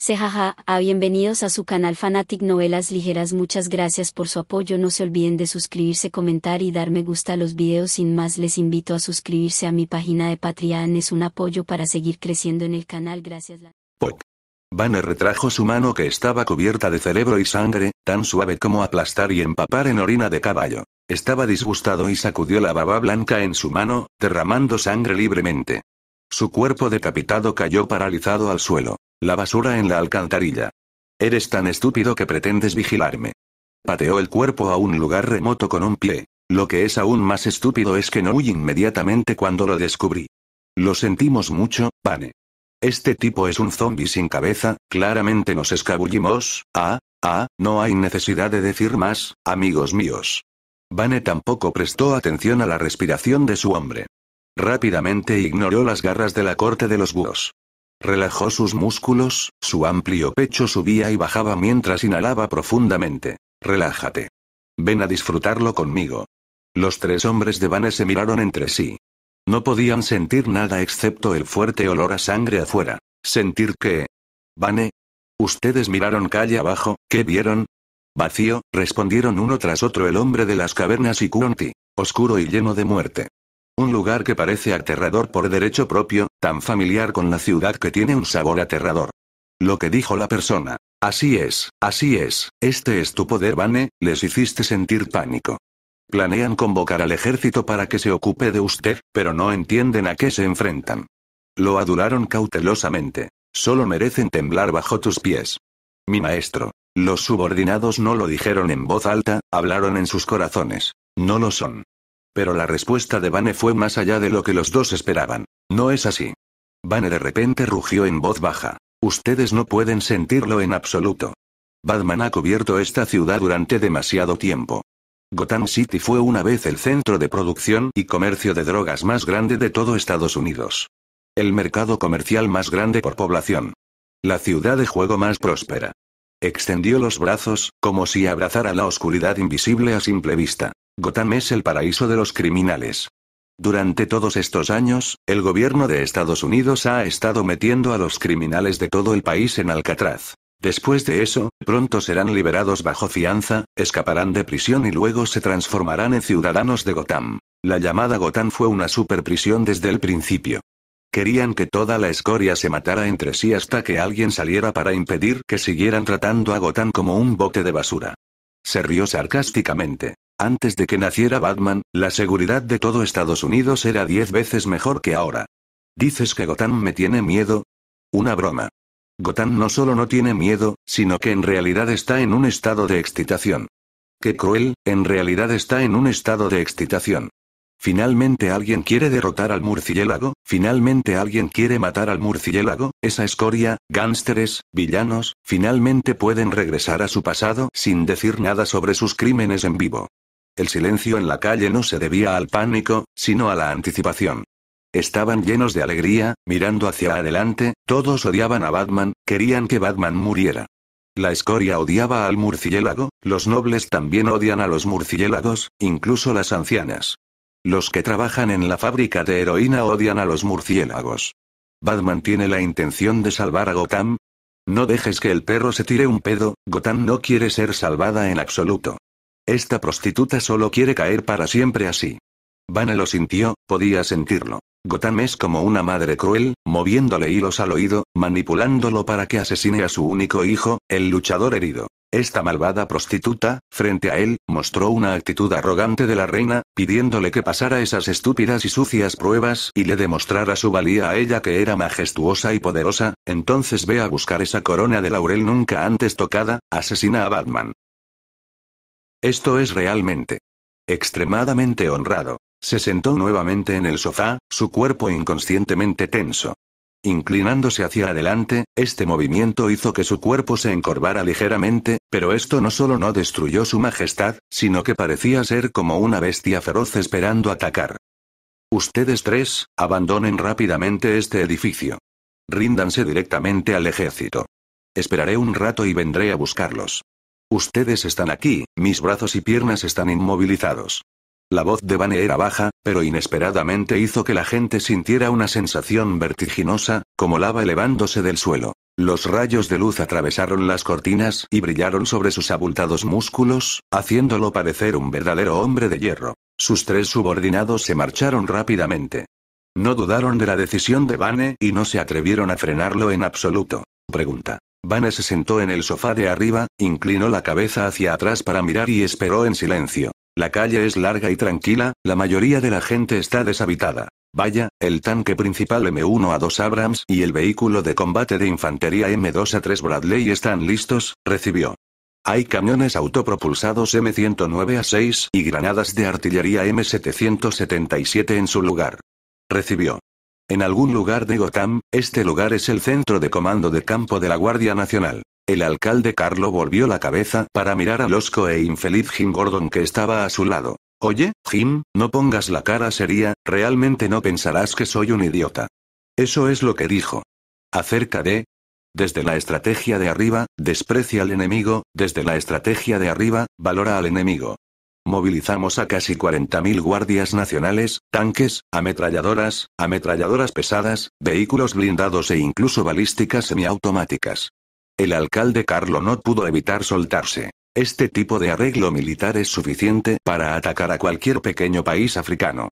Cejaja, a ah, bienvenidos a su canal Fanatic Novelas Ligeras muchas gracias por su apoyo no se olviden de suscribirse comentar y dar me gusta a los videos sin más les invito a suscribirse a mi página de Patreon es un apoyo para seguir creciendo en el canal gracias la... Pues, Banner retrajo su mano que estaba cubierta de cerebro y sangre, tan suave como aplastar y empapar en orina de caballo. Estaba disgustado y sacudió la baba blanca en su mano, derramando sangre libremente. Su cuerpo decapitado cayó paralizado al suelo. La basura en la alcantarilla. Eres tan estúpido que pretendes vigilarme. Pateó el cuerpo a un lugar remoto con un pie. Lo que es aún más estúpido es que no huí inmediatamente cuando lo descubrí. Lo sentimos mucho, pane. Este tipo es un zombi sin cabeza, claramente nos escabullimos, ah, ah, no hay necesidad de decir más, amigos míos. Vane tampoco prestó atención a la respiración de su hombre. Rápidamente ignoró las garras de la corte de los búhos. Relajó sus músculos, su amplio pecho subía y bajaba mientras inhalaba profundamente. Relájate. Ven a disfrutarlo conmigo. Los tres hombres de Vane se miraron entre sí. No podían sentir nada excepto el fuerte olor a sangre afuera. Sentir que... Vane. Ustedes miraron calle abajo, ¿qué vieron? Vacío, respondieron uno tras otro el hombre de las cavernas y Kunti. Oscuro y lleno de muerte. Un lugar que parece aterrador por derecho propio, tan familiar con la ciudad que tiene un sabor aterrador. Lo que dijo la persona. Así es, así es, este es tu poder, Vane, les hiciste sentir pánico. Planean convocar al ejército para que se ocupe de usted, pero no entienden a qué se enfrentan. Lo adularon cautelosamente. Solo merecen temblar bajo tus pies. Mi maestro. Los subordinados no lo dijeron en voz alta, hablaron en sus corazones. No lo son. Pero la respuesta de Bane fue más allá de lo que los dos esperaban. No es así. Bane de repente rugió en voz baja. Ustedes no pueden sentirlo en absoluto. Batman ha cubierto esta ciudad durante demasiado tiempo. Gotham City fue una vez el centro de producción y comercio de drogas más grande de todo Estados Unidos. El mercado comercial más grande por población. La ciudad de juego más próspera. Extendió los brazos, como si abrazara la oscuridad invisible a simple vista. Gotham es el paraíso de los criminales. Durante todos estos años, el gobierno de Estados Unidos ha estado metiendo a los criminales de todo el país en Alcatraz. Después de eso, pronto serán liberados bajo fianza, escaparán de prisión y luego se transformarán en ciudadanos de Gotham. La llamada Gotham fue una superprisión desde el principio. Querían que toda la escoria se matara entre sí hasta que alguien saliera para impedir que siguieran tratando a Gotham como un bote de basura. Se rió sarcásticamente. Antes de que naciera Batman, la seguridad de todo Estados Unidos era diez veces mejor que ahora. ¿Dices que Gotham me tiene miedo? Una broma. Gotham no solo no tiene miedo, sino que en realidad está en un estado de excitación. Qué cruel, en realidad está en un estado de excitación. Finalmente alguien quiere derrotar al murciélago, finalmente alguien quiere matar al murciélago, esa escoria, gánsteres, villanos, finalmente pueden regresar a su pasado sin decir nada sobre sus crímenes en vivo. El silencio en la calle no se debía al pánico, sino a la anticipación. Estaban llenos de alegría, mirando hacia adelante, todos odiaban a Batman, querían que Batman muriera. La escoria odiaba al murciélago, los nobles también odian a los murciélagos, incluso las ancianas. Los que trabajan en la fábrica de heroína odian a los murciélagos. Batman tiene la intención de salvar a Gotham. No dejes que el perro se tire un pedo, Gotham no quiere ser salvada en absoluto. Esta prostituta solo quiere caer para siempre así. Vane lo sintió, podía sentirlo. Gotham es como una madre cruel, moviéndole hilos al oído, manipulándolo para que asesine a su único hijo, el luchador herido. Esta malvada prostituta, frente a él, mostró una actitud arrogante de la reina, pidiéndole que pasara esas estúpidas y sucias pruebas y le demostrara su valía a ella que era majestuosa y poderosa, entonces ve a buscar esa corona de laurel nunca antes tocada, asesina a Batman. Esto es realmente. Extremadamente honrado. Se sentó nuevamente en el sofá, su cuerpo inconscientemente tenso. Inclinándose hacia adelante, este movimiento hizo que su cuerpo se encorvara ligeramente, pero esto no solo no destruyó su majestad, sino que parecía ser como una bestia feroz esperando atacar. Ustedes tres, abandonen rápidamente este edificio. Ríndanse directamente al ejército. Esperaré un rato y vendré a buscarlos. Ustedes están aquí, mis brazos y piernas están inmovilizados. La voz de Bane era baja, pero inesperadamente hizo que la gente sintiera una sensación vertiginosa, como lava elevándose del suelo. Los rayos de luz atravesaron las cortinas y brillaron sobre sus abultados músculos, haciéndolo parecer un verdadero hombre de hierro. Sus tres subordinados se marcharon rápidamente. No dudaron de la decisión de Bane y no se atrevieron a frenarlo en absoluto. Pregunta. Banner se sentó en el sofá de arriba, inclinó la cabeza hacia atrás para mirar y esperó en silencio. La calle es larga y tranquila, la mayoría de la gente está deshabitada. Vaya, el tanque principal M1 a 2 Abrams y el vehículo de combate de infantería M2 a 3 Bradley están listos, recibió. Hay camiones autopropulsados M109 a 6 y granadas de artillería M777 en su lugar. Recibió. En algún lugar de Gotham, este lugar es el centro de comando de campo de la Guardia Nacional. El alcalde Carlo volvió la cabeza para mirar a losco e infeliz Jim Gordon que estaba a su lado. Oye, Jim, no pongas la cara seria, realmente no pensarás que soy un idiota. Eso es lo que dijo. Acerca de... Desde la estrategia de arriba, desprecia al enemigo, desde la estrategia de arriba, valora al enemigo. Movilizamos a casi 40.000 guardias nacionales, tanques, ametralladoras, ametralladoras pesadas, vehículos blindados e incluso balísticas semiautomáticas. El alcalde Carlo no pudo evitar soltarse. Este tipo de arreglo militar es suficiente para atacar a cualquier pequeño país africano.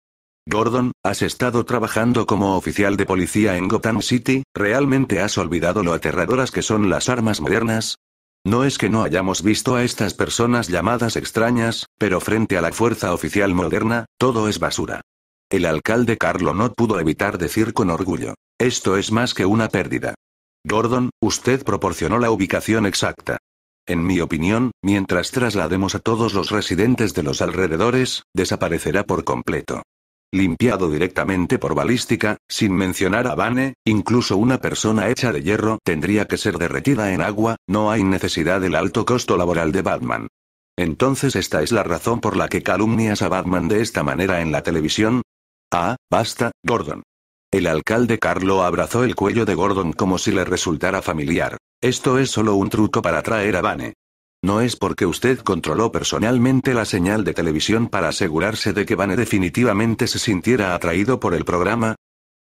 Gordon, has estado trabajando como oficial de policía en Gotham City, ¿realmente has olvidado lo aterradoras que son las armas modernas? No es que no hayamos visto a estas personas llamadas extrañas, pero frente a la fuerza oficial moderna, todo es basura. El alcalde Carlo no pudo evitar decir con orgullo. Esto es más que una pérdida. Gordon, usted proporcionó la ubicación exacta. En mi opinión, mientras traslademos a todos los residentes de los alrededores, desaparecerá por completo limpiado directamente por balística, sin mencionar a Bane, incluso una persona hecha de hierro tendría que ser derretida en agua, no hay necesidad del alto costo laboral de Batman. Entonces esta es la razón por la que calumnias a Batman de esta manera en la televisión. Ah, basta, Gordon. El alcalde Carlo abrazó el cuello de Gordon como si le resultara familiar. Esto es solo un truco para atraer a Bane. No es porque usted controló personalmente la señal de televisión para asegurarse de que Vane definitivamente se sintiera atraído por el programa.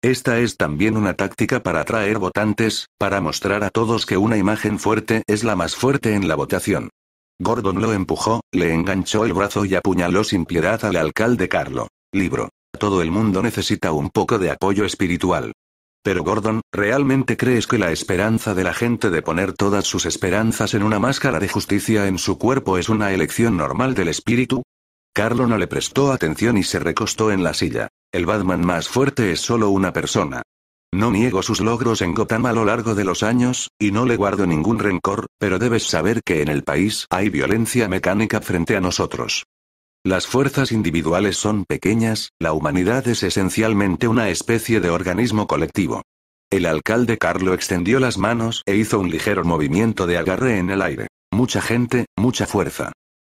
Esta es también una táctica para atraer votantes, para mostrar a todos que una imagen fuerte es la más fuerte en la votación. Gordon lo empujó, le enganchó el brazo y apuñaló sin piedad al alcalde Carlo. Libro. Todo el mundo necesita un poco de apoyo espiritual. Pero Gordon, ¿realmente crees que la esperanza de la gente de poner todas sus esperanzas en una máscara de justicia en su cuerpo es una elección normal del espíritu? Carlo no le prestó atención y se recostó en la silla. El Batman más fuerte es solo una persona. No niego sus logros en Gotham a lo largo de los años, y no le guardo ningún rencor, pero debes saber que en el país hay violencia mecánica frente a nosotros. Las fuerzas individuales son pequeñas, la humanidad es esencialmente una especie de organismo colectivo. El alcalde Carlo extendió las manos e hizo un ligero movimiento de agarre en el aire. Mucha gente, mucha fuerza.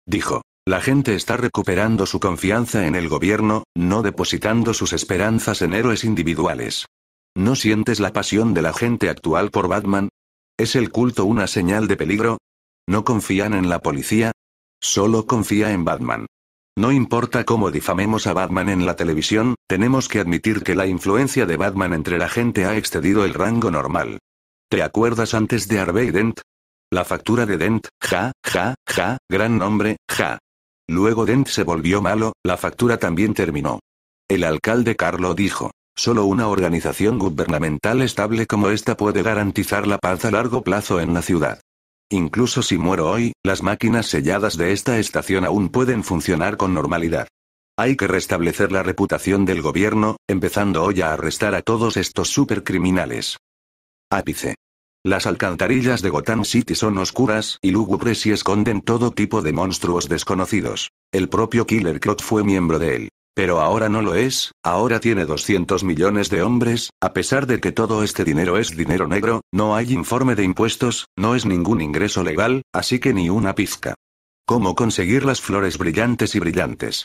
Dijo. La gente está recuperando su confianza en el gobierno, no depositando sus esperanzas en héroes individuales. ¿No sientes la pasión de la gente actual por Batman? ¿Es el culto una señal de peligro? ¿No confían en la policía? Solo confía en Batman. No importa cómo difamemos a Batman en la televisión, tenemos que admitir que la influencia de Batman entre la gente ha excedido el rango normal. ¿Te acuerdas antes de Harvey Dent? La factura de Dent, ja, ja, ja, gran nombre, ja. Luego Dent se volvió malo, la factura también terminó. El alcalde Carlo dijo, solo una organización gubernamental estable como esta puede garantizar la paz a largo plazo en la ciudad. Incluso si muero hoy, las máquinas selladas de esta estación aún pueden funcionar con normalidad. Hay que restablecer la reputación del gobierno, empezando hoy a arrestar a todos estos supercriminales. Ápice. Las alcantarillas de Gotham City son oscuras y lúgubres y esconden todo tipo de monstruos desconocidos. El propio Killer Croc fue miembro de él. Pero ahora no lo es, ahora tiene 200 millones de hombres, a pesar de que todo este dinero es dinero negro, no hay informe de impuestos, no es ningún ingreso legal, así que ni una pizca. ¿Cómo conseguir las flores brillantes y brillantes?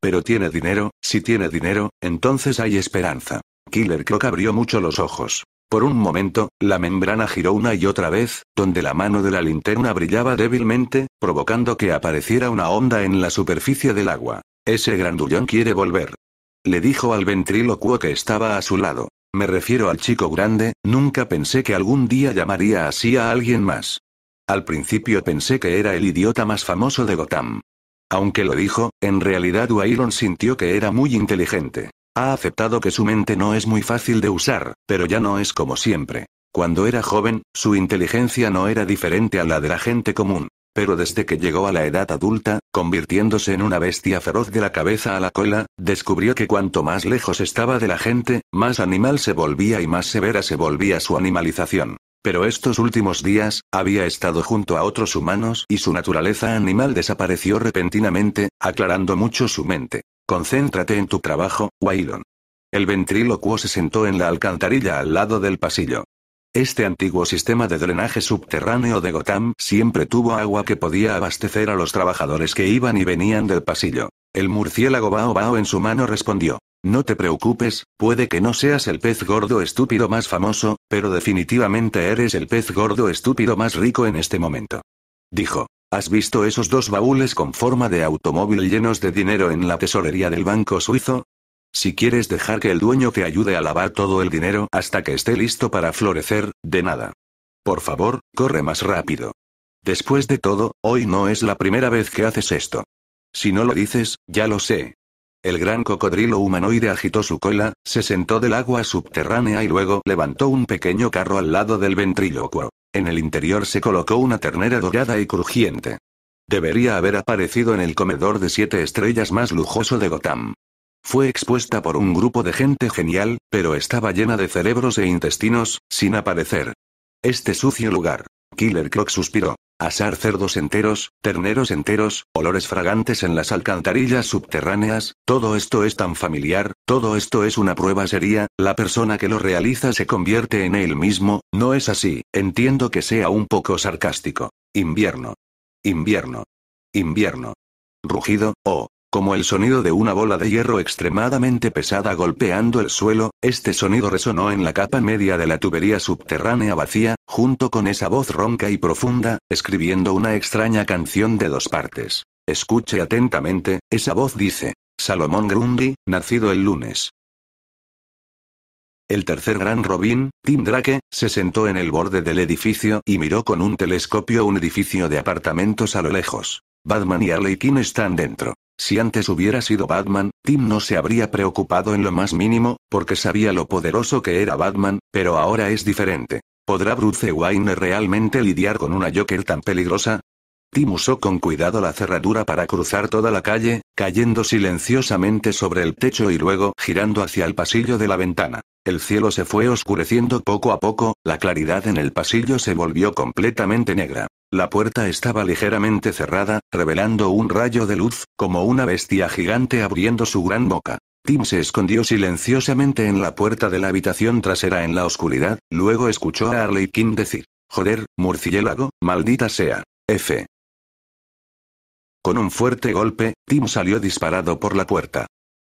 Pero tiene dinero, si tiene dinero, entonces hay esperanza. Killer Croc abrió mucho los ojos. Por un momento, la membrana giró una y otra vez, donde la mano de la linterna brillaba débilmente, provocando que apareciera una onda en la superficie del agua. Ese grandullón quiere volver. Le dijo al ventrílocuo que estaba a su lado. Me refiero al chico grande, nunca pensé que algún día llamaría así a alguien más. Al principio pensé que era el idiota más famoso de Gotham. Aunque lo dijo, en realidad Wailon sintió que era muy inteligente. Ha aceptado que su mente no es muy fácil de usar, pero ya no es como siempre. Cuando era joven, su inteligencia no era diferente a la de la gente común. Pero desde que llegó a la edad adulta, convirtiéndose en una bestia feroz de la cabeza a la cola, descubrió que cuanto más lejos estaba de la gente, más animal se volvía y más severa se volvía su animalización. Pero estos últimos días, había estado junto a otros humanos y su naturaleza animal desapareció repentinamente, aclarando mucho su mente. Concéntrate en tu trabajo, Wailon. El ventrílocuo se sentó en la alcantarilla al lado del pasillo. Este antiguo sistema de drenaje subterráneo de Gotham siempre tuvo agua que podía abastecer a los trabajadores que iban y venían del pasillo. El murciélago Bao Bao en su mano respondió. No te preocupes, puede que no seas el pez gordo estúpido más famoso, pero definitivamente eres el pez gordo estúpido más rico en este momento. Dijo. ¿Has visto esos dos baúles con forma de automóvil llenos de dinero en la tesorería del Banco Suizo? Si quieres dejar que el dueño te ayude a lavar todo el dinero hasta que esté listo para florecer, de nada. Por favor, corre más rápido. Después de todo, hoy no es la primera vez que haces esto. Si no lo dices, ya lo sé. El gran cocodrilo humanoide agitó su cola, se sentó del agua subterránea y luego levantó un pequeño carro al lado del ventrílocuo. En el interior se colocó una ternera dorada y crujiente. Debería haber aparecido en el comedor de siete estrellas más lujoso de Gotham. Fue expuesta por un grupo de gente genial, pero estaba llena de cerebros e intestinos, sin aparecer. Este sucio lugar. Killer Clock suspiró. Asar cerdos enteros, terneros enteros, olores fragantes en las alcantarillas subterráneas, todo esto es tan familiar, todo esto es una prueba seria, la persona que lo realiza se convierte en él mismo, no es así, entiendo que sea un poco sarcástico. Invierno. Invierno. Invierno. Rugido, oh, como el sonido de una bola de hierro extremadamente pesada golpeando el suelo, este sonido resonó en la capa media de la tubería subterránea vacía, junto con esa voz ronca y profunda, escribiendo una extraña canción de dos partes. Escuche atentamente, esa voz dice. Salomón Grundy, nacido el lunes. El tercer gran Robin, Tim Drake, se sentó en el borde del edificio y miró con un telescopio un edificio de apartamentos a lo lejos. Batman y Harley Quinn están dentro. Si antes hubiera sido Batman, Tim no se habría preocupado en lo más mínimo, porque sabía lo poderoso que era Batman, pero ahora es diferente. ¿Podrá Bruce Wayne realmente lidiar con una Joker tan peligrosa? Tim usó con cuidado la cerradura para cruzar toda la calle, cayendo silenciosamente sobre el techo y luego girando hacia el pasillo de la ventana. El cielo se fue oscureciendo poco a poco, la claridad en el pasillo se volvió completamente negra. La puerta estaba ligeramente cerrada, revelando un rayo de luz, como una bestia gigante abriendo su gran boca. Tim se escondió silenciosamente en la puerta de la habitación trasera en la oscuridad, luego escuchó a Harley King decir, Joder, murciélago, maldita sea. F. Con un fuerte golpe, Tim salió disparado por la puerta.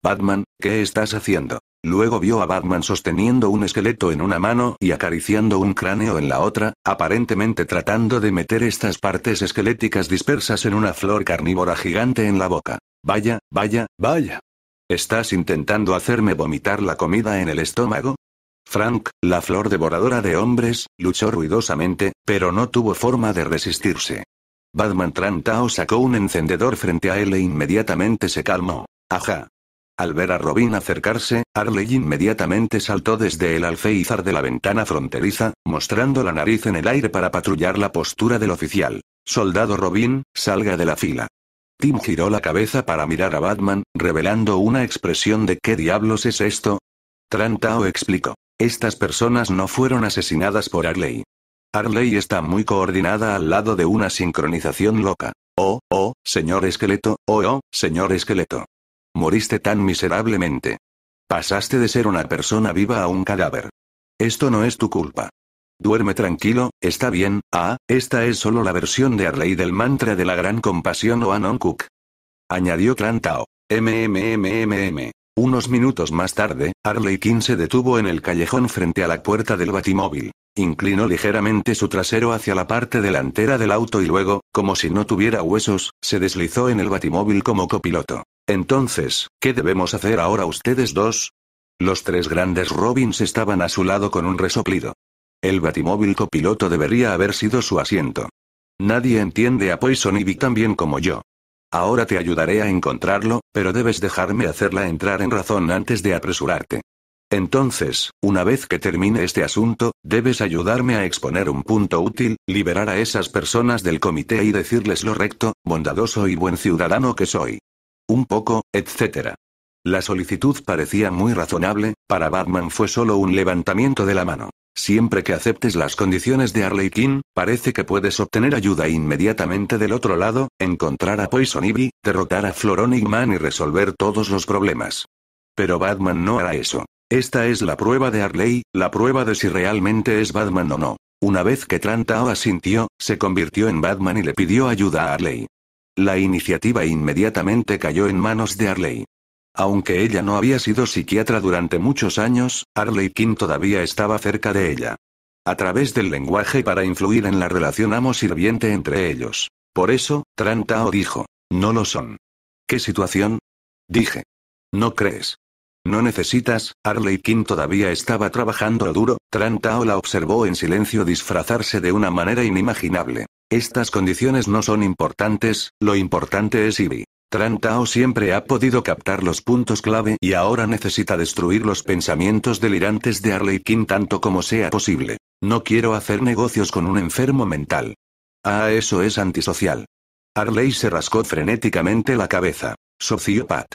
Batman, ¿qué estás haciendo? Luego vio a Batman sosteniendo un esqueleto en una mano y acariciando un cráneo en la otra, aparentemente tratando de meter estas partes esqueléticas dispersas en una flor carnívora gigante en la boca. Vaya, vaya, vaya. ¿Estás intentando hacerme vomitar la comida en el estómago? Frank, la flor devoradora de hombres, luchó ruidosamente, pero no tuvo forma de resistirse. Batman Trantao sacó un encendedor frente a él e inmediatamente se calmó. Ajá, al ver a Robin acercarse, Harley inmediatamente saltó desde el alféizar de la ventana fronteriza, mostrando la nariz en el aire para patrullar la postura del oficial. Soldado Robin, salga de la fila. Tim giró la cabeza para mirar a Batman, revelando una expresión de ¿qué diablos es esto? Trantao explicó. Estas personas no fueron asesinadas por Harley. Harley está muy coordinada al lado de una sincronización loca. Oh, oh, señor esqueleto, oh, oh, señor esqueleto. Moriste tan miserablemente. Pasaste de ser una persona viva a un cadáver. Esto no es tu culpa. Duerme tranquilo, está bien, ah, esta es solo la versión de Arley del mantra de la gran compasión o Anon Cook. Añadió Clantao. MMMMM. Unos minutos más tarde, Arley King se detuvo en el callejón frente a la puerta del batimóvil. Inclinó ligeramente su trasero hacia la parte delantera del auto y luego, como si no tuviera huesos, se deslizó en el batimóvil como copiloto. Entonces, ¿qué debemos hacer ahora ustedes dos? Los tres grandes Robins estaban a su lado con un resoplido. El batimóvil copiloto debería haber sido su asiento. Nadie entiende a Poison Ivy tan bien como yo. Ahora te ayudaré a encontrarlo, pero debes dejarme hacerla entrar en razón antes de apresurarte. Entonces, una vez que termine este asunto, debes ayudarme a exponer un punto útil, liberar a esas personas del comité y decirles lo recto, bondadoso y buen ciudadano que soy. Un poco, etc. La solicitud parecía muy razonable, para Batman fue solo un levantamiento de la mano. Siempre que aceptes las condiciones de Quinn, parece que puedes obtener ayuda inmediatamente del otro lado, encontrar a Poison Ivy, derrotar a Floronic Man y resolver todos los problemas. Pero Batman no hará eso. Esta es la prueba de Harley, la prueba de si realmente es Batman o no. Una vez que Trantao asintió, se convirtió en Batman y le pidió ayuda a Harley. La iniciativa inmediatamente cayó en manos de Harley. Aunque ella no había sido psiquiatra durante muchos años, Harley King todavía estaba cerca de ella. A través del lenguaje para influir en la relación amo-sirviente entre ellos. Por eso, Trantao dijo, no lo son. ¿Qué situación? Dije. ¿No crees? No necesitas, Harley Quinn todavía estaba trabajando duro, Trantao la observó en silencio disfrazarse de una manera inimaginable. Estas condiciones no son importantes, lo importante es Ivy. Trantao siempre ha podido captar los puntos clave y ahora necesita destruir los pensamientos delirantes de Harley Quinn tanto como sea posible. No quiero hacer negocios con un enfermo mental. Ah, eso es antisocial. Harley se rascó frenéticamente la cabeza. Pat.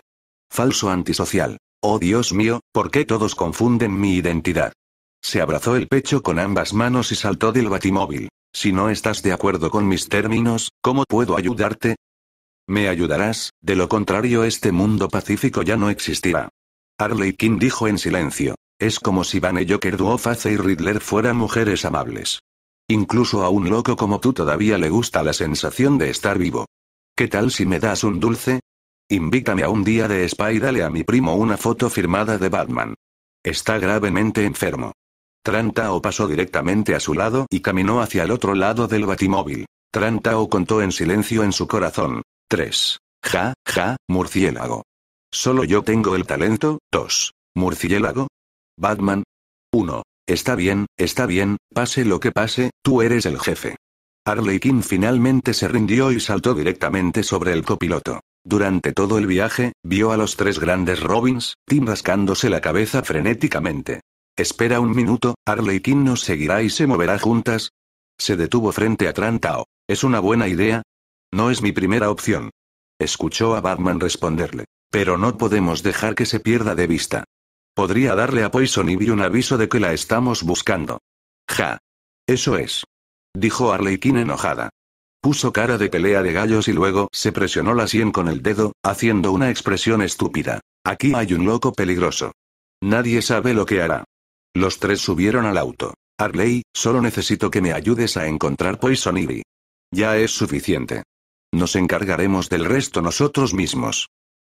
Falso antisocial. Oh Dios mío, ¿por qué todos confunden mi identidad? Se abrazó el pecho con ambas manos y saltó del batimóvil. Si no estás de acuerdo con mis términos, ¿cómo puedo ayudarte? Me ayudarás, de lo contrario este mundo pacífico ya no existirá. Harley King dijo en silencio. Es como si Van Joker Duoface y Riddler fueran mujeres amables. Incluso a un loco como tú todavía le gusta la sensación de estar vivo. ¿Qué tal si me das un dulce? Invítame a un día de spa y dale a mi primo una foto firmada de Batman. Está gravemente enfermo. Trantao pasó directamente a su lado y caminó hacia el otro lado del batimóvil. Trantao contó en silencio en su corazón. 3. Ja, ja, murciélago. Solo yo tengo el talento, 2. Murciélago. Batman. 1. Está bien, está bien, pase lo que pase, tú eres el jefe. Harley Quinn finalmente se rindió y saltó directamente sobre el copiloto. Durante todo el viaje, vio a los tres grandes Robins, Tim rascándose la cabeza frenéticamente. Espera un minuto, Harley Quinn nos seguirá y se moverá juntas. Se detuvo frente a Trantao. ¿Es una buena idea? No es mi primera opción. Escuchó a Batman responderle. Pero no podemos dejar que se pierda de vista. Podría darle a Poison Ivy un aviso de que la estamos buscando. Ja. Eso es. Dijo Arlequín enojada. Puso cara de pelea de gallos y luego se presionó la sien con el dedo, haciendo una expresión estúpida. Aquí hay un loco peligroso. Nadie sabe lo que hará. Los tres subieron al auto. «Arley, solo necesito que me ayudes a encontrar Poison Ivy. Ya es suficiente. Nos encargaremos del resto nosotros mismos.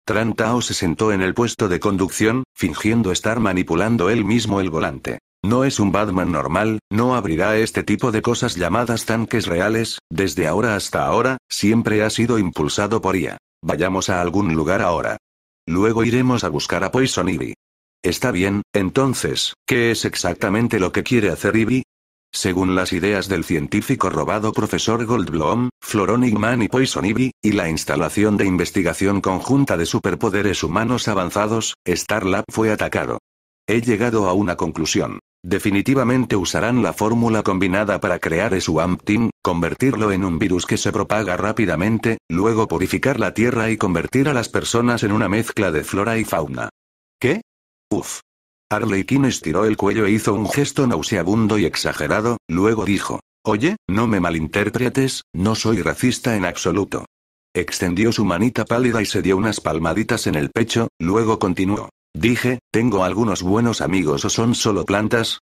Trantao se sentó en el puesto de conducción, fingiendo estar manipulando él mismo el volante. No es un Batman normal, no abrirá este tipo de cosas llamadas tanques reales, desde ahora hasta ahora, siempre ha sido impulsado por IA. Vayamos a algún lugar ahora. Luego iremos a buscar a Poison Ivy. Está bien, entonces, ¿qué es exactamente lo que quiere hacer Ivy? Según las ideas del científico robado profesor Goldblum, Floronic Man y Poison Ivy, y la instalación de investigación conjunta de superpoderes humanos avanzados, Starlab fue atacado. He llegado a una conclusión. Definitivamente usarán la fórmula combinada para crear Swamp Team, convertirlo en un virus que se propaga rápidamente, luego purificar la tierra y convertir a las personas en una mezcla de flora y fauna. ¿Qué? Uf. Quinn estiró el cuello e hizo un gesto nauseabundo y exagerado, luego dijo, Oye, no me malinterpretes, no soy racista en absoluto. Extendió su manita pálida y se dio unas palmaditas en el pecho, luego continuó. Dije, ¿tengo algunos buenos amigos o son solo plantas?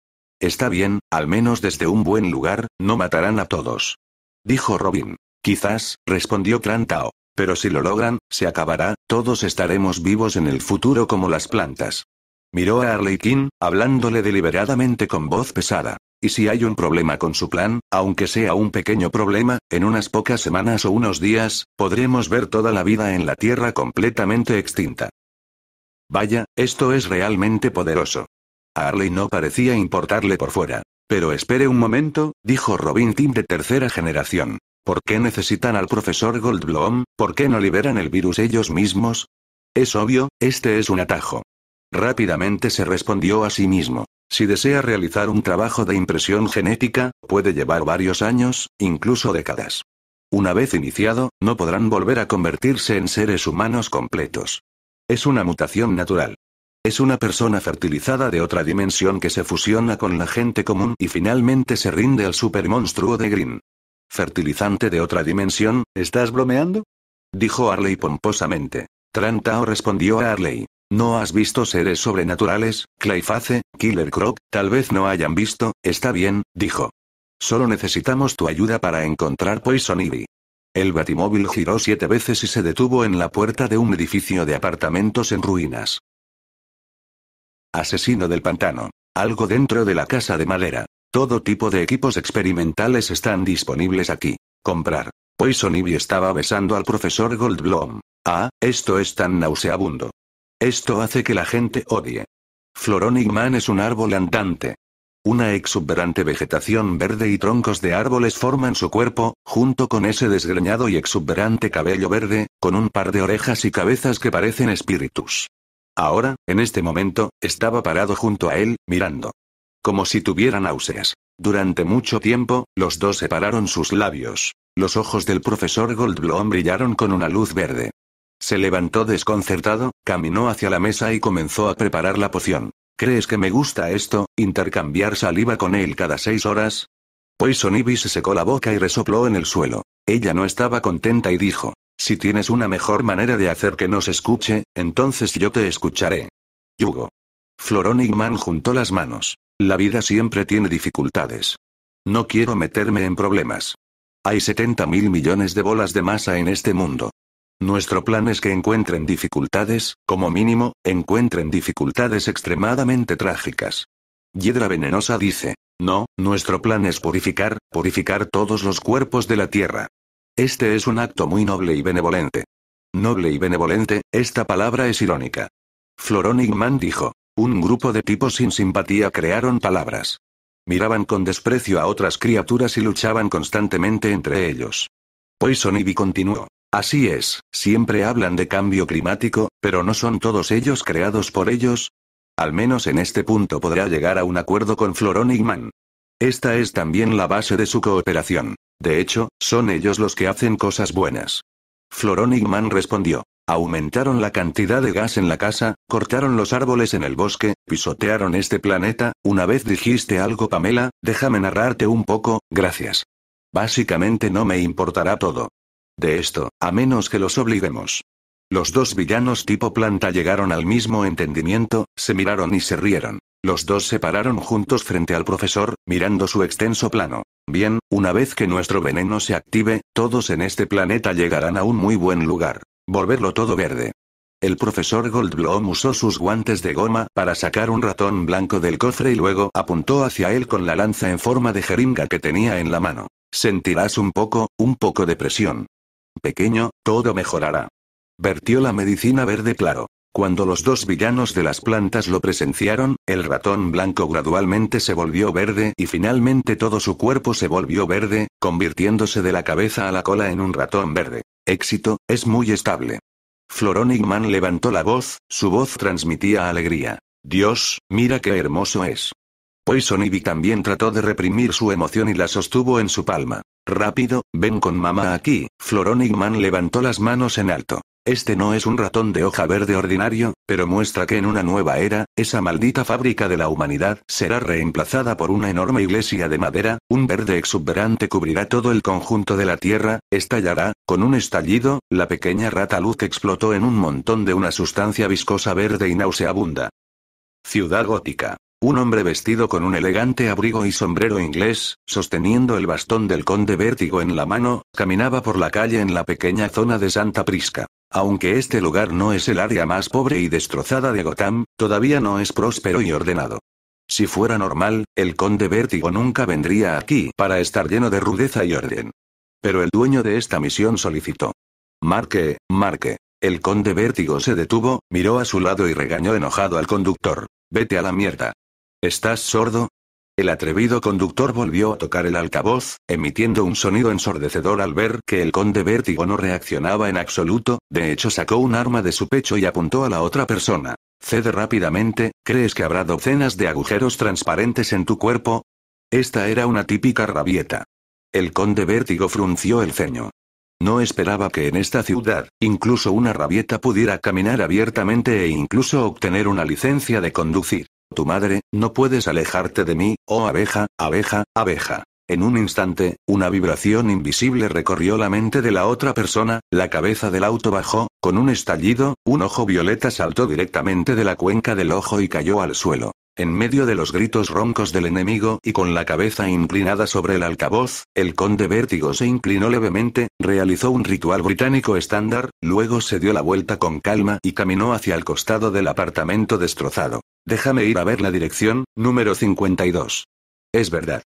Está bien, al menos desde un buen lugar, no matarán a todos. Dijo Robin. Quizás, respondió Tao. Pero si lo logran, se acabará, todos estaremos vivos en el futuro como las plantas. Miró a Arlequín, hablándole deliberadamente con voz pesada. Y si hay un problema con su plan, aunque sea un pequeño problema, en unas pocas semanas o unos días, podremos ver toda la vida en la Tierra completamente extinta. Vaya, esto es realmente poderoso. A Harley no parecía importarle por fuera. Pero espere un momento, dijo Robin Tim de tercera generación. ¿Por qué necesitan al profesor Goldblum? ¿Por qué no liberan el virus ellos mismos? Es obvio, este es un atajo. Rápidamente se respondió a sí mismo. Si desea realizar un trabajo de impresión genética, puede llevar varios años, incluso décadas. Una vez iniciado, no podrán volver a convertirse en seres humanos completos. Es una mutación natural. Es una persona fertilizada de otra dimensión que se fusiona con la gente común y finalmente se rinde al supermonstruo de Green. ¿Fertilizante de otra dimensión, estás bromeando? Dijo Arley pomposamente. Trantao respondió a Arley. ¿No has visto seres sobrenaturales, Clayface, Killer Croc? Tal vez no hayan visto, está bien, dijo. Solo necesitamos tu ayuda para encontrar Poison Ivy. El batimóvil giró siete veces y se detuvo en la puerta de un edificio de apartamentos en ruinas. Asesino del pantano. Algo dentro de la casa de madera. Todo tipo de equipos experimentales están disponibles aquí. Comprar. Poison Ivy estaba besando al profesor Goldblum. Ah, esto es tan nauseabundo. Esto hace que la gente odie. Floronic Man es un árbol andante. Una exuberante vegetación verde y troncos de árboles forman su cuerpo, junto con ese desgreñado y exuberante cabello verde, con un par de orejas y cabezas que parecen espíritus. Ahora, en este momento, estaba parado junto a él, mirando. Como si tuviera náuseas. Durante mucho tiempo, los dos separaron sus labios. Los ojos del profesor Goldblum brillaron con una luz verde. Se levantó desconcertado, caminó hacia la mesa y comenzó a preparar la poción. ¿Crees que me gusta esto, intercambiar saliva con él cada seis horas? Poison pues Ivy se secó la boca y resopló en el suelo. Ella no estaba contenta y dijo, si tienes una mejor manera de hacer que nos escuche, entonces yo te escucharé. Yugo. Florón juntó las manos. La vida siempre tiene dificultades. No quiero meterme en problemas. Hay 70 mil millones de bolas de masa en este mundo. Nuestro plan es que encuentren dificultades, como mínimo, encuentren dificultades extremadamente trágicas. Yedra Venenosa dice, no, nuestro plan es purificar, purificar todos los cuerpos de la Tierra. Este es un acto muy noble y benevolente. Noble y benevolente, esta palabra es irónica. y dijo, un grupo de tipos sin simpatía crearon palabras. Miraban con desprecio a otras criaturas y luchaban constantemente entre ellos. Poison Ivy continuó. Así es, siempre hablan de cambio climático, pero ¿no son todos ellos creados por ellos? Al menos en este punto podrá llegar a un acuerdo con Florón Esta es también la base de su cooperación. De hecho, son ellos los que hacen cosas buenas. Florón respondió. Aumentaron la cantidad de gas en la casa, cortaron los árboles en el bosque, pisotearon este planeta, una vez dijiste algo Pamela, déjame narrarte un poco, gracias. Básicamente no me importará todo de esto, a menos que los obliguemos. Los dos villanos tipo planta llegaron al mismo entendimiento, se miraron y se rieron. Los dos se pararon juntos frente al profesor, mirando su extenso plano. Bien, una vez que nuestro veneno se active, todos en este planeta llegarán a un muy buen lugar. Volverlo todo verde. El profesor Goldblum usó sus guantes de goma para sacar un ratón blanco del cofre y luego apuntó hacia él con la lanza en forma de jeringa que tenía en la mano. Sentirás un poco, un poco de presión. Pequeño, todo mejorará. Vertió la medicina verde claro. Cuando los dos villanos de las plantas lo presenciaron, el ratón blanco gradualmente se volvió verde y finalmente todo su cuerpo se volvió verde, convirtiéndose de la cabeza a la cola en un ratón verde. Éxito, es muy estable. Floronigman levantó la voz, su voz transmitía alegría. Dios, mira qué hermoso es. Poison también trató de reprimir su emoción y la sostuvo en su palma. Rápido, ven con mamá aquí. Man levantó las manos en alto. Este no es un ratón de hoja verde ordinario, pero muestra que en una nueva era, esa maldita fábrica de la humanidad será reemplazada por una enorme iglesia de madera, un verde exuberante cubrirá todo el conjunto de la Tierra, estallará, con un estallido, la pequeña rata luz explotó en un montón de una sustancia viscosa verde y nauseabunda. Ciudad gótica. Un hombre vestido con un elegante abrigo y sombrero inglés, sosteniendo el bastón del conde Vértigo en la mano, caminaba por la calle en la pequeña zona de Santa Prisca. Aunque este lugar no es el área más pobre y destrozada de Gotham, todavía no es próspero y ordenado. Si fuera normal, el conde Vértigo nunca vendría aquí para estar lleno de rudeza y orden. Pero el dueño de esta misión solicitó. Marque, marque. El conde Vértigo se detuvo, miró a su lado y regañó enojado al conductor. Vete a la mierda. ¿Estás sordo? El atrevido conductor volvió a tocar el altavoz, emitiendo un sonido ensordecedor al ver que el conde Vértigo no reaccionaba en absoluto, de hecho sacó un arma de su pecho y apuntó a la otra persona. Cede rápidamente, ¿crees que habrá docenas de agujeros transparentes en tu cuerpo? Esta era una típica rabieta. El conde Vértigo frunció el ceño. No esperaba que en esta ciudad, incluso una rabieta pudiera caminar abiertamente e incluso obtener una licencia de conducir. Tu madre, no puedes alejarte de mí, oh abeja, abeja, abeja. En un instante, una vibración invisible recorrió la mente de la otra persona, la cabeza del auto bajó, con un estallido, un ojo violeta saltó directamente de la cuenca del ojo y cayó al suelo. En medio de los gritos roncos del enemigo y con la cabeza inclinada sobre el alcaboz, el conde Vértigo se inclinó levemente, realizó un ritual británico estándar, luego se dio la vuelta con calma y caminó hacia el costado del apartamento destrozado. Déjame ir a ver la dirección, número 52. Es verdad.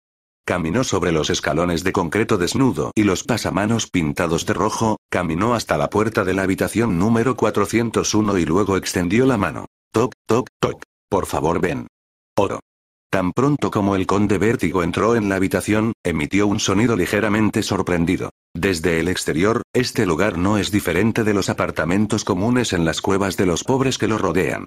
Caminó sobre los escalones de concreto desnudo y los pasamanos pintados de rojo, caminó hasta la puerta de la habitación número 401 y luego extendió la mano. Toc, toc, toc. Por favor, ven. Oro. Tan pronto como el conde Vértigo entró en la habitación, emitió un sonido ligeramente sorprendido. Desde el exterior, este lugar no es diferente de los apartamentos comunes en las cuevas de los pobres que lo rodean.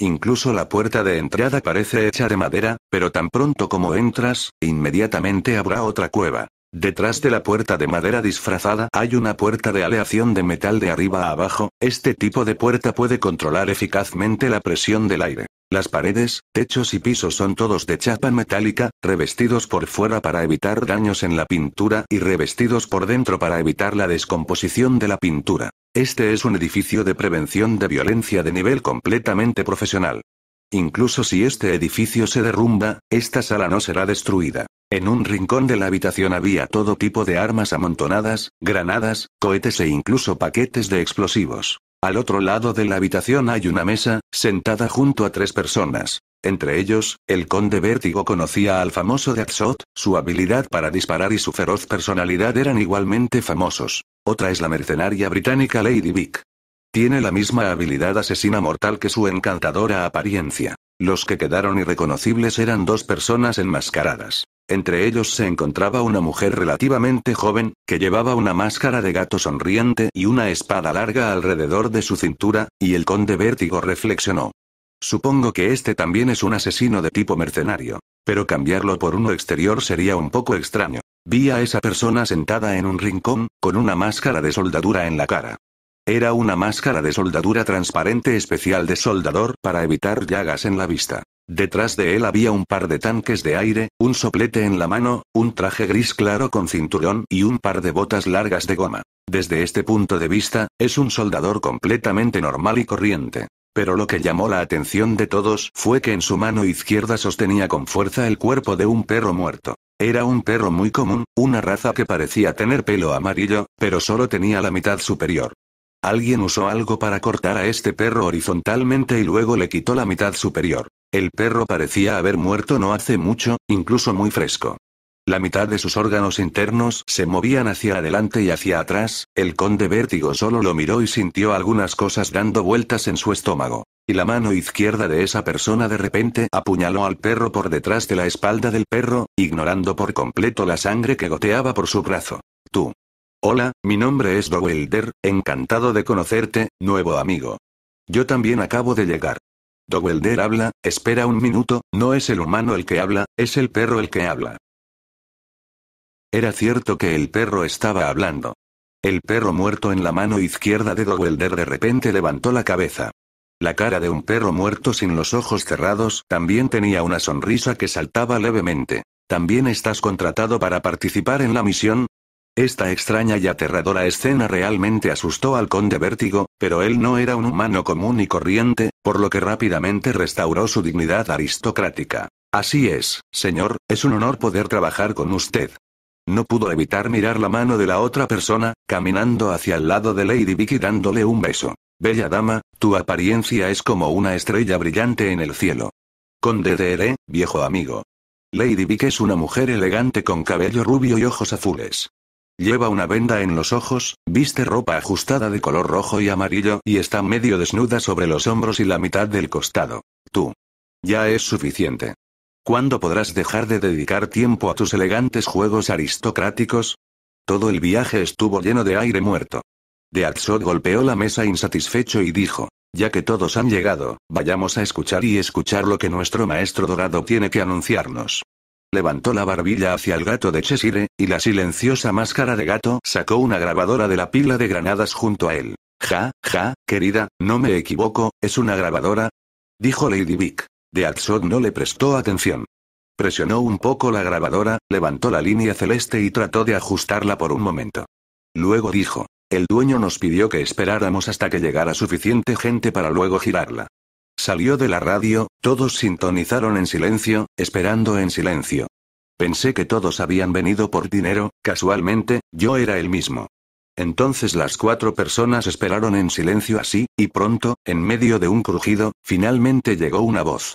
Incluso la puerta de entrada parece hecha de madera, pero tan pronto como entras, inmediatamente habrá otra cueva. Detrás de la puerta de madera disfrazada hay una puerta de aleación de metal de arriba a abajo, este tipo de puerta puede controlar eficazmente la presión del aire. Las paredes, techos y pisos son todos de chapa metálica, revestidos por fuera para evitar daños en la pintura y revestidos por dentro para evitar la descomposición de la pintura. Este es un edificio de prevención de violencia de nivel completamente profesional. Incluso si este edificio se derrumba, esta sala no será destruida. En un rincón de la habitación había todo tipo de armas amontonadas, granadas, cohetes e incluso paquetes de explosivos. Al otro lado de la habitación hay una mesa, sentada junto a tres personas. Entre ellos, el conde Vértigo conocía al famoso Daxot, su habilidad para disparar y su feroz personalidad eran igualmente famosos. Otra es la mercenaria británica Lady Vic. Tiene la misma habilidad asesina mortal que su encantadora apariencia. Los que quedaron irreconocibles eran dos personas enmascaradas. Entre ellos se encontraba una mujer relativamente joven, que llevaba una máscara de gato sonriente y una espada larga alrededor de su cintura, y el conde Vértigo reflexionó. Supongo que este también es un asesino de tipo mercenario. Pero cambiarlo por uno exterior sería un poco extraño. Vi a esa persona sentada en un rincón, con una máscara de soldadura en la cara. Era una máscara de soldadura transparente especial de soldador para evitar llagas en la vista. Detrás de él había un par de tanques de aire, un soplete en la mano, un traje gris claro con cinturón y un par de botas largas de goma. Desde este punto de vista, es un soldador completamente normal y corriente. Pero lo que llamó la atención de todos fue que en su mano izquierda sostenía con fuerza el cuerpo de un perro muerto. Era un perro muy común, una raza que parecía tener pelo amarillo, pero solo tenía la mitad superior. Alguien usó algo para cortar a este perro horizontalmente y luego le quitó la mitad superior. El perro parecía haber muerto no hace mucho, incluso muy fresco. La mitad de sus órganos internos se movían hacia adelante y hacia atrás, el conde vértigo solo lo miró y sintió algunas cosas dando vueltas en su estómago. Y la mano izquierda de esa persona de repente apuñaló al perro por detrás de la espalda del perro, ignorando por completo la sangre que goteaba por su brazo. Tú. Hola, mi nombre es Dowelder, encantado de conocerte, nuevo amigo. Yo también acabo de llegar. Dowelder habla, espera un minuto, no es el humano el que habla, es el perro el que habla. Era cierto que el perro estaba hablando. El perro muerto en la mano izquierda de Dowelder de repente levantó la cabeza. La cara de un perro muerto sin los ojos cerrados también tenía una sonrisa que saltaba levemente. También estás contratado para participar en la misión, esta extraña y aterradora escena realmente asustó al conde Vértigo, pero él no era un humano común y corriente, por lo que rápidamente restauró su dignidad aristocrática. Así es, señor, es un honor poder trabajar con usted. No pudo evitar mirar la mano de la otra persona, caminando hacia el lado de Lady Vicky dándole un beso. Bella dama, tu apariencia es como una estrella brillante en el cielo. Conde de Ere, viejo amigo. Lady Vicky es una mujer elegante con cabello rubio y ojos azules. Lleva una venda en los ojos, viste ropa ajustada de color rojo y amarillo y está medio desnuda sobre los hombros y la mitad del costado. Tú. Ya es suficiente. ¿Cuándo podrás dejar de dedicar tiempo a tus elegantes juegos aristocráticos? Todo el viaje estuvo lleno de aire muerto. De Atsot golpeó la mesa insatisfecho y dijo, ya que todos han llegado, vayamos a escuchar y escuchar lo que nuestro maestro dorado tiene que anunciarnos levantó la barbilla hacia el gato de Cheshire, y la silenciosa máscara de gato sacó una grabadora de la pila de granadas junto a él. Ja, ja, querida, no me equivoco, es una grabadora. Dijo Lady Vic. De Axod no le prestó atención. Presionó un poco la grabadora, levantó la línea celeste y trató de ajustarla por un momento. Luego dijo, el dueño nos pidió que esperáramos hasta que llegara suficiente gente para luego girarla. Salió de la radio, todos sintonizaron en silencio, esperando en silencio. Pensé que todos habían venido por dinero, casualmente, yo era el mismo. Entonces las cuatro personas esperaron en silencio así, y pronto, en medio de un crujido, finalmente llegó una voz.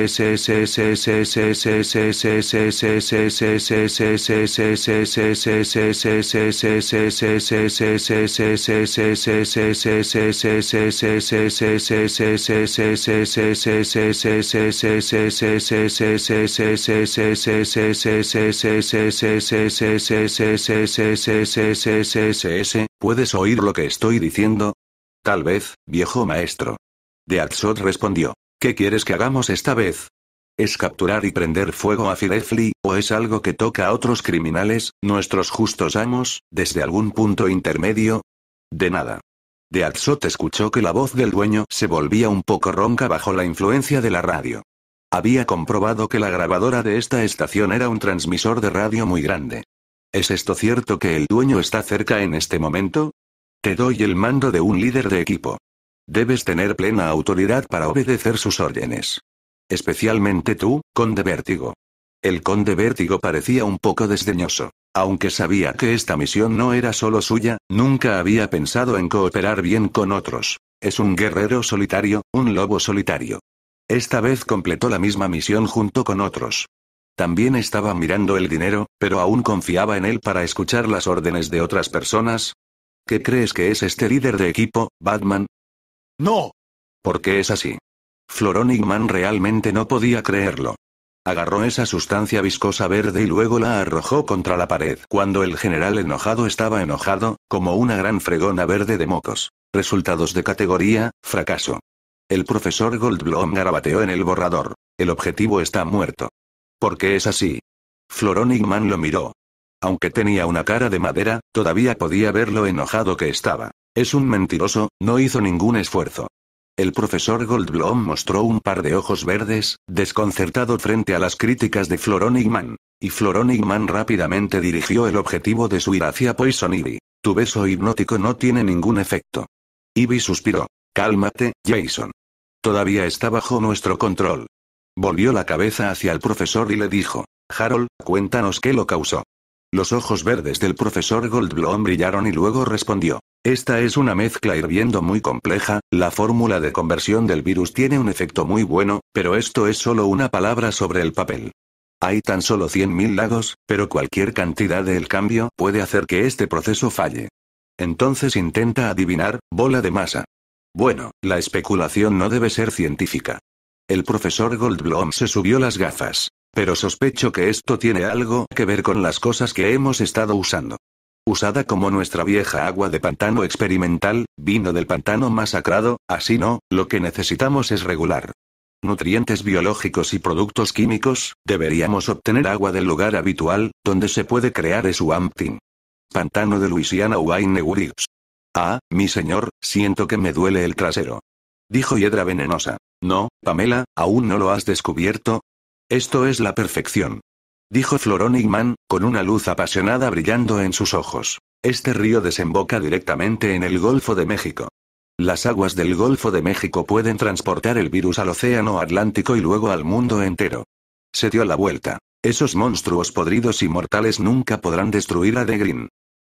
¿Puedes oír lo que estoy diciendo? Tal vez, viejo maestro. De Atsot respondió. ¿Qué quieres que hagamos esta vez? ¿Es capturar y prender fuego a Firefly, o es algo que toca a otros criminales, nuestros justos amos, desde algún punto intermedio? De nada. De Atsot escuchó que la voz del dueño se volvía un poco ronca bajo la influencia de la radio. Había comprobado que la grabadora de esta estación era un transmisor de radio muy grande. ¿Es esto cierto que el dueño está cerca en este momento? Te doy el mando de un líder de equipo. Debes tener plena autoridad para obedecer sus órdenes. Especialmente tú, conde Vértigo. El conde Vértigo parecía un poco desdeñoso. Aunque sabía que esta misión no era solo suya, nunca había pensado en cooperar bien con otros. Es un guerrero solitario, un lobo solitario. Esta vez completó la misma misión junto con otros. También estaba mirando el dinero, pero aún confiaba en él para escuchar las órdenes de otras personas. ¿Qué crees que es este líder de equipo, Batman? No. ¿Por qué es así. Florón realmente no podía creerlo. Agarró esa sustancia viscosa verde y luego la arrojó contra la pared. Cuando el general enojado estaba enojado, como una gran fregona verde de mocos. Resultados de categoría, fracaso. El profesor Goldblum garabateó en el borrador. El objetivo está muerto. ¿Por qué es así. Floronigman lo miró. Aunque tenía una cara de madera, todavía podía ver lo enojado que estaba. Es un mentiroso, no hizo ningún esfuerzo. El profesor Goldblum mostró un par de ojos verdes, desconcertado frente a las críticas de Floronigman. Y Floronigman rápidamente dirigió el objetivo de su ira hacia Poison Ivy. Tu beso hipnótico no tiene ningún efecto. Ivy suspiró. Cálmate, Jason. Todavía está bajo nuestro control. Volvió la cabeza hacia el profesor y le dijo, Harold, cuéntanos qué lo causó. Los ojos verdes del profesor Goldblum brillaron y luego respondió, esta es una mezcla hirviendo muy compleja, la fórmula de conversión del virus tiene un efecto muy bueno, pero esto es solo una palabra sobre el papel. Hay tan solo 100.000 lagos, pero cualquier cantidad del cambio puede hacer que este proceso falle. Entonces intenta adivinar, bola de masa. Bueno, la especulación no debe ser científica. El profesor Goldblum se subió las gafas. Pero sospecho que esto tiene algo que ver con las cosas que hemos estado usando usada como nuestra vieja agua de pantano experimental, vino del pantano masacrado, así no, lo que necesitamos es regular. Nutrientes biológicos y productos químicos, deberíamos obtener agua del lugar habitual, donde se puede crear esuampting. Pantano de Luisiana Wines. Ah, mi señor, siento que me duele el trasero. Dijo Hiedra Venenosa. No, Pamela, aún no lo has descubierto. Esto es la perfección dijo Florón Igman, con una luz apasionada brillando en sus ojos. Este río desemboca directamente en el Golfo de México. Las aguas del Golfo de México pueden transportar el virus al Océano Atlántico y luego al mundo entero. Se dio la vuelta. Esos monstruos podridos y mortales nunca podrán destruir a The Green.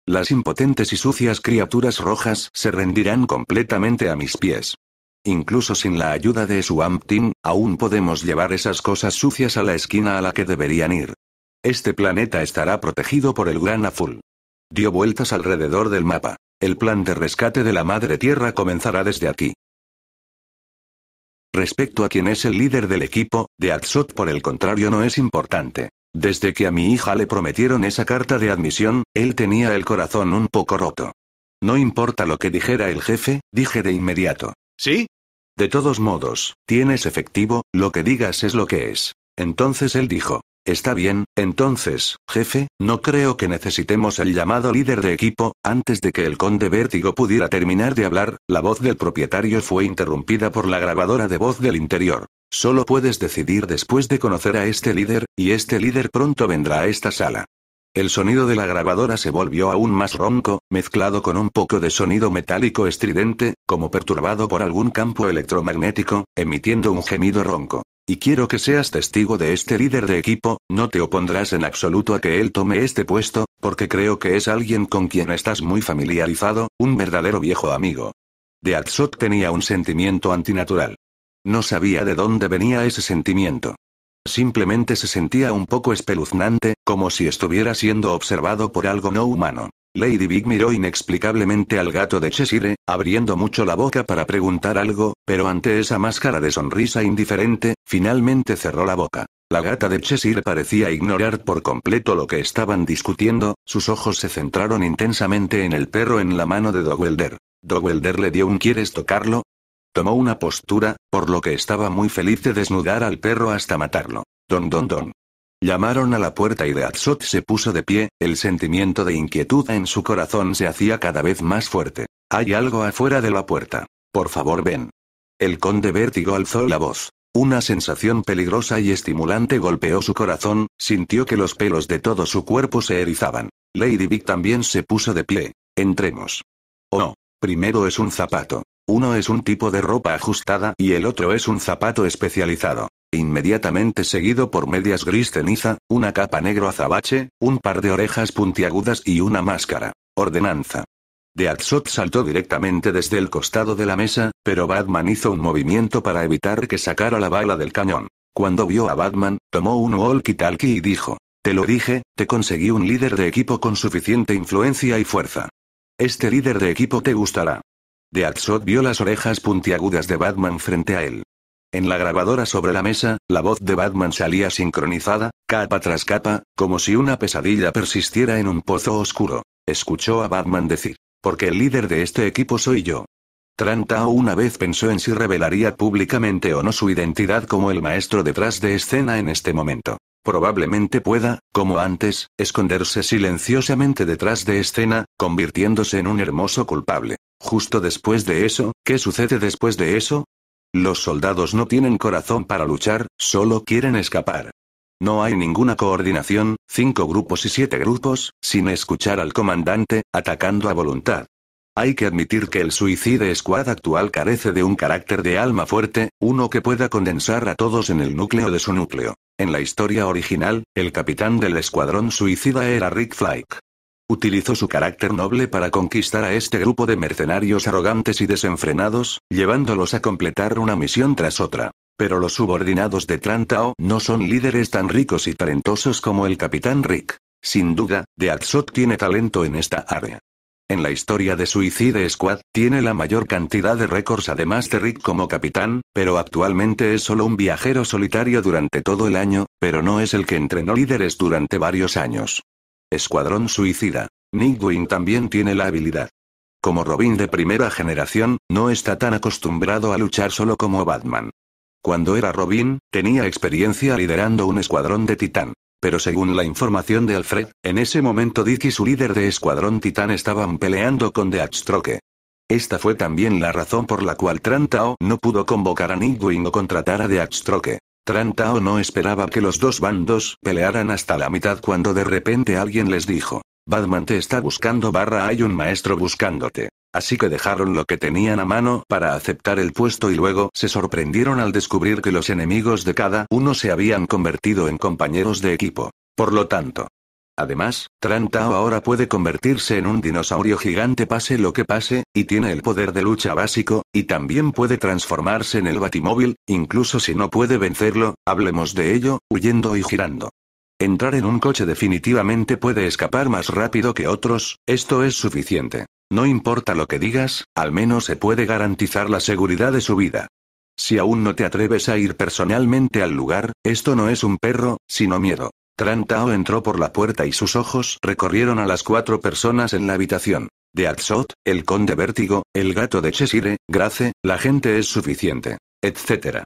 Las impotentes y sucias criaturas rojas se rendirán completamente a mis pies. Incluso sin la ayuda de su Team, aún podemos llevar esas cosas sucias a la esquina a la que deberían ir. Este planeta estará protegido por el Gran Azul. Dio vueltas alrededor del mapa. El plan de rescate de la Madre Tierra comenzará desde aquí. Respecto a quién es el líder del equipo, de Atsot por el contrario no es importante. Desde que a mi hija le prometieron esa carta de admisión, él tenía el corazón un poco roto. No importa lo que dijera el jefe, dije de inmediato. ¿Sí? De todos modos, tienes efectivo, lo que digas es lo que es. Entonces él dijo, Está bien, entonces, jefe, no creo que necesitemos el llamado líder de equipo. Antes de que el conde Vértigo pudiera terminar de hablar, la voz del propietario fue interrumpida por la grabadora de voz del interior. Solo puedes decidir después de conocer a este líder, y este líder pronto vendrá a esta sala. El sonido de la grabadora se volvió aún más ronco, mezclado con un poco de sonido metálico estridente, como perturbado por algún campo electromagnético, emitiendo un gemido ronco. Y quiero que seas testigo de este líder de equipo, no te opondrás en absoluto a que él tome este puesto, porque creo que es alguien con quien estás muy familiarizado, un verdadero viejo amigo. De Atsok tenía un sentimiento antinatural. No sabía de dónde venía ese sentimiento. Simplemente se sentía un poco espeluznante, como si estuviera siendo observado por algo no humano. Lady Big miró inexplicablemente al gato de Cheshire, abriendo mucho la boca para preguntar algo, pero ante esa máscara de sonrisa indiferente, finalmente cerró la boca. La gata de Cheshire parecía ignorar por completo lo que estaban discutiendo, sus ojos se centraron intensamente en el perro en la mano de Dogwelder. Dogwelder le dio un ¿quieres tocarlo? Tomó una postura, por lo que estaba muy feliz de desnudar al perro hasta matarlo. Don don don. Llamaron a la puerta y Atsot se puso de pie, el sentimiento de inquietud en su corazón se hacía cada vez más fuerte. Hay algo afuera de la puerta. Por favor, ven. El conde Vértigo alzó la voz. Una sensación peligrosa y estimulante golpeó su corazón, sintió que los pelos de todo su cuerpo se erizaban. Lady Vic también se puso de pie. Entremos. Oh, Primero es un zapato. Uno es un tipo de ropa ajustada y el otro es un zapato especializado. Inmediatamente seguido por medias gris ceniza, una capa negro azabache, un par de orejas puntiagudas y una máscara. Ordenanza. Atsot saltó directamente desde el costado de la mesa, pero Batman hizo un movimiento para evitar que sacara la bala del cañón. Cuando vio a Batman, tomó un walkie-talkie y dijo, Te lo dije, te conseguí un líder de equipo con suficiente influencia y fuerza. Este líder de equipo te gustará. Atsot vio las orejas puntiagudas de Batman frente a él. En la grabadora sobre la mesa, la voz de Batman salía sincronizada, capa tras capa, como si una pesadilla persistiera en un pozo oscuro. Escuchó a Batman decir, porque el líder de este equipo soy yo. Trantao una vez pensó en si revelaría públicamente o no su identidad como el maestro detrás de escena en este momento. Probablemente pueda, como antes, esconderse silenciosamente detrás de escena, convirtiéndose en un hermoso culpable. Justo después de eso, ¿qué sucede después de eso? Los soldados no tienen corazón para luchar, solo quieren escapar. No hay ninguna coordinación, cinco grupos y siete grupos, sin escuchar al comandante, atacando a voluntad. Hay que admitir que el Suicide Squad actual carece de un carácter de alma fuerte, uno que pueda condensar a todos en el núcleo de su núcleo. En la historia original, el capitán del escuadrón suicida era Rick Flake. Utilizó su carácter noble para conquistar a este grupo de mercenarios arrogantes y desenfrenados, llevándolos a completar una misión tras otra. Pero los subordinados de Trantao no son líderes tan ricos y talentosos como el capitán Rick. Sin duda, Atsot tiene talento en esta área. En la historia de Suicide Squad, tiene la mayor cantidad de récords además de Rick como capitán, pero actualmente es solo un viajero solitario durante todo el año, pero no es el que entrenó líderes durante varios años. Escuadrón Suicida. Nightwing también tiene la habilidad. Como Robin de primera generación, no está tan acostumbrado a luchar solo como Batman. Cuando era Robin, tenía experiencia liderando un escuadrón de Titán. Pero según la información de Alfred, en ese momento Dick y su líder de escuadrón Titán estaban peleando con Deathstroke. Esta fue también la razón por la cual Trantao no pudo convocar a Nightwing o contratar a Deathstroke. Trantao no esperaba que los dos bandos pelearan hasta la mitad cuando de repente alguien les dijo. Batman te está buscando barra hay un maestro buscándote. Así que dejaron lo que tenían a mano para aceptar el puesto y luego se sorprendieron al descubrir que los enemigos de cada uno se habían convertido en compañeros de equipo. Por lo tanto, Además, Trantao ahora puede convertirse en un dinosaurio gigante pase lo que pase, y tiene el poder de lucha básico, y también puede transformarse en el batimóvil, incluso si no puede vencerlo, hablemos de ello, huyendo y girando. Entrar en un coche definitivamente puede escapar más rápido que otros, esto es suficiente. No importa lo que digas, al menos se puede garantizar la seguridad de su vida. Si aún no te atreves a ir personalmente al lugar, esto no es un perro, sino miedo. Trantao entró por la puerta y sus ojos recorrieron a las cuatro personas en la habitación. De Atsot, el conde Vértigo, el gato de Chesire, Grace, la gente es suficiente, etcétera.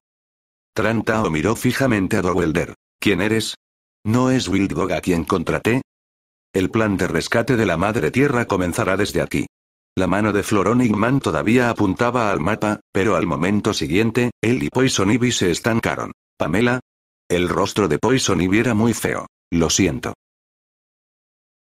Trantao miró fijamente a Dowelder. ¿Quién eres? ¿No es Wildbog a quien contraté? El plan de rescate de la Madre Tierra comenzará desde aquí. La mano de Man todavía apuntaba al mapa, pero al momento siguiente, él y Poison Ivy se estancaron. Pamela, el rostro de Poison Ivy era muy feo. Lo siento.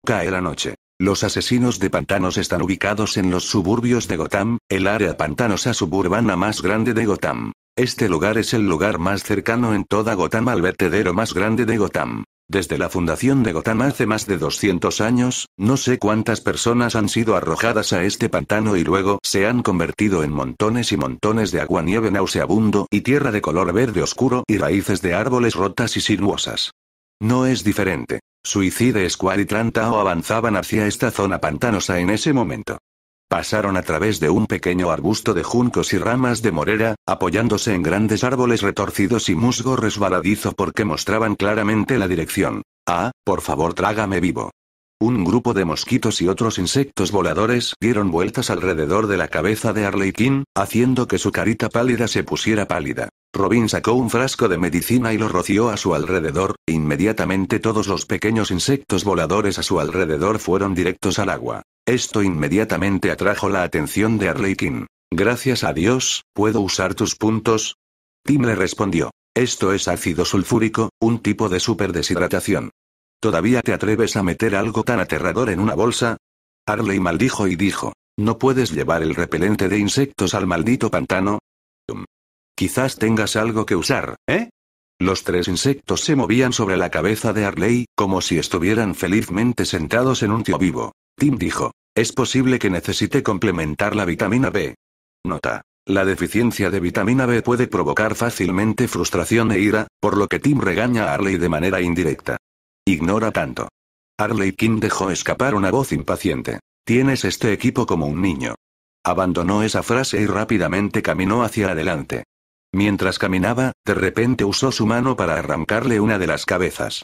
Cae la noche. Los asesinos de pantanos están ubicados en los suburbios de Gotham, el área pantanosa suburbana más grande de Gotham. Este lugar es el lugar más cercano en toda Gotham al vertedero más grande de Gotham. Desde la fundación de Gotham hace más de 200 años, no sé cuántas personas han sido arrojadas a este pantano y luego se han convertido en montones y montones de agua nieve nauseabundo y tierra de color verde oscuro y raíces de árboles rotas y sinuosas. No es diferente. Suicide Squad y Trantao avanzaban hacia esta zona pantanosa en ese momento. Pasaron a través de un pequeño arbusto de juncos y ramas de morera, apoyándose en grandes árboles retorcidos y musgo resbaladizo porque mostraban claramente la dirección. Ah, por favor trágame vivo. Un grupo de mosquitos y otros insectos voladores dieron vueltas alrededor de la cabeza de Arlequín, haciendo que su carita pálida se pusiera pálida. Robin sacó un frasco de medicina y lo roció a su alrededor, inmediatamente todos los pequeños insectos voladores a su alrededor fueron directos al agua. Esto inmediatamente atrajo la atención de King. Gracias a Dios, ¿puedo usar tus puntos? Tim le respondió. Esto es ácido sulfúrico, un tipo de superdeshidratación. ¿Todavía te atreves a meter algo tan aterrador en una bolsa? Arley maldijo y dijo. ¿No puedes llevar el repelente de insectos al maldito pantano? Quizás tengas algo que usar, ¿eh? Los tres insectos se movían sobre la cabeza de Arley, como si estuvieran felizmente sentados en un tío vivo. Tim dijo. Es posible que necesite complementar la vitamina B. Nota. La deficiencia de vitamina B puede provocar fácilmente frustración e ira, por lo que Tim regaña a Harley de manera indirecta. Ignora tanto. Harley Kim dejó escapar una voz impaciente. Tienes este equipo como un niño. Abandonó esa frase y rápidamente caminó hacia adelante. Mientras caminaba, de repente usó su mano para arrancarle una de las cabezas.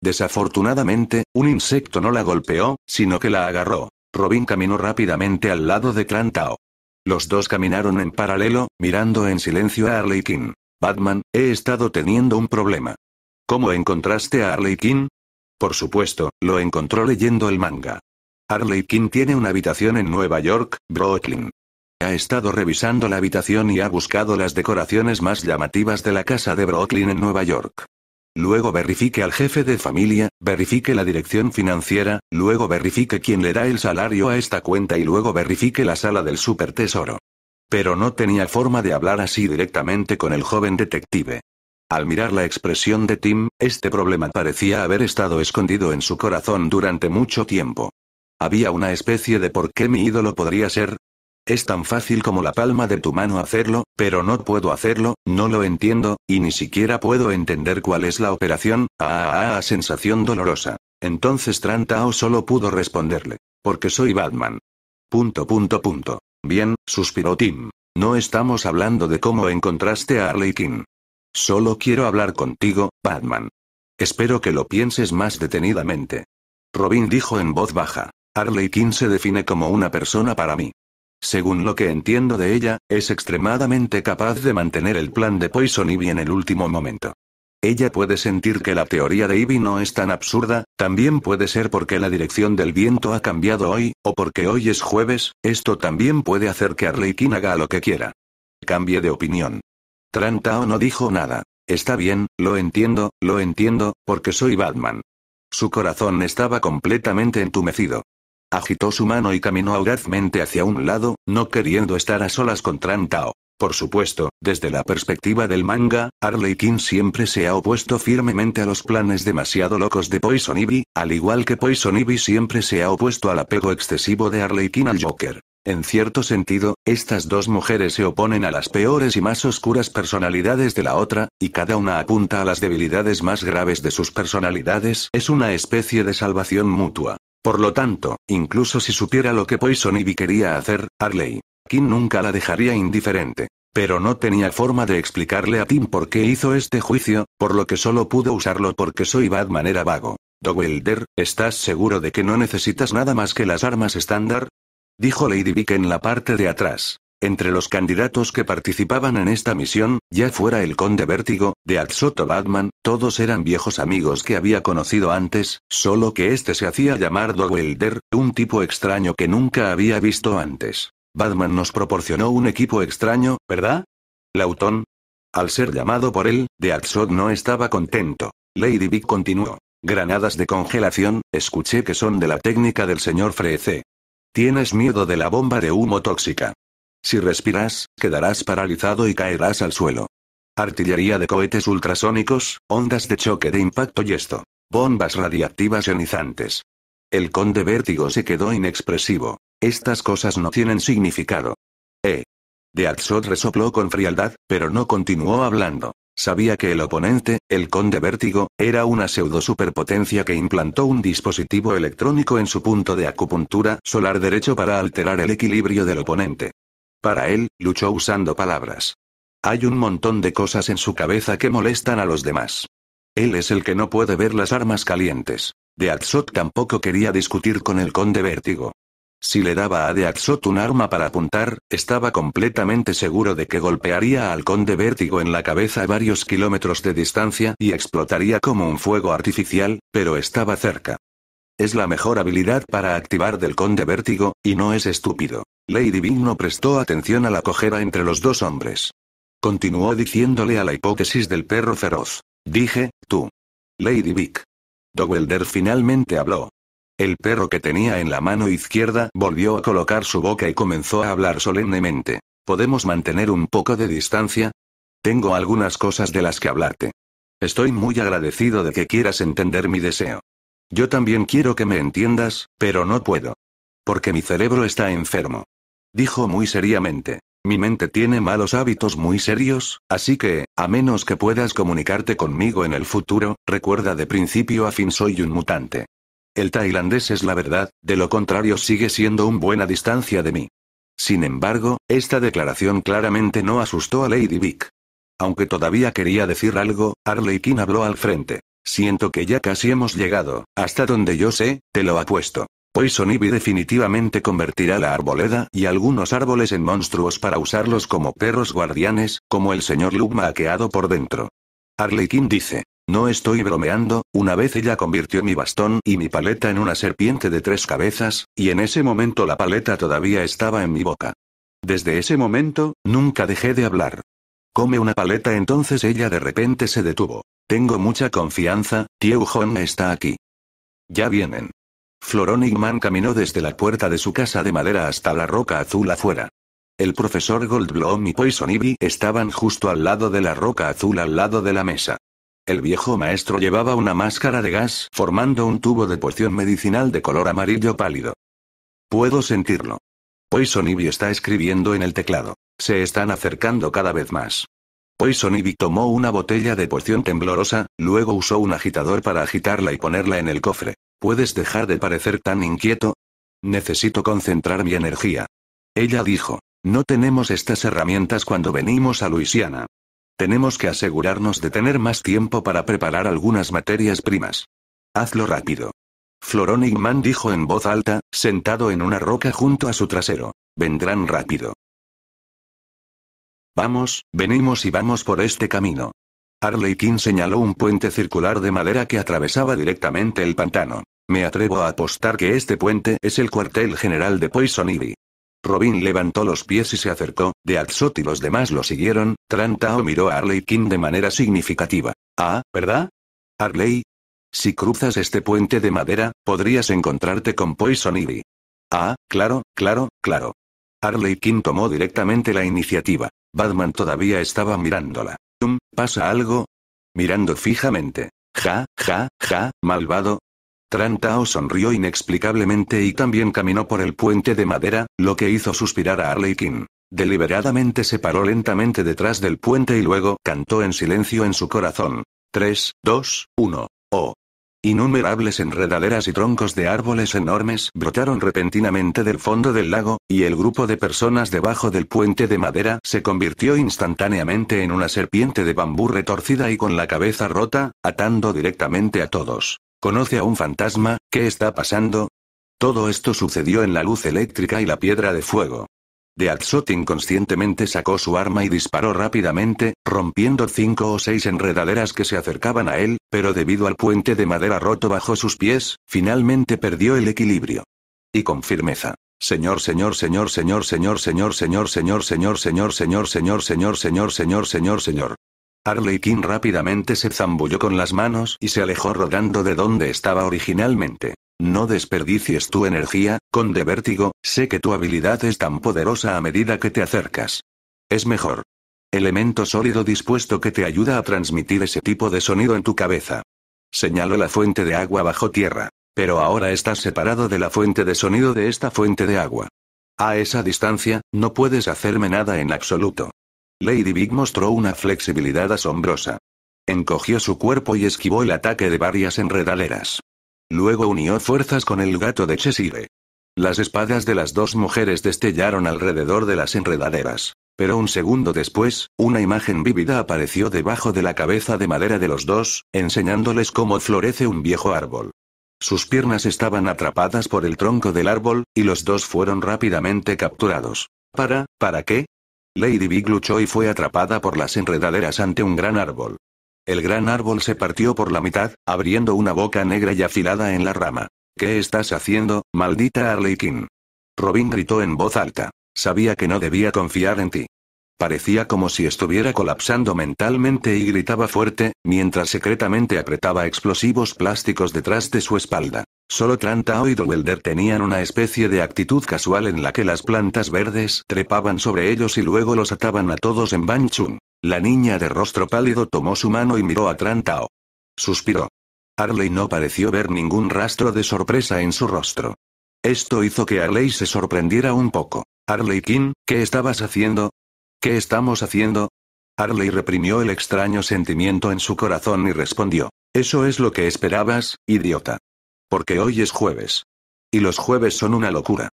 Desafortunadamente, un insecto no la golpeó, sino que la agarró. Robin caminó rápidamente al lado de Clan Tao. Los dos caminaron en paralelo, mirando en silencio a Harley Quinn. Batman, he estado teniendo un problema. ¿Cómo encontraste a Harley Quinn? Por supuesto, lo encontró leyendo el manga. Harley Quinn tiene una habitación en Nueva York, Brooklyn. Ha estado revisando la habitación y ha buscado las decoraciones más llamativas de la casa de Brooklyn en Nueva York. Luego verifique al jefe de familia, verifique la dirección financiera, luego verifique quién le da el salario a esta cuenta y luego verifique la sala del super tesoro. Pero no tenía forma de hablar así directamente con el joven detective. Al mirar la expresión de Tim, este problema parecía haber estado escondido en su corazón durante mucho tiempo. Había una especie de por qué mi ídolo podría ser, es tan fácil como la palma de tu mano hacerlo, pero no puedo hacerlo, no lo entiendo, y ni siquiera puedo entender cuál es la operación, ah, ah, ah, ah sensación dolorosa. Entonces Trantao solo pudo responderle. Porque soy Batman. Punto punto punto. Bien, suspiró Tim. No estamos hablando de cómo encontraste a Harley Quinn. Solo quiero hablar contigo, Batman. Espero que lo pienses más detenidamente. Robin dijo en voz baja. Harley Quinn se define como una persona para mí. Según lo que entiendo de ella, es extremadamente capaz de mantener el plan de Poison Ivy en el último momento. Ella puede sentir que la teoría de Ivy no es tan absurda, también puede ser porque la dirección del viento ha cambiado hoy, o porque hoy es jueves, esto también puede hacer que Quinn haga lo que quiera. Cambie de opinión. Trantao no dijo nada. Está bien, lo entiendo, lo entiendo, porque soy Batman. Su corazón estaba completamente entumecido. Agitó su mano y caminó audazmente hacia un lado, no queriendo estar a solas con Tran Tao. Por supuesto, desde la perspectiva del manga, Harley Quinn siempre se ha opuesto firmemente a los planes demasiado locos de Poison Ivy, al igual que Poison Ivy siempre se ha opuesto al apego excesivo de Harley Quinn al Joker. En cierto sentido, estas dos mujeres se oponen a las peores y más oscuras personalidades de la otra, y cada una apunta a las debilidades más graves de sus personalidades, es una especie de salvación mutua. Por lo tanto, incluso si supiera lo que Poison Ivy quería hacer, Harley, Kim nunca la dejaría indiferente. Pero no tenía forma de explicarle a Tim por qué hizo este juicio, por lo que solo pudo usarlo porque soy Batman era vago. Dowelder, ¿estás seguro de que no necesitas nada más que las armas estándar? Dijo Lady Vick en la parte de atrás. Entre los candidatos que participaban en esta misión, ya fuera el conde Vértigo, de o Batman, todos eran viejos amigos que había conocido antes, solo que este se hacía llamar Dowelder, un tipo extraño que nunca había visto antes. Batman nos proporcionó un equipo extraño, ¿verdad? Lautón. Al ser llamado por él, de Atsot no estaba contento. Lady Big continuó. Granadas de congelación, escuché que son de la técnica del señor Frece. Tienes miedo de la bomba de humo tóxica. Si respiras, quedarás paralizado y caerás al suelo. Artillería de cohetes ultrasónicos, ondas de choque de impacto y esto. Bombas radiactivas ionizantes. El conde vértigo se quedó inexpresivo. Estas cosas no tienen significado. Eh. De Atsot resopló con frialdad, pero no continuó hablando. Sabía que el oponente, el conde Vértigo, era una pseudo superpotencia que implantó un dispositivo electrónico en su punto de acupuntura solar derecho para alterar el equilibrio del oponente. Para él, luchó usando palabras. Hay un montón de cosas en su cabeza que molestan a los demás. Él es el que no puede ver las armas calientes. De tampoco quería discutir con el conde Vértigo. Si le daba a De un arma para apuntar, estaba completamente seguro de que golpearía al conde Vértigo en la cabeza a varios kilómetros de distancia y explotaría como un fuego artificial, pero estaba cerca. Es la mejor habilidad para activar del conde vértigo, y no es estúpido. Lady Vic no prestó atención a la cojera entre los dos hombres. Continuó diciéndole a la hipótesis del perro feroz. Dije, tú. Lady Vic. Dowelder finalmente habló. El perro que tenía en la mano izquierda volvió a colocar su boca y comenzó a hablar solemnemente. ¿Podemos mantener un poco de distancia? Tengo algunas cosas de las que hablarte. Estoy muy agradecido de que quieras entender mi deseo. Yo también quiero que me entiendas, pero no puedo. Porque mi cerebro está enfermo. Dijo muy seriamente. Mi mente tiene malos hábitos muy serios, así que, a menos que puedas comunicarte conmigo en el futuro, recuerda de principio a fin soy un mutante. El tailandés es la verdad, de lo contrario sigue siendo un buena distancia de mí. Sin embargo, esta declaración claramente no asustó a Lady Vic. Aunque todavía quería decir algo, Harley Quinn habló al frente. Siento que ya casi hemos llegado, hasta donde yo sé, te lo apuesto. Poison pues Ivy definitivamente convertirá la arboleda y algunos árboles en monstruos para usarlos como perros guardianes, como el señor ha maqueado por dentro. Arlequín dice. No estoy bromeando, una vez ella convirtió mi bastón y mi paleta en una serpiente de tres cabezas, y en ese momento la paleta todavía estaba en mi boca. Desde ese momento, nunca dejé de hablar. Come una paleta entonces ella de repente se detuvo. Tengo mucha confianza, Tieu Hong está aquí. Ya vienen. Florón Man caminó desde la puerta de su casa de madera hasta la roca azul afuera. El profesor Goldblum y Poison Ivy estaban justo al lado de la roca azul al lado de la mesa. El viejo maestro llevaba una máscara de gas formando un tubo de poción medicinal de color amarillo pálido. Puedo sentirlo. Poison está escribiendo en el teclado. Se están acercando cada vez más. Poison Ivy tomó una botella de poción temblorosa, luego usó un agitador para agitarla y ponerla en el cofre. ¿Puedes dejar de parecer tan inquieto? Necesito concentrar mi energía. Ella dijo, no tenemos estas herramientas cuando venimos a Luisiana. Tenemos que asegurarnos de tener más tiempo para preparar algunas materias primas. Hazlo rápido. Man dijo en voz alta, sentado en una roca junto a su trasero. Vendrán rápido. Vamos, venimos y vamos por este camino. Harley King señaló un puente circular de madera que atravesaba directamente el pantano. Me atrevo a apostar que este puente es el cuartel general de Poison Ivy. Robin levantó los pies y se acercó, de Atzot y los demás lo siguieron, Trantao miró a King de manera significativa. Ah, ¿verdad? Harley... Si cruzas este puente de madera, podrías encontrarte con Poison Ivy. Ah, claro, claro, claro. Harley Quinn tomó directamente la iniciativa. Batman todavía estaba mirándola. ¿Pasa algo? Mirando fijamente. Ja, ja, ja, malvado. Trantao sonrió inexplicablemente y también caminó por el puente de madera, lo que hizo suspirar a Harley Quinn. Deliberadamente se paró lentamente detrás del puente y luego cantó en silencio en su corazón. 3, 2, 1. Innumerables enredaderas y troncos de árboles enormes brotaron repentinamente del fondo del lago, y el grupo de personas debajo del puente de madera se convirtió instantáneamente en una serpiente de bambú retorcida y con la cabeza rota, atando directamente a todos. ¿Conoce a un fantasma? ¿Qué está pasando? Todo esto sucedió en la luz eléctrica y la piedra de fuego. De Deadsot inconscientemente sacó su arma y disparó rápidamente, rompiendo cinco o seis enredaderas que se acercaban a él, pero debido al puente de madera roto bajo sus pies, finalmente perdió el equilibrio. Y con firmeza. Señor, señor, señor, señor, señor, señor, señor, señor, señor, señor, señor, señor, señor, señor, señor, señor, señor. Harley King rápidamente se zambulló con las manos y se alejó rodando de donde estaba originalmente. No desperdicies tu energía, conde vértigo, sé que tu habilidad es tan poderosa a medida que te acercas. Es mejor. Elemento sólido dispuesto que te ayuda a transmitir ese tipo de sonido en tu cabeza. Señaló la fuente de agua bajo tierra. Pero ahora estás separado de la fuente de sonido de esta fuente de agua. A esa distancia, no puedes hacerme nada en absoluto. Lady Big mostró una flexibilidad asombrosa. Encogió su cuerpo y esquivó el ataque de varias enredaderas. Luego unió fuerzas con el gato de Chesire. Las espadas de las dos mujeres destellaron alrededor de las enredaderas. Pero un segundo después, una imagen vívida apareció debajo de la cabeza de madera de los dos, enseñándoles cómo florece un viejo árbol. Sus piernas estaban atrapadas por el tronco del árbol, y los dos fueron rápidamente capturados. ¿Para, para qué? Lady Big luchó y fue atrapada por las enredaderas ante un gran árbol. El gran árbol se partió por la mitad, abriendo una boca negra y afilada en la rama. ¿Qué estás haciendo, maldita Harley Quinn? Robin gritó en voz alta. Sabía que no debía confiar en ti. Parecía como si estuviera colapsando mentalmente y gritaba fuerte, mientras secretamente apretaba explosivos plásticos detrás de su espalda. Solo Trantao o Dowelder tenían una especie de actitud casual en la que las plantas verdes trepaban sobre ellos y luego los ataban a todos en Banchun. La niña de rostro pálido tomó su mano y miró a Trantao. Suspiró. Arley no pareció ver ningún rastro de sorpresa en su rostro. Esto hizo que Arley se sorprendiera un poco. Arley King, ¿qué estabas haciendo? ¿Qué estamos haciendo? Arley reprimió el extraño sentimiento en su corazón y respondió. Eso es lo que esperabas, idiota. Porque hoy es jueves. Y los jueves son una locura.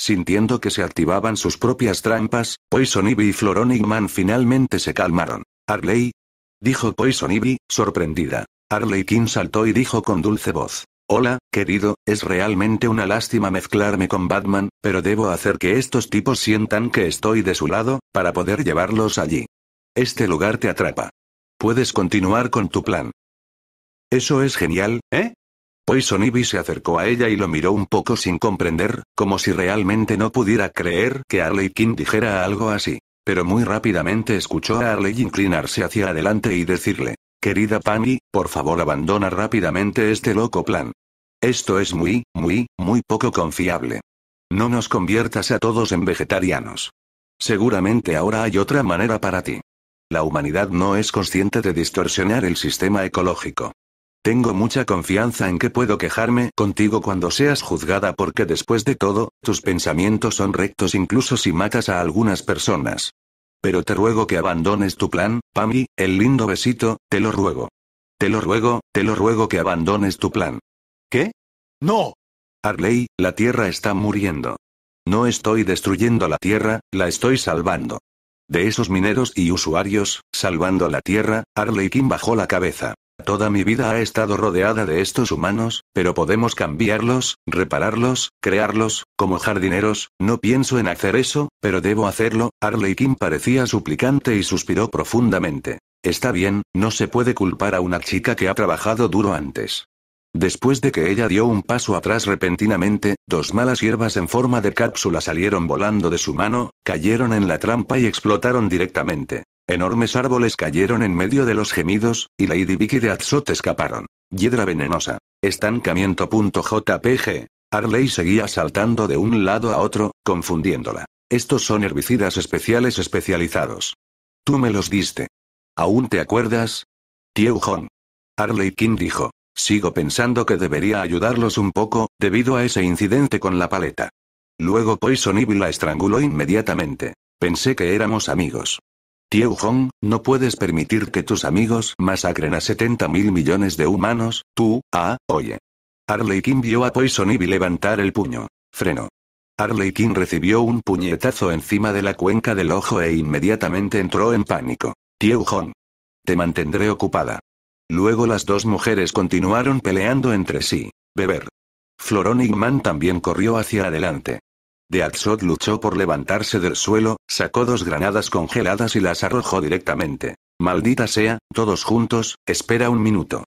Sintiendo que se activaban sus propias trampas, Poison Ivy y Floronic Man finalmente se calmaron. Harley. Dijo Poison Ivy, sorprendida. Harley King saltó y dijo con dulce voz. Hola, querido, es realmente una lástima mezclarme con Batman, pero debo hacer que estos tipos sientan que estoy de su lado, para poder llevarlos allí. Este lugar te atrapa. Puedes continuar con tu plan. Eso es genial, ¿eh? Poison Ivy se acercó a ella y lo miró un poco sin comprender, como si realmente no pudiera creer que Harley Quinn dijera algo así. Pero muy rápidamente escuchó a Harley inclinarse hacia adelante y decirle, Querida Pammy, por favor abandona rápidamente este loco plan. Esto es muy, muy, muy poco confiable. No nos conviertas a todos en vegetarianos. Seguramente ahora hay otra manera para ti. La humanidad no es consciente de distorsionar el sistema ecológico. Tengo mucha confianza en que puedo quejarme contigo cuando seas juzgada porque después de todo, tus pensamientos son rectos incluso si matas a algunas personas. Pero te ruego que abandones tu plan, Pami, el lindo besito, te lo ruego. Te lo ruego, te lo ruego que abandones tu plan. ¿Qué? No. Arley, la Tierra está muriendo. No estoy destruyendo la Tierra, la estoy salvando. De esos mineros y usuarios, salvando la Tierra, Arley Kim bajó la cabeza. Toda mi vida ha estado rodeada de estos humanos, pero podemos cambiarlos, repararlos, crearlos, como jardineros, no pienso en hacer eso, pero debo hacerlo, Harley Kim parecía suplicante y suspiró profundamente. Está bien, no se puede culpar a una chica que ha trabajado duro antes. Después de que ella dio un paso atrás repentinamente, dos malas hierbas en forma de cápsula salieron volando de su mano, cayeron en la trampa y explotaron directamente. Enormes árboles cayeron en medio de los gemidos, y Lady Vicky de Azot escaparon. Hiedra venenosa. Estancamiento.jpg. Arley seguía saltando de un lado a otro, confundiéndola. Estos son herbicidas especiales especializados. Tú me los diste. ¿Aún te acuerdas? Tío Arley Harley King dijo. Sigo pensando que debería ayudarlos un poco, debido a ese incidente con la paleta. Luego Poison Ivy la estranguló inmediatamente. Pensé que éramos amigos. Tieu Hong, no puedes permitir que tus amigos masacren a 70 mil millones de humanos, tú, ah, oye. Harley King vio a Poison Ivy levantar el puño. Freno. Harley Quinn recibió un puñetazo encima de la cuenca del ojo e inmediatamente entró en pánico. Tieu Hong. Te mantendré ocupada. Luego las dos mujeres continuaron peleando entre sí. Beber. Florón Man también corrió hacia adelante. Atsod luchó por levantarse del suelo, sacó dos granadas congeladas y las arrojó directamente. Maldita sea, todos juntos, espera un minuto.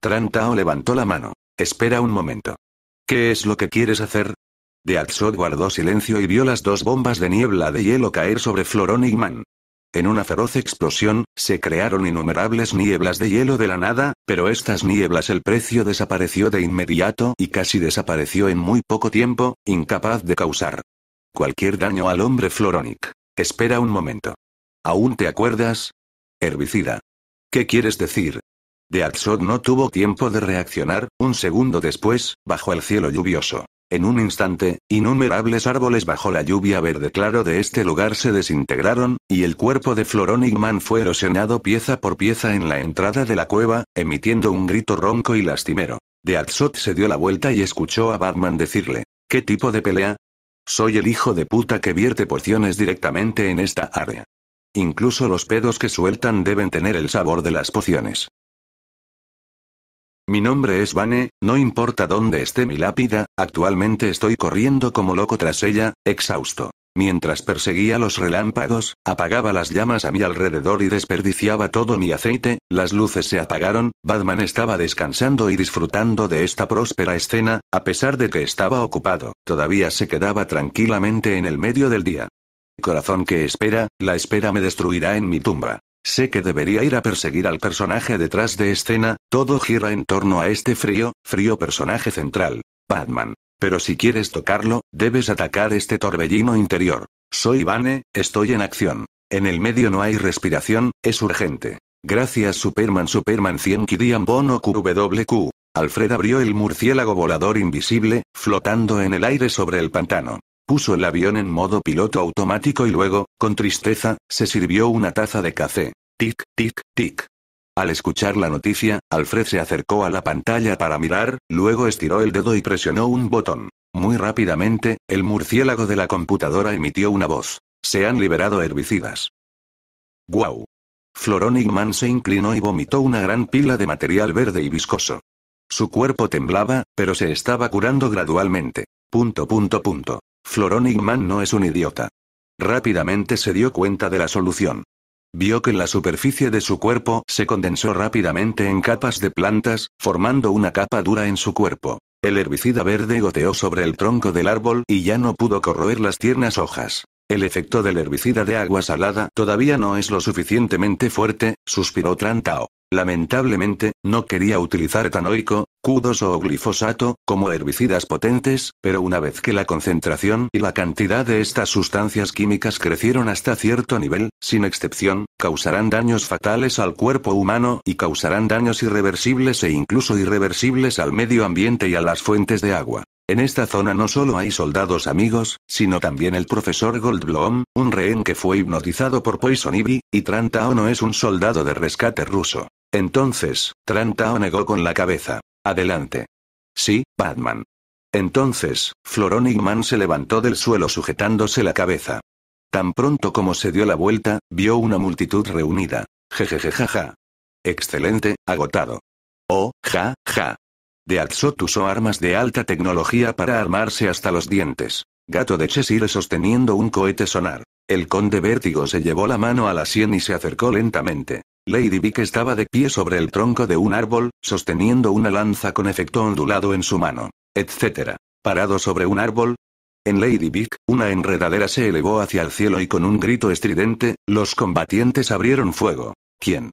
Trantao levantó la mano. Espera un momento. ¿Qué es lo que quieres hacer? Atsod guardó silencio y vio las dos bombas de niebla de hielo caer sobre Florón y en una feroz explosión, se crearon innumerables nieblas de hielo de la nada, pero estas nieblas el precio desapareció de inmediato y casi desapareció en muy poco tiempo, incapaz de causar cualquier daño al hombre Floronic. Espera un momento. ¿Aún te acuerdas? Herbicida. ¿Qué quieres decir? Axod no tuvo tiempo de reaccionar, un segundo después, bajo el cielo lluvioso, en un instante, innumerables árboles bajo la lluvia verde claro de este lugar se desintegraron, y el cuerpo de Floronigman fue erosionado pieza por pieza en la entrada de la cueva, emitiendo un grito ronco y lastimero. De Atsot se dio la vuelta y escuchó a Batman decirle, ¿qué tipo de pelea? Soy el hijo de puta que vierte pociones directamente en esta área. Incluso los pedos que sueltan deben tener el sabor de las pociones. Mi nombre es Vane, no importa dónde esté mi lápida, actualmente estoy corriendo como loco tras ella, exhausto. Mientras perseguía los relámpagos, apagaba las llamas a mi alrededor y desperdiciaba todo mi aceite, las luces se apagaron, Batman estaba descansando y disfrutando de esta próspera escena, a pesar de que estaba ocupado, todavía se quedaba tranquilamente en el medio del día. Corazón que espera, la espera me destruirá en mi tumba. Sé que debería ir a perseguir al personaje detrás de escena, todo gira en torno a este frío, frío personaje central, Batman. Pero si quieres tocarlo, debes atacar este torbellino interior. Soy Vane, estoy en acción. En el medio no hay respiración, es urgente. Gracias Superman Superman 100 Kidian Bono QWQ. Alfred abrió el murciélago volador invisible, flotando en el aire sobre el pantano. Puso el avión en modo piloto automático y luego, con tristeza, se sirvió una taza de café. Tic, tic, tic. Al escuchar la noticia, Alfred se acercó a la pantalla para mirar, luego estiró el dedo y presionó un botón. Muy rápidamente, el murciélago de la computadora emitió una voz. Se han liberado herbicidas. ¡Guau! Floronigman se inclinó y vomitó una gran pila de material verde y viscoso. Su cuerpo temblaba, pero se estaba curando gradualmente. Punto punto punto. Man no es un idiota. Rápidamente se dio cuenta de la solución. Vio que la superficie de su cuerpo se condensó rápidamente en capas de plantas, formando una capa dura en su cuerpo. El herbicida verde goteó sobre el tronco del árbol y ya no pudo corroer las tiernas hojas. El efecto del herbicida de agua salada todavía no es lo suficientemente fuerte, suspiró Trantao. Lamentablemente, no quería utilizar etanoico, o glifosato, como herbicidas potentes, pero una vez que la concentración y la cantidad de estas sustancias químicas crecieron hasta cierto nivel, sin excepción, causarán daños fatales al cuerpo humano y causarán daños irreversibles e incluso irreversibles al medio ambiente y a las fuentes de agua. En esta zona no solo hay soldados amigos, sino también el profesor Goldblom, un rehén que fue hipnotizado por Poison Ivy, y no es un soldado de rescate ruso. Entonces, Trantao negó con la cabeza. Adelante. Sí, Batman. Entonces, Floronigman se levantó del suelo sujetándose la cabeza. Tan pronto como se dio la vuelta, vio una multitud reunida. Jejejejaja. Excelente, agotado. Oh, ja, ja. De Azot usó armas de alta tecnología para armarse hasta los dientes. Gato de Cheshire sosteniendo un cohete sonar. El conde Vértigo se llevó la mano a la sien y se acercó lentamente. Lady Vic estaba de pie sobre el tronco de un árbol, sosteniendo una lanza con efecto ondulado en su mano. Etcétera. Parado sobre un árbol. En Lady Vic, una enredadera se elevó hacia el cielo y con un grito estridente, los combatientes abrieron fuego. ¿Quién?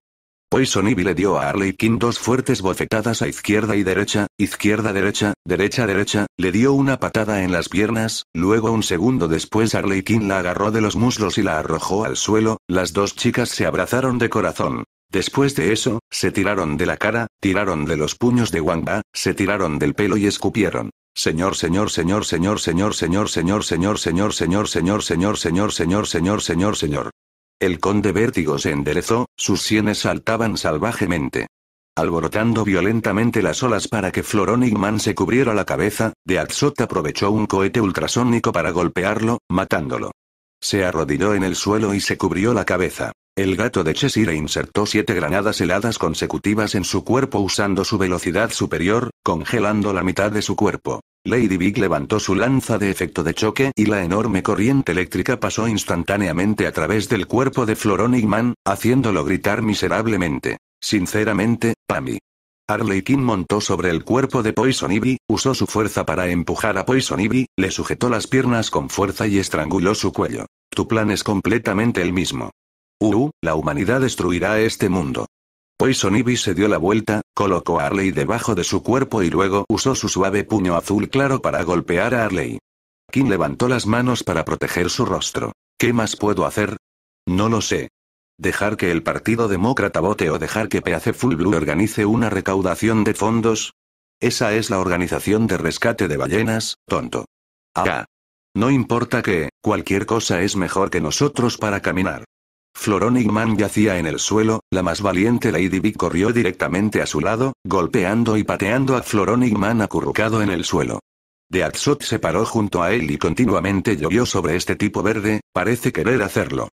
Poison Ivy le dio a Harley Quinn dos fuertes bofetadas a izquierda y derecha, izquierda-derecha, derecha-derecha, le dio una patada en las piernas, luego un segundo después Harley Quinn la agarró de los muslos y la arrojó al suelo, las dos chicas se abrazaron de corazón. Después de eso, se tiraron de la cara, tiraron de los puños de Wanda, se tiraron del pelo y escupieron. Señor, señor, señor, señor, señor, señor, señor, señor, señor, señor, señor, señor, señor, señor, señor, señor, señor. El conde Vértigo se enderezó, sus sienes saltaban salvajemente. Alborotando violentamente las olas para que Floronigman se cubriera la cabeza, De Axot aprovechó un cohete ultrasónico para golpearlo, matándolo. Se arrodilló en el suelo y se cubrió la cabeza. El gato de Cheshire insertó siete granadas heladas consecutivas en su cuerpo usando su velocidad superior, congelando la mitad de su cuerpo. Lady Big levantó su lanza de efecto de choque y la enorme corriente eléctrica pasó instantáneamente a través del cuerpo de Floronic haciéndolo gritar miserablemente. Sinceramente, Pami. Harley Quinn montó sobre el cuerpo de Poison Ivy, usó su fuerza para empujar a Poison Ivy, le sujetó las piernas con fuerza y estranguló su cuello. Tu plan es completamente el mismo. Uh, la humanidad destruirá este mundo. Poison Ivy se dio la vuelta, colocó a Harley debajo de su cuerpo y luego usó su suave puño azul claro para golpear a Harley. Quinn levantó las manos para proteger su rostro. ¿Qué más puedo hacer? No lo sé. ¿Dejar que el Partido Demócrata vote o dejar que PAC Full Blue organice una recaudación de fondos? Esa es la organización de rescate de ballenas, tonto. Ah. No importa que, cualquier cosa es mejor que nosotros para caminar. Florón yacía en el suelo, la más valiente Lady B corrió directamente a su lado, golpeando y pateando a Florón acurrucado en el suelo. De Atsot se paró junto a él y continuamente llovió sobre este tipo verde, parece querer hacerlo.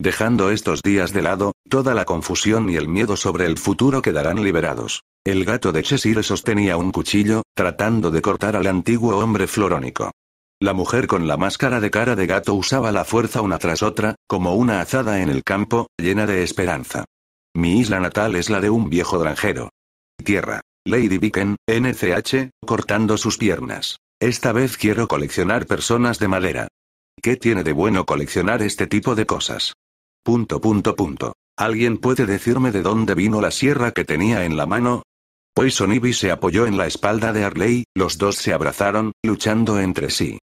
Dejando estos días de lado, toda la confusión y el miedo sobre el futuro quedarán liberados. El gato de Cheshire sostenía un cuchillo, tratando de cortar al antiguo hombre florónico. La mujer con la máscara de cara de gato usaba la fuerza una tras otra, como una azada en el campo, llena de esperanza. Mi isla natal es la de un viejo granjero. Tierra. Lady Beacon, NCH, cortando sus piernas. Esta vez quiero coleccionar personas de madera. ¿Qué tiene de bueno coleccionar este tipo de cosas? Punto punto punto. ¿Alguien puede decirme de dónde vino la sierra que tenía en la mano? Poison Ivy se apoyó en la espalda de Arley, los dos se abrazaron, luchando entre sí.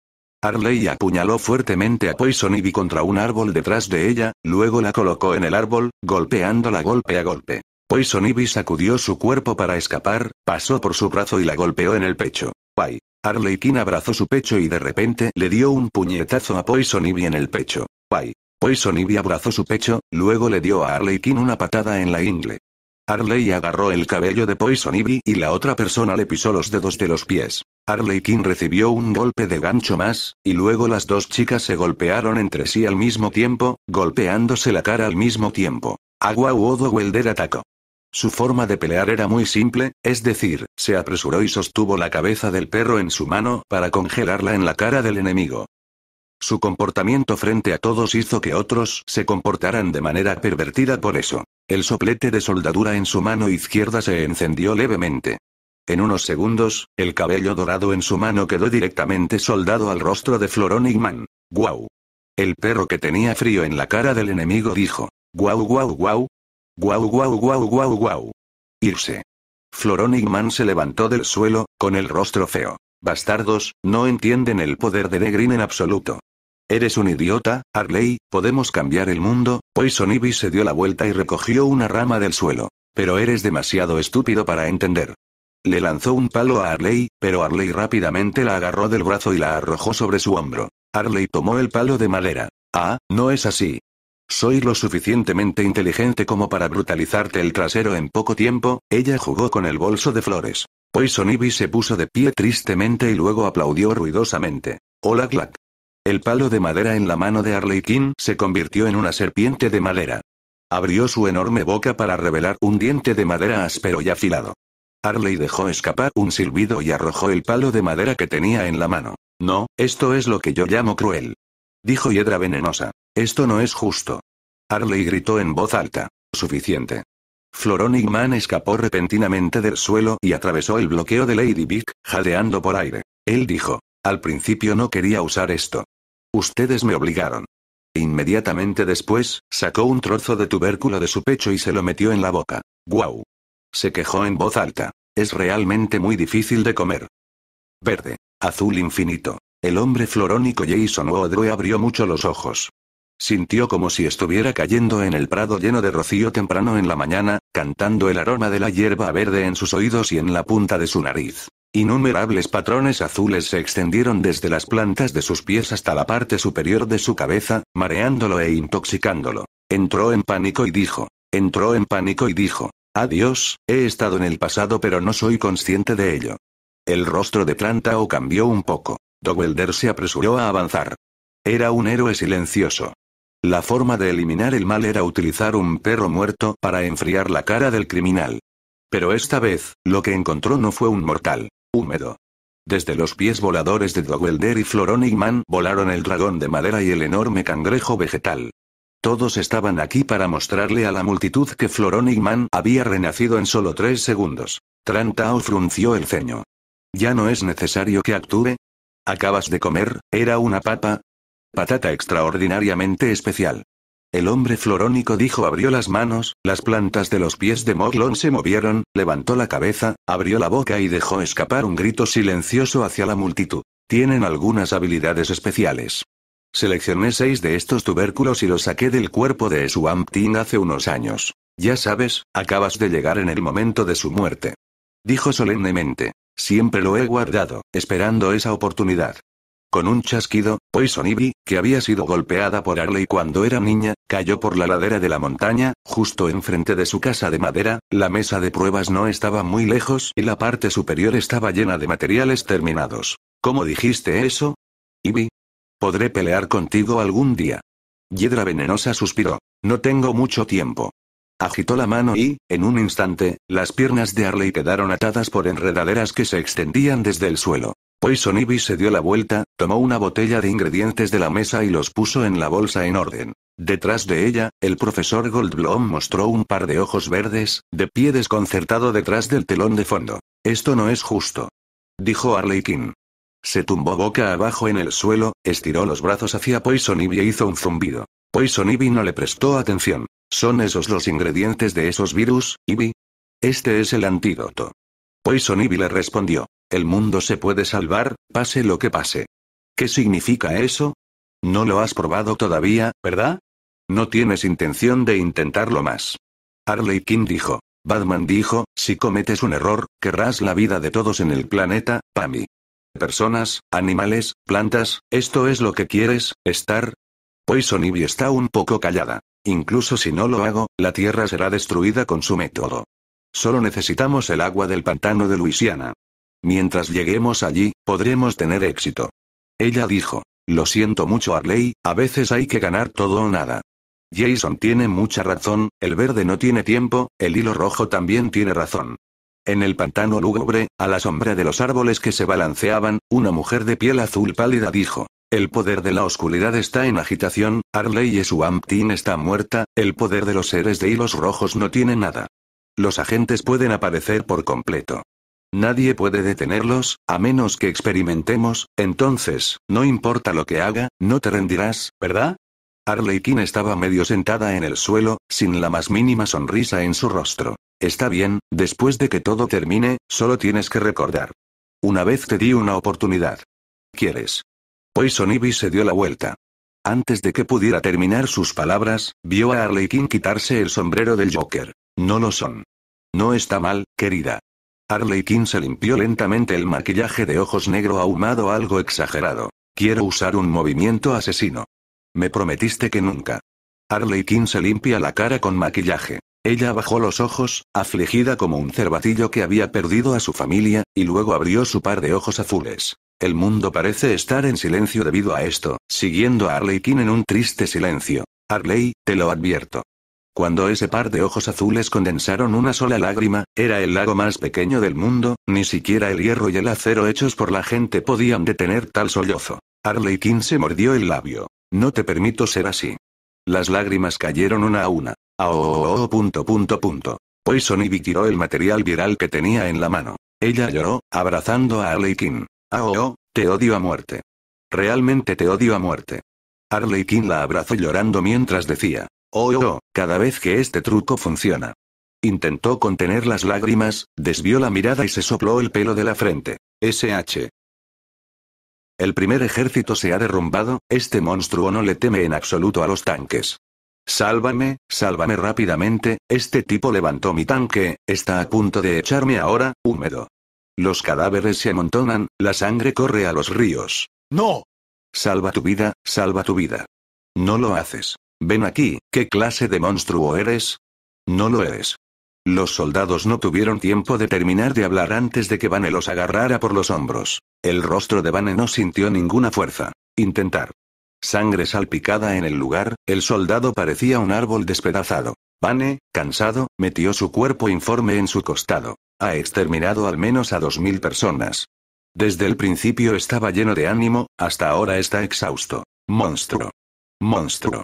Arley apuñaló fuertemente a Poison Ivy contra un árbol detrás de ella, luego la colocó en el árbol, golpeándola golpe a golpe. Poison Ivy sacudió su cuerpo para escapar, pasó por su brazo y la golpeó en el pecho. ¡Ay! Arley King abrazó su pecho y de repente le dio un puñetazo a Poison Ivy en el pecho. ¡Guay! Poison Ivy abrazó su pecho, luego le dio a Harley Quinn una patada en la ingle. Harley agarró el cabello de Poison Ivy y la otra persona le pisó los dedos de los pies. Harley Quinn recibió un golpe de gancho más, y luego las dos chicas se golpearon entre sí al mismo tiempo, golpeándose la cara al mismo tiempo. Agua Uodo Welder atacó. Su forma de pelear era muy simple, es decir, se apresuró y sostuvo la cabeza del perro en su mano para congelarla en la cara del enemigo. Su comportamiento frente a todos hizo que otros se comportaran de manera pervertida por eso. El soplete de soldadura en su mano izquierda se encendió levemente. En unos segundos, el cabello dorado en su mano quedó directamente soldado al rostro de Floronigman. ¡Guau! El perro que tenía frío en la cara del enemigo dijo. ¡Guau, guau, guau! ¡Guau, guau, guau, guau, guau! Irse. Floronigman se levantó del suelo, con el rostro feo. Bastardos, no entienden el poder de Negrin en absoluto. Eres un idiota, Harley, podemos cambiar el mundo. Poison Ivy se dio la vuelta y recogió una rama del suelo. Pero eres demasiado estúpido para entender. Le lanzó un palo a Harley, pero Harley rápidamente la agarró del brazo y la arrojó sobre su hombro. Harley tomó el palo de madera. Ah, no es así. Soy lo suficientemente inteligente como para brutalizarte el trasero en poco tiempo, ella jugó con el bolso de flores. Poison Ivy se puso de pie tristemente y luego aplaudió ruidosamente. Hola Glack. El palo de madera en la mano de King se convirtió en una serpiente de madera. Abrió su enorme boca para revelar un diente de madera áspero y afilado. Arley dejó escapar un silbido y arrojó el palo de madera que tenía en la mano. No, esto es lo que yo llamo cruel. Dijo Hiedra Venenosa. Esto no es justo. Arley gritó en voz alta. Suficiente. Man escapó repentinamente del suelo y atravesó el bloqueo de Lady Vic, jadeando por aire. Él dijo. Al principio no quería usar esto. Ustedes me obligaron. Inmediatamente después, sacó un trozo de tubérculo de su pecho y se lo metió en la boca. ¡Guau! Se quejó en voz alta. Es realmente muy difícil de comer. Verde. Azul infinito. El hombre florónico Jason Woodrow abrió mucho los ojos. Sintió como si estuviera cayendo en el prado lleno de rocío temprano en la mañana, cantando el aroma de la hierba verde en sus oídos y en la punta de su nariz. Innumerables patrones azules se extendieron desde las plantas de sus pies hasta la parte superior de su cabeza, mareándolo e intoxicándolo. Entró en pánico y dijo. Entró en pánico y dijo. Adiós, he estado en el pasado pero no soy consciente de ello. El rostro de Plantao cambió un poco. Dowelder se apresuró a avanzar. Era un héroe silencioso. La forma de eliminar el mal era utilizar un perro muerto para enfriar la cara del criminal. Pero esta vez, lo que encontró no fue un mortal húmedo. Desde los pies voladores de Dogwelder y Man volaron el dragón de madera y el enorme cangrejo vegetal. Todos estaban aquí para mostrarle a la multitud que Man había renacido en solo tres segundos. Trantao frunció el ceño. ¿Ya no es necesario que actúe? ¿Acabas de comer? ¿Era una papa? Patata extraordinariamente especial. El hombre florónico dijo abrió las manos, las plantas de los pies de Moglon se movieron, levantó la cabeza, abrió la boca y dejó escapar un grito silencioso hacia la multitud. Tienen algunas habilidades especiales. Seleccioné seis de estos tubérculos y los saqué del cuerpo de tin hace unos años. Ya sabes, acabas de llegar en el momento de su muerte. Dijo solemnemente. Siempre lo he guardado, esperando esa oportunidad. Con un chasquido, Poison Ivy, que había sido golpeada por Arley cuando era niña, cayó por la ladera de la montaña, justo enfrente de su casa de madera, la mesa de pruebas no estaba muy lejos y la parte superior estaba llena de materiales terminados. ¿Cómo dijiste eso? Ivy. Podré pelear contigo algún día. Yedra venenosa suspiró. No tengo mucho tiempo. Agitó la mano y, en un instante, las piernas de Arley quedaron atadas por enredaderas que se extendían desde el suelo. Poison Ivy se dio la vuelta, tomó una botella de ingredientes de la mesa y los puso en la bolsa en orden. Detrás de ella, el profesor Goldblum mostró un par de ojos verdes, de pie desconcertado detrás del telón de fondo. Esto no es justo. Dijo Harley Quinn. Se tumbó boca abajo en el suelo, estiró los brazos hacia Poison Ivy e hizo un zumbido. Poison Ivy no le prestó atención. ¿Son esos los ingredientes de esos virus, Ivy? Este es el antídoto. Poison Ivy le respondió. El mundo se puede salvar, pase lo que pase. ¿Qué significa eso? No lo has probado todavía, ¿verdad? No tienes intención de intentarlo más. Harley Quinn dijo. Batman dijo, si cometes un error, querrás la vida de todos en el planeta, Pami. Personas, animales, plantas, ¿esto es lo que quieres, estar? Poison Ivy está un poco callada. Incluso si no lo hago, la Tierra será destruida con su método. Solo necesitamos el agua del pantano de Luisiana. Mientras lleguemos allí, podremos tener éxito. Ella dijo. Lo siento mucho Arley, a veces hay que ganar todo o nada. Jason tiene mucha razón, el verde no tiene tiempo, el hilo rojo también tiene razón. En el pantano lúgubre, a la sombra de los árboles que se balanceaban, una mujer de piel azul pálida dijo, el poder de la oscuridad está en agitación, Arley y su Amptin está muerta, el poder de los seres de hilos rojos no tiene nada. Los agentes pueden aparecer por completo. Nadie puede detenerlos, a menos que experimentemos, entonces, no importa lo que haga, no te rendirás, ¿verdad? Arlequín estaba medio sentada en el suelo, sin la más mínima sonrisa en su rostro. Está bien, después de que todo termine, solo tienes que recordar. Una vez te di una oportunidad. ¿Quieres? Poison Ivy se dio la vuelta. Antes de que pudiera terminar sus palabras, vio a Arlequín quitarse el sombrero del Joker. No lo son. No está mal, querida. Harley Quinn se limpió lentamente el maquillaje de ojos negro ahumado algo exagerado. Quiero usar un movimiento asesino. Me prometiste que nunca. Harley Quinn se limpia la cara con maquillaje. Ella bajó los ojos, afligida como un cervatillo que había perdido a su familia, y luego abrió su par de ojos azules. El mundo parece estar en silencio debido a esto, siguiendo a Harley Quinn en un triste silencio. Harley, te lo advierto. Cuando ese par de ojos azules condensaron una sola lágrima, era el lago más pequeño del mundo, ni siquiera el hierro y el acero hechos por la gente podían detener tal sollozo. Harley Quinn se mordió el labio. No te permito ser así. Las lágrimas cayeron una a una. Oh oh, oh, oh punto, Poison tiró el material viral que tenía en la mano. Ella lloró, abrazando a Harley Quinn. Oh, te odio a muerte. Realmente te odio a muerte. Harley Quinn la abrazó llorando mientras decía, Oh, oh, oh, cada vez que este truco funciona. Intentó contener las lágrimas, desvió la mirada y se sopló el pelo de la frente. SH. El primer ejército se ha derrumbado, este monstruo no le teme en absoluto a los tanques. Sálvame, sálvame rápidamente, este tipo levantó mi tanque, está a punto de echarme ahora, húmedo. Los cadáveres se amontonan, la sangre corre a los ríos. ¡No! Salva tu vida, salva tu vida. No lo haces. Ven aquí, ¿qué clase de monstruo eres? No lo eres. Los soldados no tuvieron tiempo de terminar de hablar antes de que Vane los agarrara por los hombros. El rostro de Vane no sintió ninguna fuerza. Intentar. Sangre salpicada en el lugar, el soldado parecía un árbol despedazado. Vane, cansado, metió su cuerpo informe en su costado. Ha exterminado al menos a dos mil personas. Desde el principio estaba lleno de ánimo, hasta ahora está exhausto. Monstruo. Monstruo.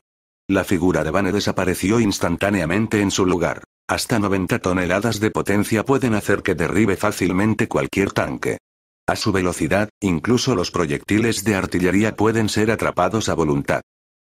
La figura de Bane desapareció instantáneamente en su lugar. Hasta 90 toneladas de potencia pueden hacer que derribe fácilmente cualquier tanque. A su velocidad, incluso los proyectiles de artillería pueden ser atrapados a voluntad.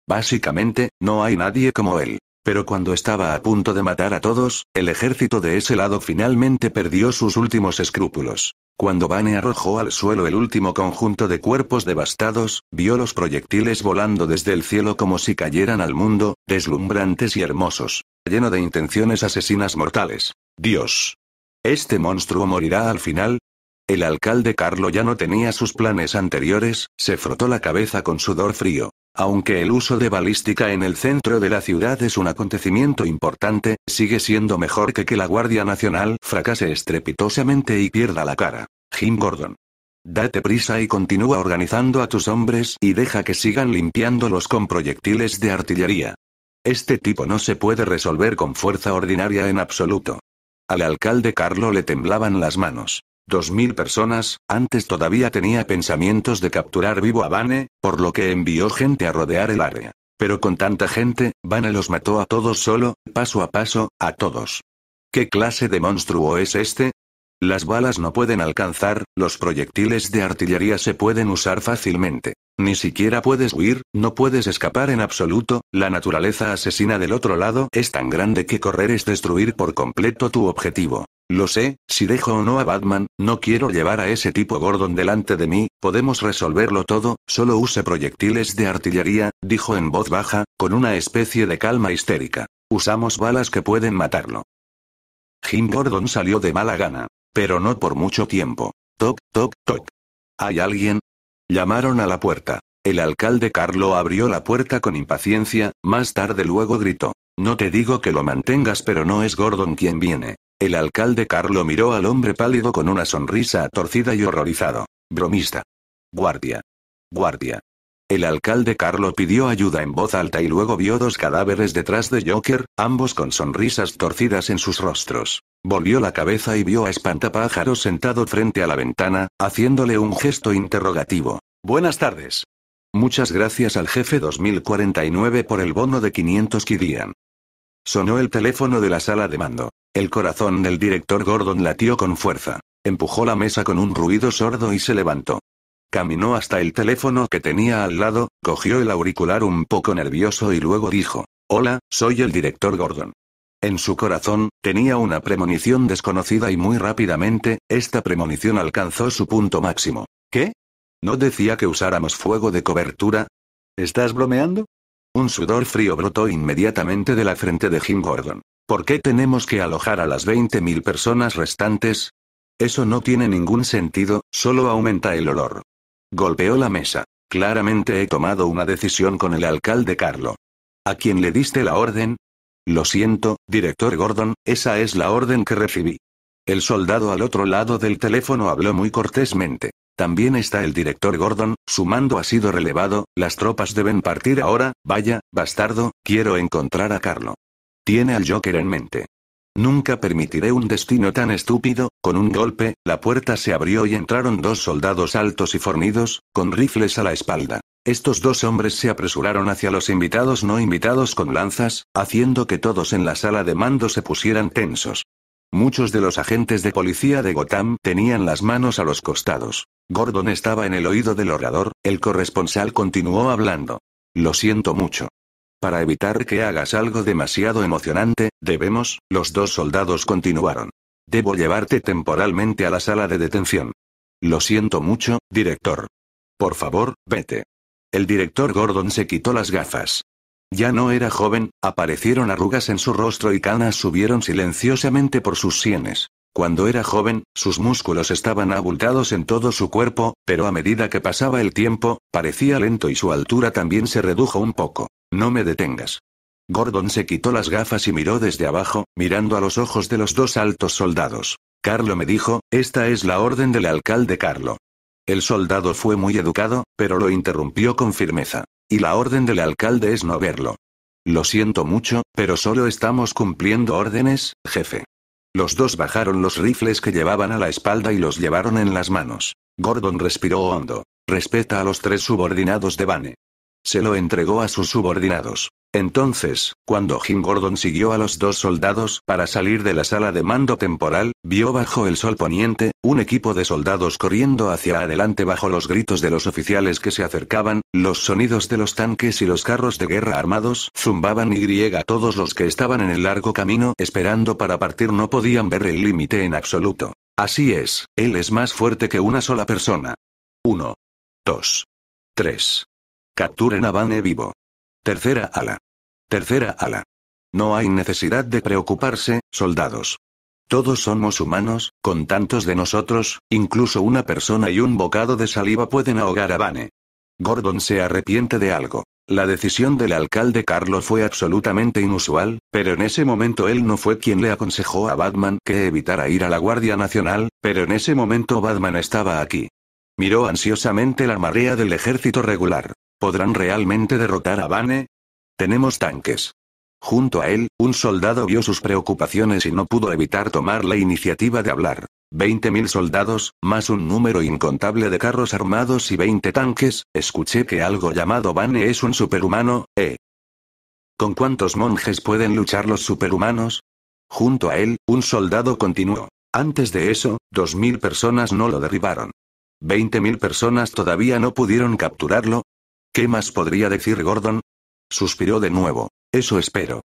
Básicamente, no hay nadie como él. Pero cuando estaba a punto de matar a todos, el ejército de ese lado finalmente perdió sus últimos escrúpulos. Cuando Bane arrojó al suelo el último conjunto de cuerpos devastados, vio los proyectiles volando desde el cielo como si cayeran al mundo, deslumbrantes y hermosos, lleno de intenciones asesinas mortales. Dios. Este monstruo morirá al final, el alcalde Carlo ya no tenía sus planes anteriores, se frotó la cabeza con sudor frío. Aunque el uso de balística en el centro de la ciudad es un acontecimiento importante, sigue siendo mejor que que la Guardia Nacional fracase estrepitosamente y pierda la cara. Jim Gordon. Date prisa y continúa organizando a tus hombres y deja que sigan limpiándolos con proyectiles de artillería. Este tipo no se puede resolver con fuerza ordinaria en absoluto. Al alcalde Carlo le temblaban las manos. Dos mil personas, antes todavía tenía pensamientos de capturar vivo a Bane, por lo que envió gente a rodear el área. Pero con tanta gente, Bane los mató a todos solo, paso a paso, a todos. ¿Qué clase de monstruo es este? Las balas no pueden alcanzar, los proyectiles de artillería se pueden usar fácilmente. Ni siquiera puedes huir, no puedes escapar en absoluto, la naturaleza asesina del otro lado es tan grande que correr es destruir por completo tu objetivo. Lo sé, si dejo o no a Batman, no quiero llevar a ese tipo Gordon delante de mí, podemos resolverlo todo, solo use proyectiles de artillería, dijo en voz baja, con una especie de calma histérica. Usamos balas que pueden matarlo. Jim Gordon salió de mala gana. Pero no por mucho tiempo. Toc, toc, toc. ¿Hay alguien? Llamaron a la puerta. El alcalde Carlo abrió la puerta con impaciencia, más tarde luego gritó. No te digo que lo mantengas, pero no es Gordon quien viene. El alcalde Carlo miró al hombre pálido con una sonrisa torcida y horrorizado. Bromista. Guardia. Guardia. El alcalde Carlo pidió ayuda en voz alta y luego vio dos cadáveres detrás de Joker, ambos con sonrisas torcidas en sus rostros. Volvió la cabeza y vio a Espantapájaros sentado frente a la ventana, haciéndole un gesto interrogativo. Buenas tardes. Muchas gracias al jefe 2049 por el bono de 500 Kidian. Sonó el teléfono de la sala de mando. El corazón del director Gordon latió con fuerza. Empujó la mesa con un ruido sordo y se levantó. Caminó hasta el teléfono que tenía al lado, cogió el auricular un poco nervioso y luego dijo, Hola, soy el director Gordon. En su corazón, tenía una premonición desconocida y muy rápidamente, esta premonición alcanzó su punto máximo. ¿Qué? ¿No decía que usáramos fuego de cobertura? ¿Estás bromeando? Un sudor frío brotó inmediatamente de la frente de Jim Gordon. ¿Por qué tenemos que alojar a las 20.000 personas restantes? Eso no tiene ningún sentido, solo aumenta el olor. Golpeó la mesa. Claramente he tomado una decisión con el alcalde Carlo. ¿A quién le diste la orden? Lo siento, director Gordon, esa es la orden que recibí. El soldado al otro lado del teléfono habló muy cortésmente. También está el director Gordon, su mando ha sido relevado, las tropas deben partir ahora, vaya, bastardo, quiero encontrar a Carlo. Tiene al Joker en mente. Nunca permitiré un destino tan estúpido. Con un golpe, la puerta se abrió y entraron dos soldados altos y fornidos, con rifles a la espalda. Estos dos hombres se apresuraron hacia los invitados no invitados con lanzas, haciendo que todos en la sala de mando se pusieran tensos. Muchos de los agentes de policía de Gotham tenían las manos a los costados. Gordon estaba en el oído del orador, el corresponsal continuó hablando. Lo siento mucho. Para evitar que hagas algo demasiado emocionante, debemos, los dos soldados continuaron. Debo llevarte temporalmente a la sala de detención. Lo siento mucho, director. Por favor, vete. El director Gordon se quitó las gafas. Ya no era joven, aparecieron arrugas en su rostro y canas subieron silenciosamente por sus sienes. Cuando era joven, sus músculos estaban abultados en todo su cuerpo, pero a medida que pasaba el tiempo, parecía lento y su altura también se redujo un poco. No me detengas. Gordon se quitó las gafas y miró desde abajo, mirando a los ojos de los dos altos soldados. Carlo me dijo, esta es la orden del alcalde Carlo. El soldado fue muy educado, pero lo interrumpió con firmeza. Y la orden del alcalde es no verlo. Lo siento mucho, pero solo estamos cumpliendo órdenes, jefe. Los dos bajaron los rifles que llevaban a la espalda y los llevaron en las manos. Gordon respiró hondo. Respeta a los tres subordinados de Bane. Se lo entregó a sus subordinados. Entonces, cuando Jim Gordon siguió a los dos soldados para salir de la sala de mando temporal, vio bajo el sol poniente, un equipo de soldados corriendo hacia adelante bajo los gritos de los oficiales que se acercaban, los sonidos de los tanques y los carros de guerra armados zumbaban y griega todos los que estaban en el largo camino esperando para partir no podían ver el límite en absoluto. Así es, él es más fuerte que una sola persona. 1. 2. 3. Capturen a Bane vivo. Tercera ala. Tercera ala. No hay necesidad de preocuparse, soldados. Todos somos humanos, con tantos de nosotros, incluso una persona y un bocado de saliva pueden ahogar a Bane. Gordon se arrepiente de algo. La decisión del alcalde Carlos fue absolutamente inusual, pero en ese momento él no fue quien le aconsejó a Batman que evitara ir a la Guardia Nacional, pero en ese momento Batman estaba aquí. Miró ansiosamente la marea del ejército regular. ¿Podrán realmente derrotar a Bane? Tenemos tanques. Junto a él, un soldado vio sus preocupaciones y no pudo evitar tomar la iniciativa de hablar. 20.000 soldados, más un número incontable de carros armados y 20 tanques, escuché que algo llamado Bane es un superhumano, ¿eh? ¿Con cuántos monjes pueden luchar los superhumanos? Junto a él, un soldado continuó. Antes de eso, dos mil personas no lo derribaron. Veinte mil personas todavía no pudieron capturarlo, ¿Qué más podría decir Gordon? Suspiró de nuevo. Eso espero.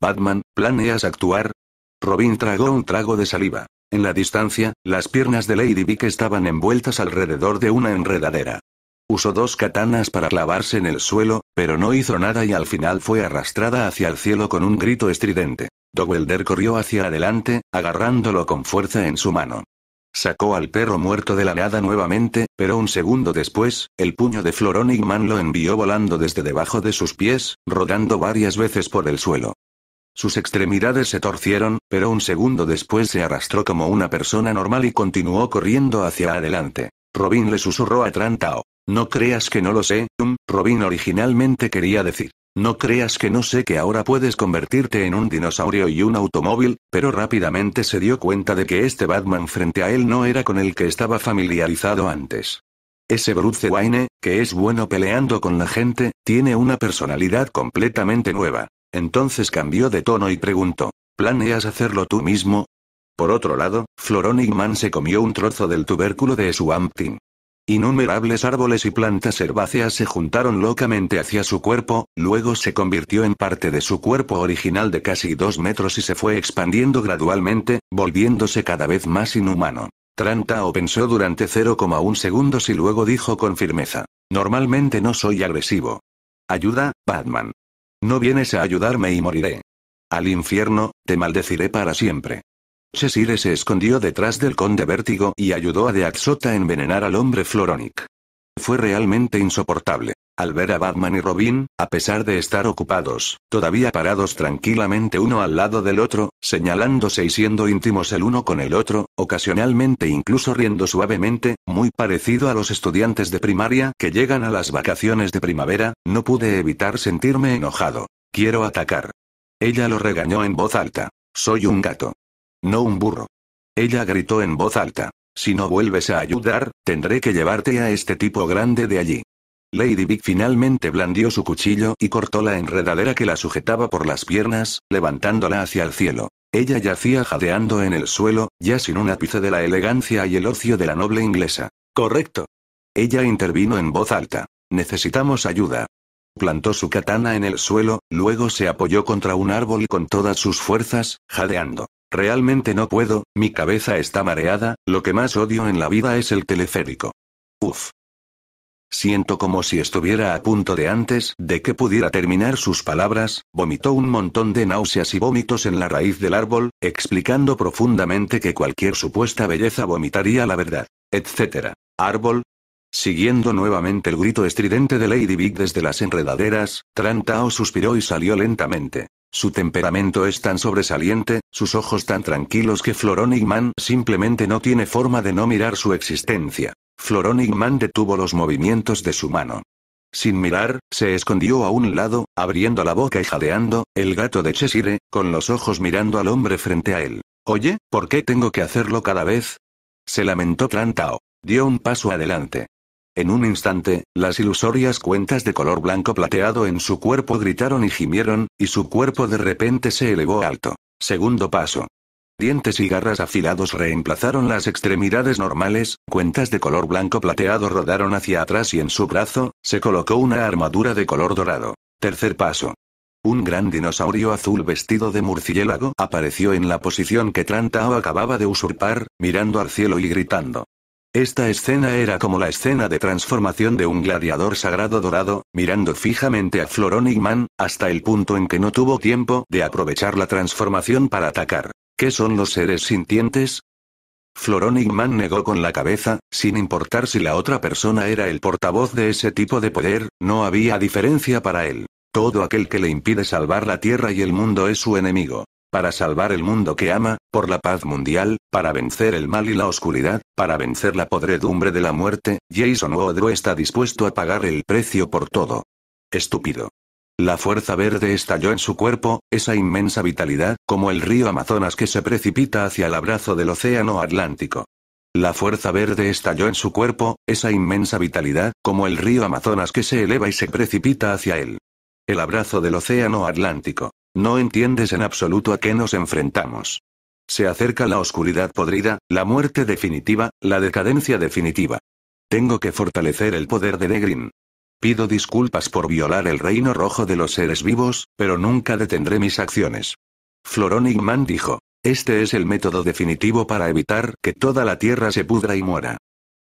Batman, ¿planeas actuar? Robin tragó un trago de saliva. En la distancia, las piernas de Lady Vic estaban envueltas alrededor de una enredadera. Usó dos katanas para clavarse en el suelo, pero no hizo nada y al final fue arrastrada hacia el cielo con un grito estridente. Dowelder corrió hacia adelante, agarrándolo con fuerza en su mano. Sacó al perro muerto de la nada nuevamente, pero un segundo después, el puño de Man lo envió volando desde debajo de sus pies, rodando varias veces por el suelo. Sus extremidades se torcieron, pero un segundo después se arrastró como una persona normal y continuó corriendo hacia adelante. Robin le susurró a Trantao. No creas que no lo sé, Robin originalmente quería decir. No creas que no sé que ahora puedes convertirte en un dinosaurio y un automóvil, pero rápidamente se dio cuenta de que este Batman frente a él no era con el que estaba familiarizado antes. Ese Bruce Wayne, que es bueno peleando con la gente, tiene una personalidad completamente nueva. Entonces cambió de tono y preguntó, ¿planeas hacerlo tú mismo? Por otro lado, Man se comió un trozo del tubérculo de su Thing. Innumerables árboles y plantas herbáceas se juntaron locamente hacia su cuerpo, luego se convirtió en parte de su cuerpo original de casi dos metros y se fue expandiendo gradualmente, volviéndose cada vez más inhumano. Trantao pensó durante 0,1 segundos y luego dijo con firmeza. Normalmente no soy agresivo. Ayuda, Batman. No vienes a ayudarme y moriré. Al infierno, te maldeciré para siempre. Chesire se escondió detrás del conde Vértigo y ayudó a Deaxota a envenenar al hombre Floronic. Fue realmente insoportable. Al ver a Batman y Robin, a pesar de estar ocupados, todavía parados tranquilamente uno al lado del otro, señalándose y siendo íntimos el uno con el otro, ocasionalmente incluso riendo suavemente, muy parecido a los estudiantes de primaria que llegan a las vacaciones de primavera, no pude evitar sentirme enojado. Quiero atacar. Ella lo regañó en voz alta. Soy un gato. No un burro. Ella gritó en voz alta. Si no vuelves a ayudar, tendré que llevarte a este tipo grande de allí. Lady Big finalmente blandió su cuchillo y cortó la enredadera que la sujetaba por las piernas, levantándola hacia el cielo. Ella yacía jadeando en el suelo, ya sin un ápice de la elegancia y el ocio de la noble inglesa. Correcto. Ella intervino en voz alta. Necesitamos ayuda. Plantó su katana en el suelo, luego se apoyó contra un árbol con todas sus fuerzas, jadeando. Realmente no puedo, mi cabeza está mareada, lo que más odio en la vida es el teleférico. Uf. Siento como si estuviera a punto de antes de que pudiera terminar sus palabras, vomitó un montón de náuseas y vómitos en la raíz del árbol, explicando profundamente que cualquier supuesta belleza vomitaría la verdad, etc. Árbol. Siguiendo nuevamente el grito estridente de Lady Big desde las enredaderas, Trantao suspiró y salió lentamente. Su temperamento es tan sobresaliente, sus ojos tan tranquilos que Floronigman simplemente no tiene forma de no mirar su existencia. Floronigman detuvo los movimientos de su mano. Sin mirar, se escondió a un lado, abriendo la boca y jadeando, el gato de Cheshire, con los ojos mirando al hombre frente a él. Oye, ¿por qué tengo que hacerlo cada vez? Se lamentó Trantao. Dio un paso adelante. En un instante, las ilusorias cuentas de color blanco plateado en su cuerpo gritaron y gimieron, y su cuerpo de repente se elevó alto. Segundo paso. Dientes y garras afilados reemplazaron las extremidades normales, cuentas de color blanco plateado rodaron hacia atrás y en su brazo, se colocó una armadura de color dorado. Tercer paso. Un gran dinosaurio azul vestido de murciélago apareció en la posición que Trantao acababa de usurpar, mirando al cielo y gritando. Esta escena era como la escena de transformación de un gladiador sagrado dorado, mirando fijamente a Floronigman, hasta el punto en que no tuvo tiempo de aprovechar la transformación para atacar. ¿Qué son los seres sintientes? Floronigman negó con la cabeza, sin importar si la otra persona era el portavoz de ese tipo de poder, no había diferencia para él. Todo aquel que le impide salvar la Tierra y el mundo es su enemigo para salvar el mundo que ama, por la paz mundial, para vencer el mal y la oscuridad, para vencer la podredumbre de la muerte, Jason Wodro está dispuesto a pagar el precio por todo. Estúpido. La fuerza verde estalló en su cuerpo, esa inmensa vitalidad, como el río Amazonas que se precipita hacia el abrazo del océano Atlántico. La fuerza verde estalló en su cuerpo, esa inmensa vitalidad, como el río Amazonas que se eleva y se precipita hacia él. El abrazo del océano Atlántico. No entiendes en absoluto a qué nos enfrentamos. Se acerca la oscuridad podrida, la muerte definitiva, la decadencia definitiva. Tengo que fortalecer el poder de Degrin. Pido disculpas por violar el reino rojo de los seres vivos, pero nunca detendré mis acciones. Florón man dijo. Este es el método definitivo para evitar que toda la tierra se pudra y muera.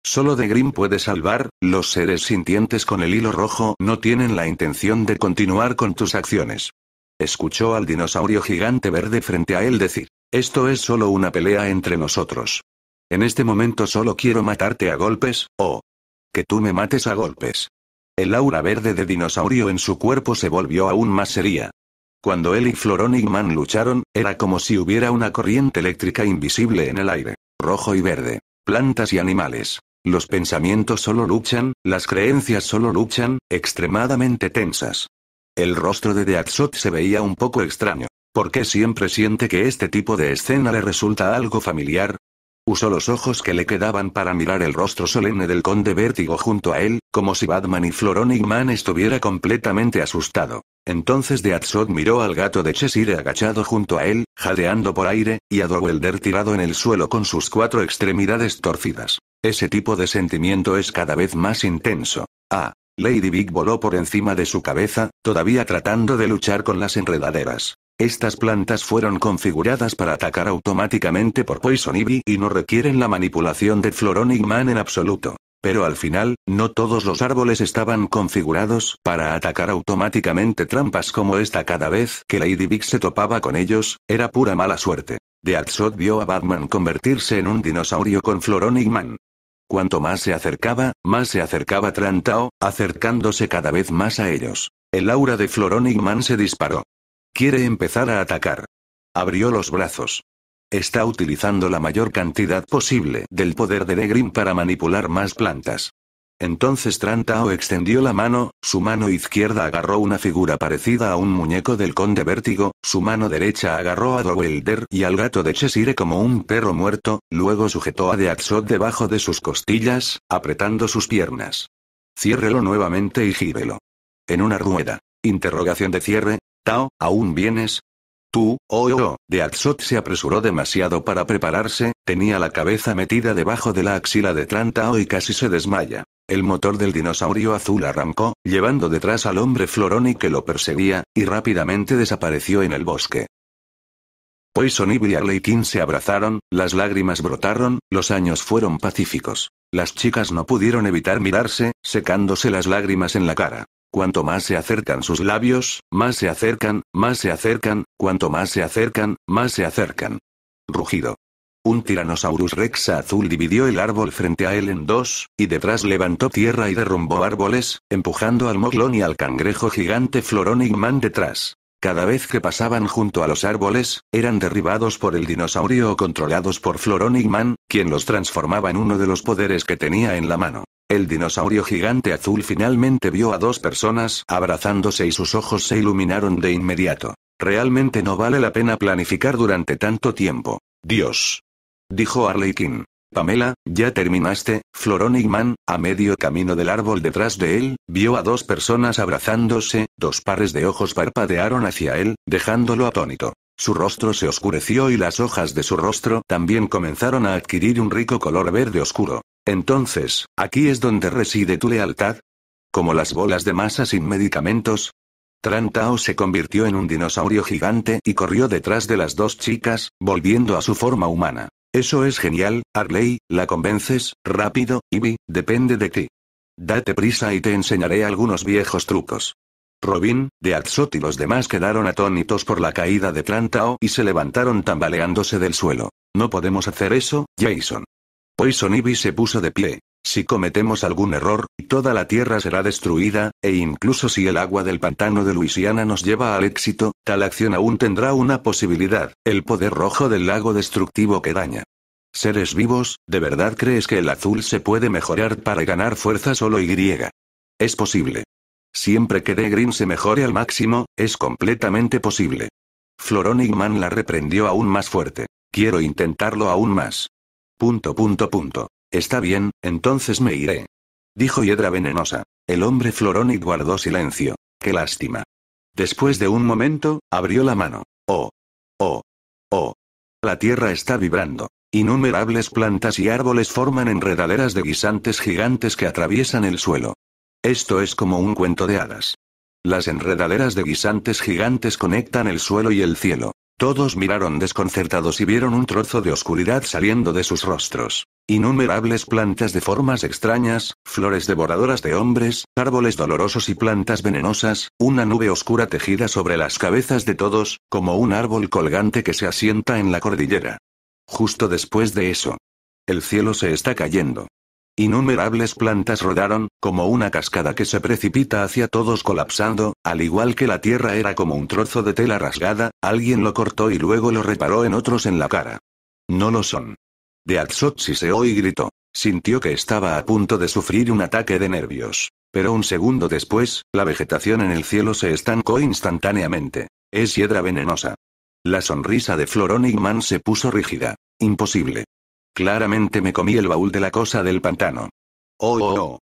Solo Degrin puede salvar, los seres sintientes con el hilo rojo no tienen la intención de continuar con tus acciones. Escuchó al dinosaurio gigante verde frente a él decir, esto es solo una pelea entre nosotros. En este momento solo quiero matarte a golpes, o que tú me mates a golpes. El aura verde de dinosaurio en su cuerpo se volvió aún más seria. Cuando él y Floronigman lucharon, era como si hubiera una corriente eléctrica invisible en el aire, rojo y verde, plantas y animales. Los pensamientos solo luchan, las creencias solo luchan, extremadamente tensas. El rostro de Deadshot se veía un poco extraño. porque siempre siente que este tipo de escena le resulta algo familiar? Usó los ojos que le quedaban para mirar el rostro solemne del conde Vértigo junto a él, como si Batman y Man estuviera completamente asustado. Entonces Deathshot miró al gato de Cheshire agachado junto a él, jadeando por aire, y a Dowelder tirado en el suelo con sus cuatro extremidades torcidas. Ese tipo de sentimiento es cada vez más intenso. Ah, Lady Big voló por encima de su cabeza, todavía tratando de luchar con las enredaderas. Estas plantas fueron configuradas para atacar automáticamente por Poison Ivy y no requieren la manipulación de Floronic Man en absoluto. Pero al final, no todos los árboles estaban configurados para atacar automáticamente trampas como esta cada vez que Lady Big se topaba con ellos, era pura mala suerte. The Axod vio a Batman convertirse en un dinosaurio con Floronic Man. Cuanto más se acercaba, más se acercaba Trantao, acercándose cada vez más a ellos. El aura de Florón Man se disparó. Quiere empezar a atacar. Abrió los brazos. Está utilizando la mayor cantidad posible del poder de Negrim para manipular más plantas. Entonces Tran Tao extendió la mano, su mano izquierda agarró una figura parecida a un muñeco del conde Vértigo, su mano derecha agarró a Dowelder y al gato de Chesire como un perro muerto, luego sujetó a Deaxot debajo de sus costillas, apretando sus piernas. Ciérrelo nuevamente y gírelo. En una rueda. Interrogación de cierre. Tao, ¿aún vienes? Tú, oh, oh, oh. de Atsot se apresuró demasiado para prepararse, tenía la cabeza metida debajo de la axila de Trantao y casi se desmaya. El motor del dinosaurio azul arrancó, llevando detrás al hombre Floroni que lo perseguía, y rápidamente desapareció en el bosque. Poison y Briarley se abrazaron, las lágrimas brotaron, los años fueron pacíficos. Las chicas no pudieron evitar mirarse, secándose las lágrimas en la cara. Cuanto más se acercan sus labios, más se acercan, más se acercan, cuanto más se acercan, más se acercan. Rugido. Un tiranosaurus rex azul dividió el árbol frente a él en dos, y detrás levantó tierra y derrumbó árboles, empujando al moglón y al cangrejo gigante Florón Man detrás. Cada vez que pasaban junto a los árboles, eran derribados por el dinosaurio o controlados por Man, quien los transformaba en uno de los poderes que tenía en la mano. El dinosaurio gigante azul finalmente vio a dos personas abrazándose y sus ojos se iluminaron de inmediato. Realmente no vale la pena planificar durante tanto tiempo. Dios. Dijo Quinn. Pamela, ya terminaste, Florón Man, a medio camino del árbol detrás de él, vio a dos personas abrazándose, dos pares de ojos parpadearon hacia él, dejándolo atónito. Su rostro se oscureció y las hojas de su rostro también comenzaron a adquirir un rico color verde oscuro. Entonces, ¿aquí es donde reside tu lealtad? Como las bolas de masa sin medicamentos, Trantao se convirtió en un dinosaurio gigante y corrió detrás de las dos chicas, volviendo a su forma humana. Eso es genial, Arley, la convences, rápido, Ivy, depende de ti. Date prisa y te enseñaré algunos viejos trucos. Robin, de Atsot y los demás quedaron atónitos por la caída de Plantao y se levantaron tambaleándose del suelo. No podemos hacer eso, Jason. Poison Ivy se puso de pie. Si cometemos algún error, toda la Tierra será destruida, e incluso si el agua del pantano de Luisiana nos lleva al éxito, tal acción aún tendrá una posibilidad, el poder rojo del lago destructivo que daña. Seres vivos, ¿de verdad crees que el azul se puede mejorar para ganar fuerza solo Y? griega? Es posible. Siempre que De Green se mejore al máximo, es completamente posible. Florón la reprendió aún más fuerte. Quiero intentarlo aún más. Punto punto punto. Está bien, entonces me iré. Dijo Hiedra Venenosa. El hombre florón y guardó silencio. Qué lástima. Después de un momento, abrió la mano. Oh. Oh. Oh. La tierra está vibrando. Innumerables plantas y árboles forman enredaderas de guisantes gigantes que atraviesan el suelo. Esto es como un cuento de hadas. Las enredaderas de guisantes gigantes conectan el suelo y el cielo. Todos miraron desconcertados y vieron un trozo de oscuridad saliendo de sus rostros. Innumerables plantas de formas extrañas, flores devoradoras de hombres, árboles dolorosos y plantas venenosas, una nube oscura tejida sobre las cabezas de todos, como un árbol colgante que se asienta en la cordillera. Justo después de eso. El cielo se está cayendo. Innumerables plantas rodaron, como una cascada que se precipita hacia todos colapsando, al igual que la tierra era como un trozo de tela rasgada, alguien lo cortó y luego lo reparó en otros en la cara. No lo son. De se oyó y gritó. Sintió que estaba a punto de sufrir un ataque de nervios. Pero un segundo después, la vegetación en el cielo se estancó instantáneamente. Es hiedra venenosa. La sonrisa de Floronigman se puso rígida. Imposible. Claramente me comí el baúl de la cosa del pantano. Oh, oh, oh,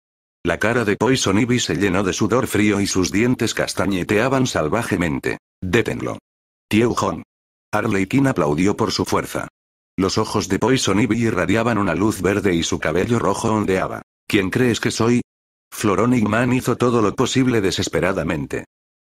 La cara de Poison Ivy se llenó de sudor frío y sus dientes castañeteaban salvajemente. Détenlo. ¡Tieujón! Harley Arlequín aplaudió por su fuerza. Los ojos de Poison Ivy irradiaban una luz verde y su cabello rojo ondeaba. ¿Quién crees que soy? Florón Man hizo todo lo posible desesperadamente.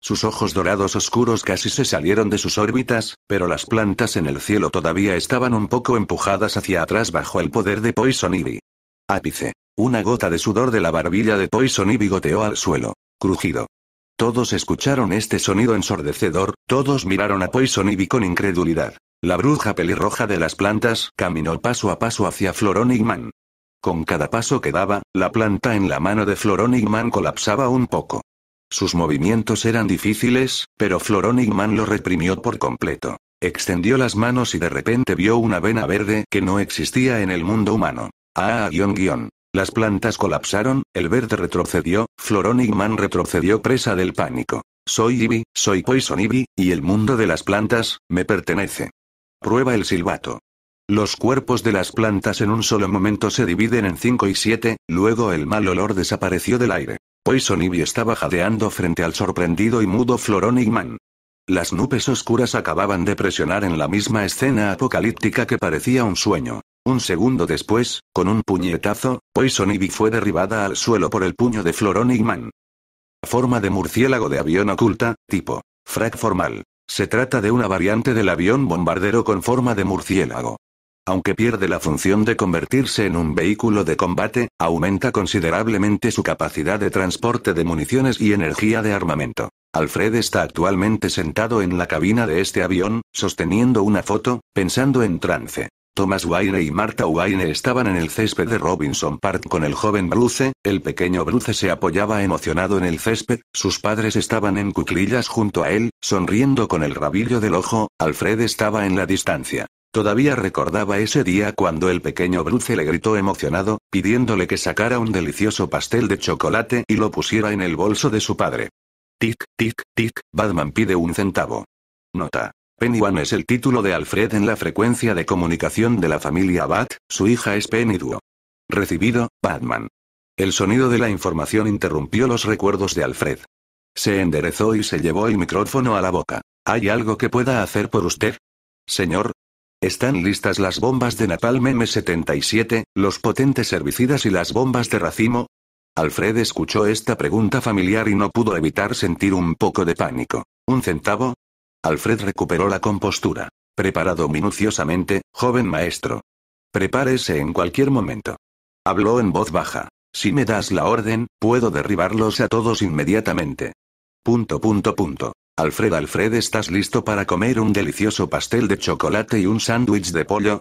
Sus ojos dorados oscuros casi se salieron de sus órbitas, pero las plantas en el cielo todavía estaban un poco empujadas hacia atrás bajo el poder de Poison Ivy. Ápice. Una gota de sudor de la barbilla de Poison Ivy goteó al suelo. Crujido. Todos escucharon este sonido ensordecedor, todos miraron a Poison Ivy con incredulidad. La bruja pelirroja de las plantas caminó paso a paso hacia Florón Man. Con cada paso que daba, la planta en la mano de Floronic Man colapsaba un poco. Sus movimientos eran difíciles, pero Man lo reprimió por completo. Extendió las manos y de repente vio una vena verde que no existía en el mundo humano. Ah, guión guión. Las plantas colapsaron, el verde retrocedió, Man retrocedió presa del pánico. Soy Ivy, soy Poison Ivy, y el mundo de las plantas, me pertenece. Prueba el silbato. Los cuerpos de las plantas en un solo momento se dividen en 5 y 7, luego el mal olor desapareció del aire. Poison Ivy estaba jadeando frente al sorprendido y mudo Florón Man. Las nubes oscuras acababan de presionar en la misma escena apocalíptica que parecía un sueño. Un segundo después, con un puñetazo, Poison Ivy fue derribada al suelo por el puño de Florón Igman. Forma de murciélago de avión oculta, tipo. Frag formal. Se trata de una variante del avión bombardero con forma de murciélago aunque pierde la función de convertirse en un vehículo de combate, aumenta considerablemente su capacidad de transporte de municiones y energía de armamento. Alfred está actualmente sentado en la cabina de este avión, sosteniendo una foto, pensando en trance. Thomas Wayne y Martha Wayne estaban en el césped de Robinson Park con el joven Bruce, el pequeño Bruce se apoyaba emocionado en el césped, sus padres estaban en cuclillas junto a él, sonriendo con el rabillo del ojo, Alfred estaba en la distancia. Todavía recordaba ese día cuando el pequeño Bruce le gritó emocionado, pidiéndole que sacara un delicioso pastel de chocolate y lo pusiera en el bolso de su padre. Tic, tic, tic, Batman pide un centavo. Nota. Penny es el título de Alfred en la frecuencia de comunicación de la familia Bat, su hija es Penny Duo. Recibido, Batman. El sonido de la información interrumpió los recuerdos de Alfred. Se enderezó y se llevó el micrófono a la boca. ¿Hay algo que pueda hacer por usted? Señor, están listas las bombas de Napalm M77, los potentes herbicidas y las bombas de racimo. Alfred escuchó esta pregunta familiar y no pudo evitar sentir un poco de pánico. ¿Un centavo? Alfred recuperó la compostura. Preparado minuciosamente, joven maestro. Prepárese en cualquier momento. Habló en voz baja. Si me das la orden, puedo derribarlos a todos inmediatamente. Punto punto punto. Alfred Alfred, ¿estás listo para comer un delicioso pastel de chocolate y un sándwich de pollo?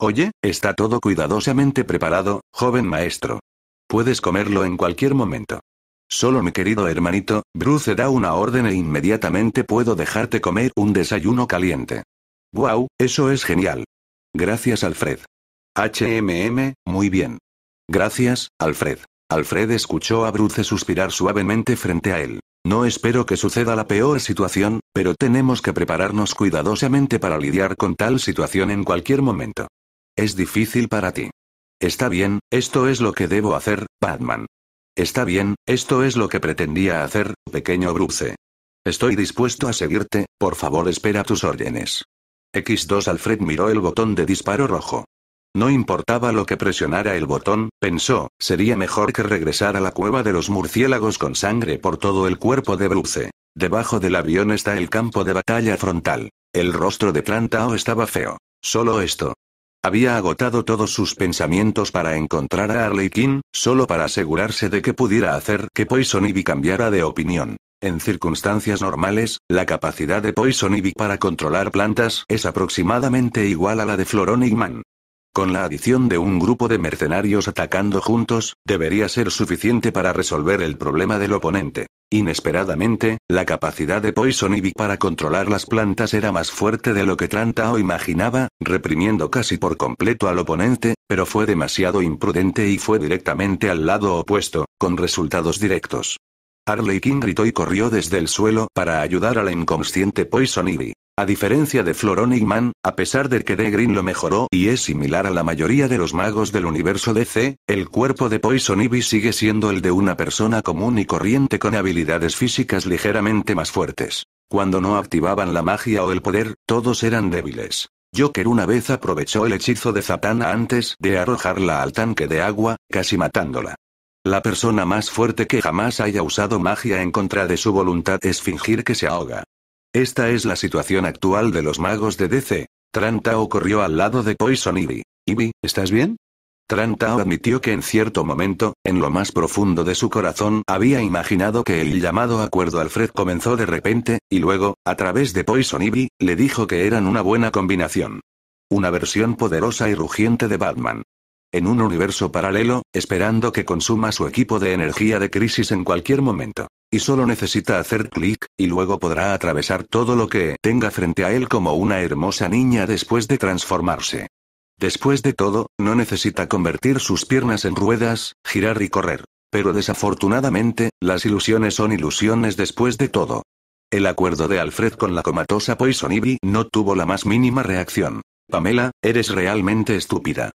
Oye, está todo cuidadosamente preparado, joven maestro. Puedes comerlo en cualquier momento. Solo mi querido hermanito, Bruce da una orden e inmediatamente puedo dejarte comer un desayuno caliente. ¡Guau! Wow, eso es genial. Gracias, Alfred. HMM, muy bien. Gracias, Alfred. Alfred escuchó a Bruce suspirar suavemente frente a él. No espero que suceda la peor situación, pero tenemos que prepararnos cuidadosamente para lidiar con tal situación en cualquier momento. Es difícil para ti. Está bien, esto es lo que debo hacer, Batman. Está bien, esto es lo que pretendía hacer, pequeño Bruce. Estoy dispuesto a seguirte, por favor espera tus órdenes. X2 Alfred miró el botón de disparo rojo. No importaba lo que presionara el botón, pensó, sería mejor que regresara a la cueva de los murciélagos con sangre por todo el cuerpo de Bruce. Debajo del avión está el campo de batalla frontal. El rostro de Plantao estaba feo. Solo esto. Había agotado todos sus pensamientos para encontrar a Arlequín, solo para asegurarse de que pudiera hacer que Poison Ivy cambiara de opinión. En circunstancias normales, la capacidad de Poison Ivy para controlar plantas es aproximadamente igual a la de Floronic Man con la adición de un grupo de mercenarios atacando juntos, debería ser suficiente para resolver el problema del oponente. Inesperadamente, la capacidad de Poison Ivy para controlar las plantas era más fuerte de lo que Trantao imaginaba, reprimiendo casi por completo al oponente, pero fue demasiado imprudente y fue directamente al lado opuesto, con resultados directos. Harley King gritó y corrió desde el suelo para ayudar a la inconsciente Poison Ivy. A diferencia de Floron Man, a pesar de que De Green lo mejoró y es similar a la mayoría de los magos del universo DC, el cuerpo de Poison Ivy sigue siendo el de una persona común y corriente con habilidades físicas ligeramente más fuertes. Cuando no activaban la magia o el poder, todos eran débiles. Joker una vez aprovechó el hechizo de Zatanna antes de arrojarla al tanque de agua, casi matándola. La persona más fuerte que jamás haya usado magia en contra de su voluntad es fingir que se ahoga. Esta es la situación actual de los magos de DC. Trantao corrió al lado de Poison Ivy. Ivy, ¿estás bien? Trantao admitió que en cierto momento, en lo más profundo de su corazón, había imaginado que el llamado acuerdo Alfred comenzó de repente, y luego, a través de Poison Ivy, le dijo que eran una buena combinación. Una versión poderosa y rugiente de Batman en un universo paralelo, esperando que consuma su equipo de energía de crisis en cualquier momento. Y solo necesita hacer clic, y luego podrá atravesar todo lo que tenga frente a él como una hermosa niña después de transformarse. Después de todo, no necesita convertir sus piernas en ruedas, girar y correr. Pero desafortunadamente, las ilusiones son ilusiones después de todo. El acuerdo de Alfred con la comatosa Poison Ivy no tuvo la más mínima reacción. Pamela, eres realmente estúpida.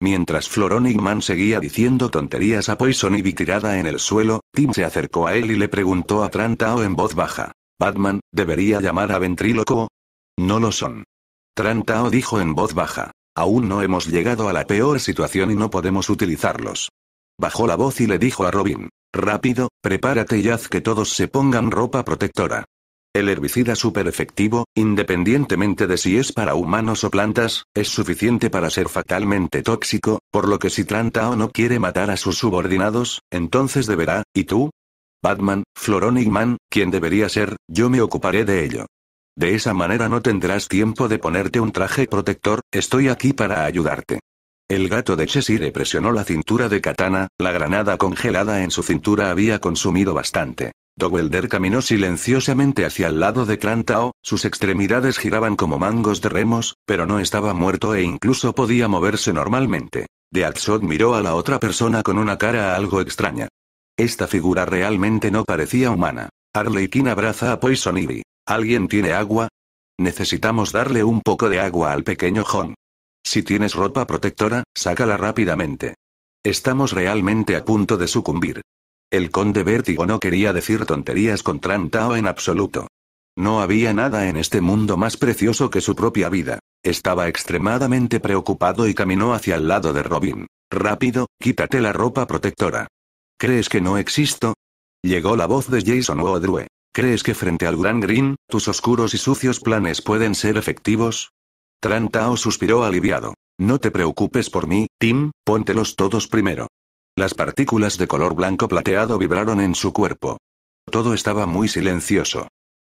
Mientras floronigman Man seguía diciendo tonterías a Poison Ivy tirada en el suelo, Tim se acercó a él y le preguntó a Trantao en voz baja. Batman, ¿debería llamar a ventríloco? No lo son. Trantao dijo en voz baja. Aún no hemos llegado a la peor situación y no podemos utilizarlos. Bajó la voz y le dijo a Robin. Rápido, prepárate y haz que todos se pongan ropa protectora. El herbicida super efectivo, independientemente de si es para humanos o plantas, es suficiente para ser fatalmente tóxico, por lo que si o no quiere matar a sus subordinados, entonces deberá, ¿y tú? Batman, Floronic Man, quien debería ser, yo me ocuparé de ello. De esa manera no tendrás tiempo de ponerte un traje protector, estoy aquí para ayudarte. El gato de Cheshire presionó la cintura de Katana, la granada congelada en su cintura había consumido bastante. Dowelder caminó silenciosamente hacia el lado de Tao, sus extremidades giraban como mangos de remos, pero no estaba muerto e incluso podía moverse normalmente. Axod miró a la otra persona con una cara algo extraña. Esta figura realmente no parecía humana. Quinn abraza a Poison Ivy. ¿Alguien tiene agua? Necesitamos darle un poco de agua al pequeño Jon. Si tienes ropa protectora, sácala rápidamente. Estamos realmente a punto de sucumbir. El conde Vértigo no quería decir tonterías con Trantao en absoluto. No había nada en este mundo más precioso que su propia vida. Estaba extremadamente preocupado y caminó hacia el lado de Robin. Rápido, quítate la ropa protectora. ¿Crees que no existo? Llegó la voz de Jason Wodrue. ¿Crees que frente al Gran Green, tus oscuros y sucios planes pueden ser efectivos? Trantao suspiró aliviado. No te preocupes por mí, Tim, póntelos todos primero. Las partículas de color blanco plateado vibraron en su cuerpo. Todo estaba muy silencioso.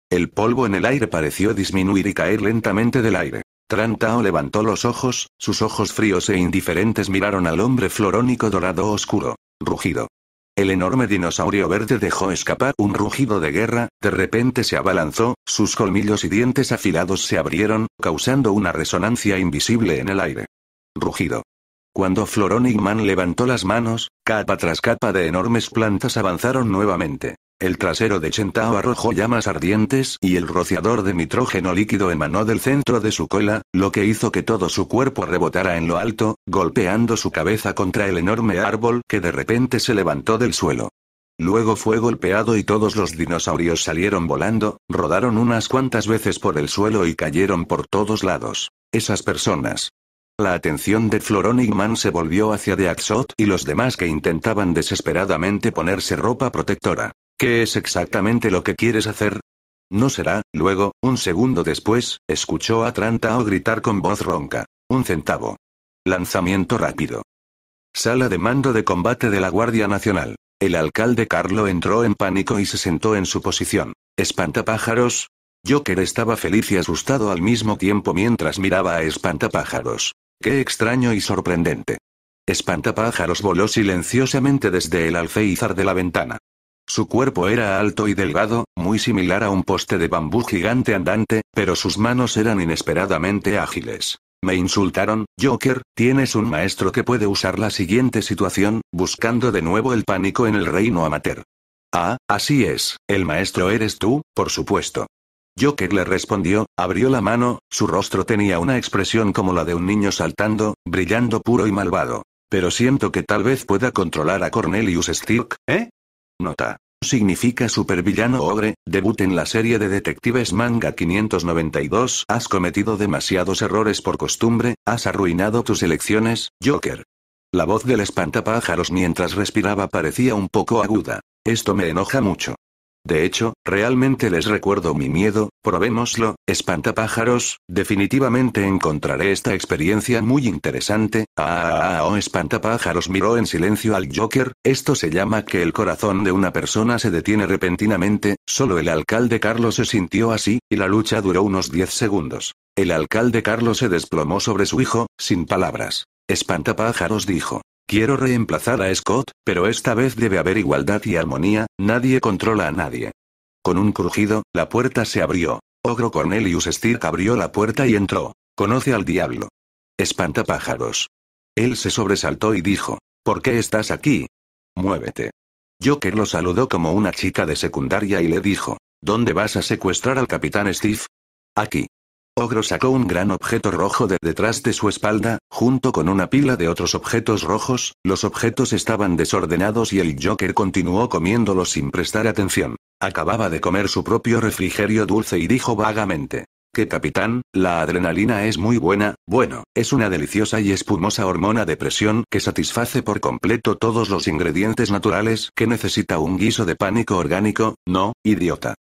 El polvo en el aire pareció disminuir y caer lentamente del aire. Trantao levantó los ojos, sus ojos fríos e indiferentes miraron al hombre florónico dorado oscuro. Rugido. El enorme dinosaurio verde dejó escapar un rugido de guerra, de repente se abalanzó, sus colmillos y dientes afilados se abrieron, causando una resonancia invisible en el aire. Rugido. Cuando Floronic levantó las manos, capa tras capa de enormes plantas avanzaron nuevamente. El trasero de Chentao arrojó llamas ardientes y el rociador de nitrógeno líquido emanó del centro de su cola, lo que hizo que todo su cuerpo rebotara en lo alto, golpeando su cabeza contra el enorme árbol que de repente se levantó del suelo. Luego fue golpeado y todos los dinosaurios salieron volando, rodaron unas cuantas veces por el suelo y cayeron por todos lados. Esas personas, la atención de Florón Man se volvió hacia Deaxot y los demás que intentaban desesperadamente ponerse ropa protectora. ¿Qué es exactamente lo que quieres hacer? No será, luego, un segundo después, escuchó a Trantao gritar con voz ronca. Un centavo. Lanzamiento rápido. Sala de mando de combate de la Guardia Nacional. El alcalde Carlo entró en pánico y se sentó en su posición. Espantapájaros. Joker estaba feliz y asustado al mismo tiempo mientras miraba a Espantapájaros. Qué extraño y sorprendente. Espantapájaros voló silenciosamente desde el alféizar de la ventana. Su cuerpo era alto y delgado, muy similar a un poste de bambú gigante andante, pero sus manos eran inesperadamente ágiles. Me insultaron, Joker, tienes un maestro que puede usar la siguiente situación, buscando de nuevo el pánico en el reino amateur. Ah, así es, el maestro eres tú, por supuesto. Joker le respondió, abrió la mano, su rostro tenía una expresión como la de un niño saltando, brillando puro y malvado. Pero siento que tal vez pueda controlar a Cornelius Stirk, ¿eh? Nota. Significa supervillano ogre, debut en la serie de detectives manga 592. Has cometido demasiados errores por costumbre, has arruinado tus elecciones, Joker. La voz del espantapájaros mientras respiraba parecía un poco aguda. Esto me enoja mucho. De hecho, realmente les recuerdo mi miedo, probémoslo, espantapájaros, definitivamente encontraré esta experiencia muy interesante, ah, ah, ah, ah, oh espantapájaros miró en silencio al Joker, esto se llama que el corazón de una persona se detiene repentinamente, solo el alcalde Carlos se sintió así, y la lucha duró unos 10 segundos. El alcalde Carlos se desplomó sobre su hijo, sin palabras. Espantapájaros dijo. Quiero reemplazar a Scott, pero esta vez debe haber igualdad y armonía, nadie controla a nadie. Con un crujido, la puerta se abrió. Ogro Cornelius Stirk abrió la puerta y entró. Conoce al diablo. Espanta pájaros. Él se sobresaltó y dijo, ¿por qué estás aquí? Muévete. Joker lo saludó como una chica de secundaria y le dijo, ¿dónde vas a secuestrar al capitán Steve? Aquí. Ogro sacó un gran objeto rojo de detrás de su espalda, junto con una pila de otros objetos rojos, los objetos estaban desordenados y el Joker continuó comiéndolos sin prestar atención. Acababa de comer su propio refrigerio dulce y dijo vagamente. Que capitán, la adrenalina es muy buena, bueno, es una deliciosa y espumosa hormona de presión que satisface por completo todos los ingredientes naturales que necesita un guiso de pánico orgánico, no, idiota.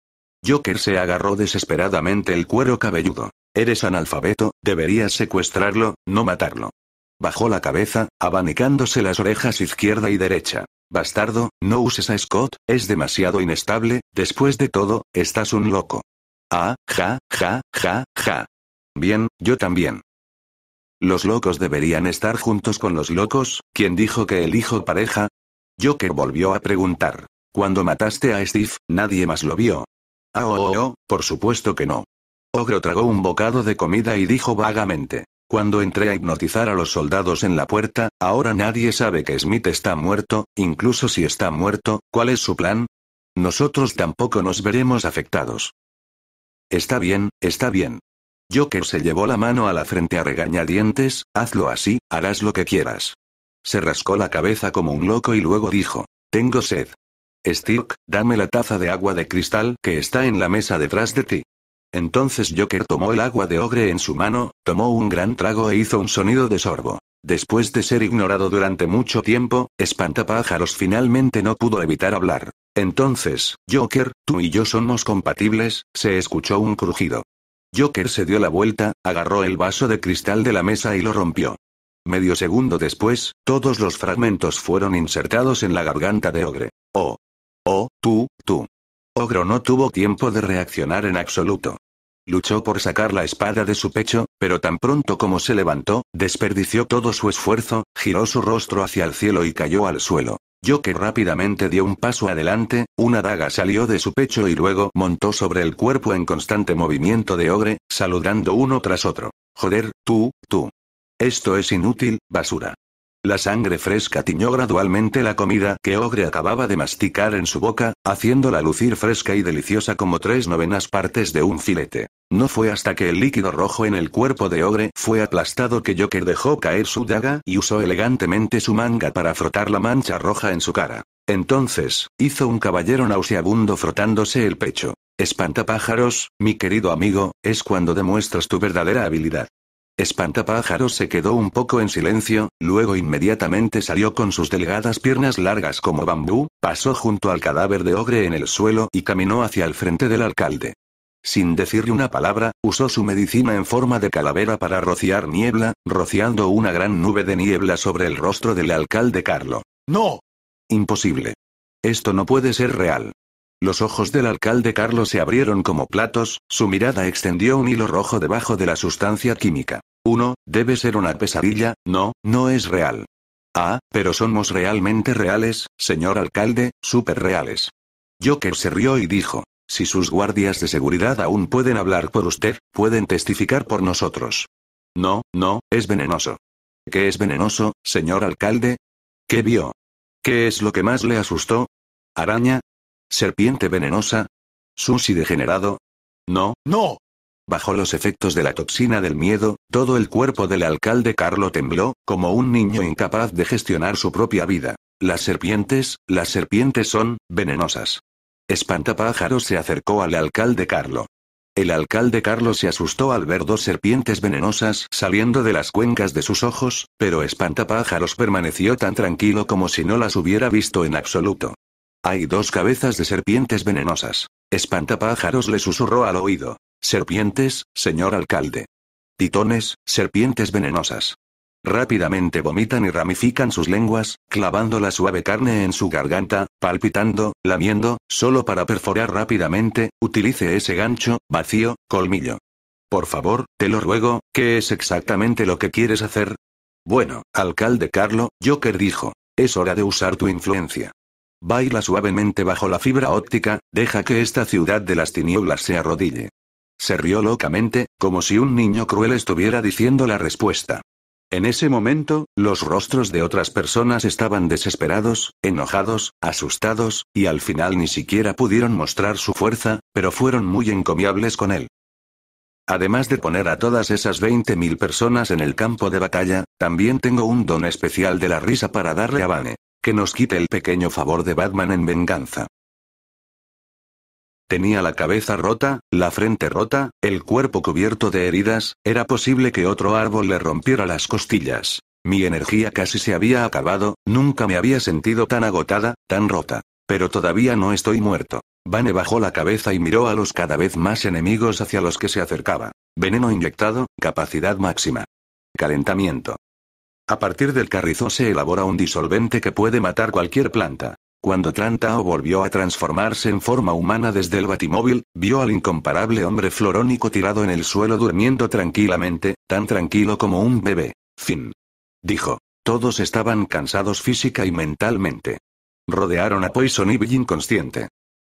Joker se agarró desesperadamente el cuero cabelludo. Eres analfabeto, deberías secuestrarlo, no matarlo. Bajó la cabeza, abanicándose las orejas izquierda y derecha. Bastardo, no uses a Scott, es demasiado inestable, después de todo, estás un loco. Ah, ja, ja, ja, ja. Bien, yo también. Los locos deberían estar juntos con los locos, ¿quién dijo que elijo pareja? Joker volvió a preguntar. Cuando mataste a Steve, nadie más lo vio. Ah, oh, oh, oh, por supuesto que no. Ogro tragó un bocado de comida y dijo vagamente. Cuando entré a hipnotizar a los soldados en la puerta, ahora nadie sabe que Smith está muerto, incluso si está muerto, ¿cuál es su plan? Nosotros tampoco nos veremos afectados. Está bien, está bien. Joker se llevó la mano a la frente a regañadientes, hazlo así, harás lo que quieras. Se rascó la cabeza como un loco y luego dijo, tengo sed. Stirk, dame la taza de agua de cristal que está en la mesa detrás de ti. Entonces Joker tomó el agua de ogre en su mano, tomó un gran trago e hizo un sonido de sorbo. Después de ser ignorado durante mucho tiempo, Espantapájaros finalmente no pudo evitar hablar. Entonces, Joker, tú y yo somos compatibles, se escuchó un crujido. Joker se dio la vuelta, agarró el vaso de cristal de la mesa y lo rompió. Medio segundo después, todos los fragmentos fueron insertados en la garganta de Ogre. Oh. Oh, tú, tú. Ogro no tuvo tiempo de reaccionar en absoluto. Luchó por sacar la espada de su pecho, pero tan pronto como se levantó, desperdició todo su esfuerzo, giró su rostro hacia el cielo y cayó al suelo. que rápidamente dio un paso adelante, una daga salió de su pecho y luego montó sobre el cuerpo en constante movimiento de ogre, saludando uno tras otro. Joder, tú, tú. Esto es inútil, basura. La sangre fresca tiñó gradualmente la comida que Ogre acababa de masticar en su boca, haciéndola lucir fresca y deliciosa como tres novenas partes de un filete. No fue hasta que el líquido rojo en el cuerpo de Ogre fue aplastado que Joker dejó caer su daga y usó elegantemente su manga para frotar la mancha roja en su cara. Entonces, hizo un caballero nauseabundo frotándose el pecho. Espantapájaros, mi querido amigo, es cuando demuestras tu verdadera habilidad. Espantapájaros se quedó un poco en silencio, luego inmediatamente salió con sus delgadas piernas largas como bambú, pasó junto al cadáver de Ogre en el suelo y caminó hacia el frente del alcalde. Sin decirle una palabra, usó su medicina en forma de calavera para rociar niebla, rociando una gran nube de niebla sobre el rostro del alcalde Carlo. ¡No! Imposible. Esto no puede ser real. Los ojos del alcalde Carlo se abrieron como platos, su mirada extendió un hilo rojo debajo de la sustancia química. Uno, debe ser una pesadilla, no, no es real. Ah, pero somos realmente reales, señor alcalde, súper reales. Joker se rió y dijo, si sus guardias de seguridad aún pueden hablar por usted, pueden testificar por nosotros. No, no, es venenoso. ¿Qué es venenoso, señor alcalde? ¿Qué vio? ¿Qué es lo que más le asustó? ¿Araña? ¿Serpiente venenosa? ¿Sushi degenerado? No, no. Bajo los efectos de la toxina del miedo, todo el cuerpo del alcalde Carlo tembló, como un niño incapaz de gestionar su propia vida. Las serpientes, las serpientes son, venenosas. Espantapájaros se acercó al alcalde Carlo. El alcalde Carlo se asustó al ver dos serpientes venenosas saliendo de las cuencas de sus ojos, pero Espantapájaros permaneció tan tranquilo como si no las hubiera visto en absoluto. Hay dos cabezas de serpientes venenosas. Espantapájaros le susurró al oído. Serpientes, señor alcalde. Titones, serpientes venenosas. Rápidamente vomitan y ramifican sus lenguas, clavando la suave carne en su garganta, palpitando, lamiendo, solo para perforar rápidamente, utilice ese gancho, vacío, colmillo. Por favor, te lo ruego, ¿qué es exactamente lo que quieres hacer? Bueno, alcalde Carlo, Joker dijo, es hora de usar tu influencia. Baila suavemente bajo la fibra óptica, deja que esta ciudad de las tinieblas se arrodille. Se rió locamente, como si un niño cruel estuviera diciendo la respuesta. En ese momento, los rostros de otras personas estaban desesperados, enojados, asustados, y al final ni siquiera pudieron mostrar su fuerza, pero fueron muy encomiables con él. Además de poner a todas esas 20.000 personas en el campo de batalla, también tengo un don especial de la risa para darle a Bane. Que nos quite el pequeño favor de Batman en venganza. Tenía la cabeza rota, la frente rota, el cuerpo cubierto de heridas, era posible que otro árbol le rompiera las costillas. Mi energía casi se había acabado, nunca me había sentido tan agotada, tan rota. Pero todavía no estoy muerto. Vane bajó la cabeza y miró a los cada vez más enemigos hacia los que se acercaba. Veneno inyectado, capacidad máxima. Calentamiento. A partir del carrizo se elabora un disolvente que puede matar cualquier planta. Cuando Trantao volvió a transformarse en forma humana desde el batimóvil, vio al incomparable hombre florónico tirado en el suelo durmiendo tranquilamente, tan tranquilo como un bebé. Fin. Dijo. Todos estaban cansados física y mentalmente. Rodearon a Poison Ivy inconsciente.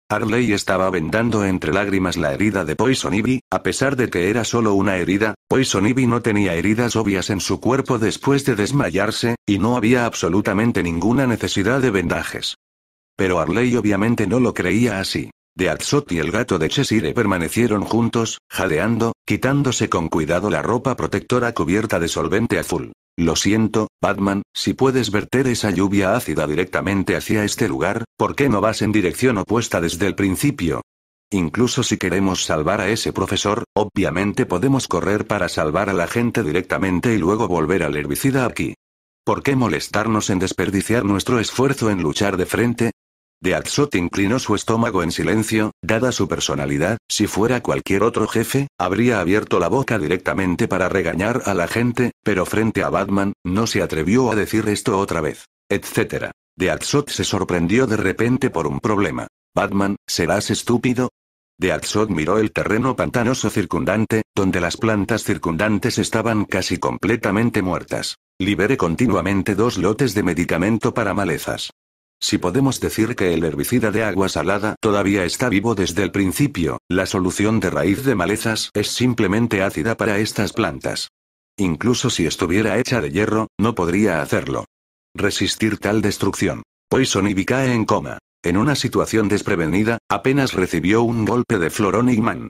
Harley estaba vendando entre lágrimas la herida de Poison Ivy, a pesar de que era solo una herida, Poison Ivy no tenía heridas obvias en su cuerpo después de desmayarse, y no había absolutamente ninguna necesidad de vendajes. Pero Arley obviamente no lo creía así. De Atsot y el gato de Cheshire permanecieron juntos, jadeando, quitándose con cuidado la ropa protectora cubierta de solvente azul. Lo siento, Batman, si puedes verter esa lluvia ácida directamente hacia este lugar, ¿por qué no vas en dirección opuesta desde el principio? Incluso si queremos salvar a ese profesor, obviamente podemos correr para salvar a la gente directamente y luego volver al herbicida aquí. ¿Por qué molestarnos en desperdiciar nuestro esfuerzo en luchar de frente? De Deatzot inclinó su estómago en silencio, dada su personalidad, si fuera cualquier otro jefe, habría abierto la boca directamente para regañar a la gente, pero frente a Batman, no se atrevió a decir esto otra vez, etc. Atsot se sorprendió de repente por un problema. Batman, ¿serás estúpido? De Deatzot miró el terreno pantanoso circundante, donde las plantas circundantes estaban casi completamente muertas. Libere continuamente dos lotes de medicamento para malezas. Si podemos decir que el herbicida de agua salada todavía está vivo desde el principio, la solución de raíz de malezas es simplemente ácida para estas plantas. Incluso si estuviera hecha de hierro, no podría hacerlo. Resistir tal destrucción. Poison Ivy cae en coma. En una situación desprevenida, apenas recibió un golpe de y Man.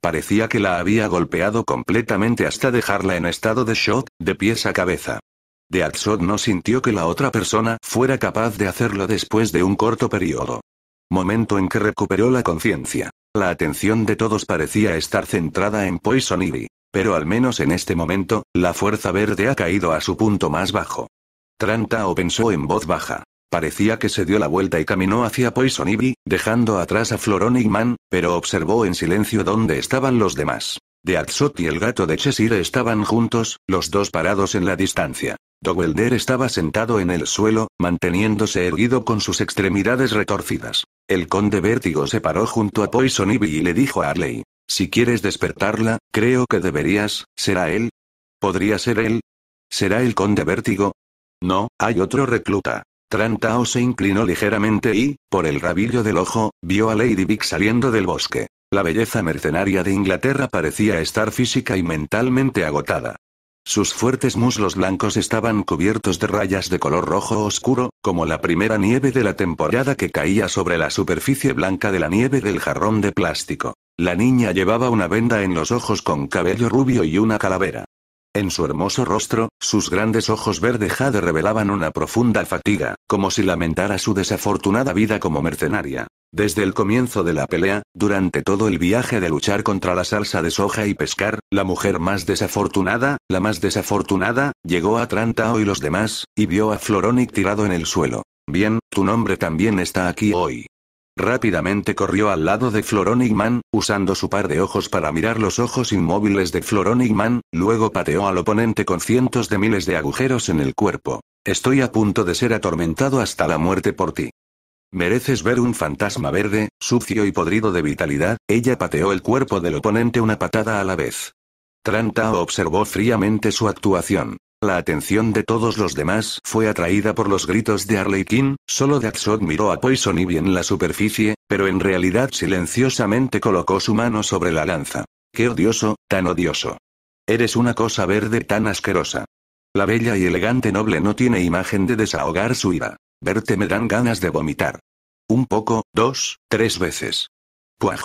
Parecía que la había golpeado completamente hasta dejarla en estado de shock, de pies a cabeza. De Deadsod no sintió que la otra persona fuera capaz de hacerlo después de un corto periodo. Momento en que recuperó la conciencia. La atención de todos parecía estar centrada en Poison Ivy. Pero al menos en este momento, la fuerza verde ha caído a su punto más bajo. Trantao pensó en voz baja. Parecía que se dio la vuelta y caminó hacia Poison Ivy, dejando atrás a Florón Man, pero observó en silencio dónde estaban los demás. De Atsot y el gato de Cheshire estaban juntos, los dos parados en la distancia. Dowelder estaba sentado en el suelo, manteniéndose erguido con sus extremidades retorcidas. El conde Vértigo se paró junto a Poison Ivy y le dijo a Arley. Si quieres despertarla, creo que deberías, ¿será él? ¿Podría ser él? ¿Será el conde Vértigo? No, hay otro recluta. Trantao se inclinó ligeramente y, por el rabillo del ojo, vio a Lady Vic saliendo del bosque. La belleza mercenaria de Inglaterra parecía estar física y mentalmente agotada. Sus fuertes muslos blancos estaban cubiertos de rayas de color rojo oscuro, como la primera nieve de la temporada que caía sobre la superficie blanca de la nieve del jarrón de plástico. La niña llevaba una venda en los ojos con cabello rubio y una calavera. En su hermoso rostro, sus grandes ojos verde jade revelaban una profunda fatiga, como si lamentara su desafortunada vida como mercenaria. Desde el comienzo de la pelea, durante todo el viaje de luchar contra la salsa de soja y pescar, la mujer más desafortunada, la más desafortunada, llegó a Trantao y los demás, y vio a Floronic tirado en el suelo. Bien, tu nombre también está aquí hoy. Rápidamente corrió al lado de Man, usando su par de ojos para mirar los ojos inmóviles de Man, luego pateó al oponente con cientos de miles de agujeros en el cuerpo. Estoy a punto de ser atormentado hasta la muerte por ti. Mereces ver un fantasma verde, sucio y podrido de vitalidad, ella pateó el cuerpo del oponente una patada a la vez. Tranta observó fríamente su actuación. La atención de todos los demás fue atraída por los gritos de Arlequín, solo Datsod miró a Poison y bien la superficie, pero en realidad silenciosamente colocó su mano sobre la lanza. ¡Qué odioso, tan odioso! Eres una cosa verde tan asquerosa. La bella y elegante noble no tiene imagen de desahogar su ira. Verte me dan ganas de vomitar. Un poco, dos, tres veces. Puaj.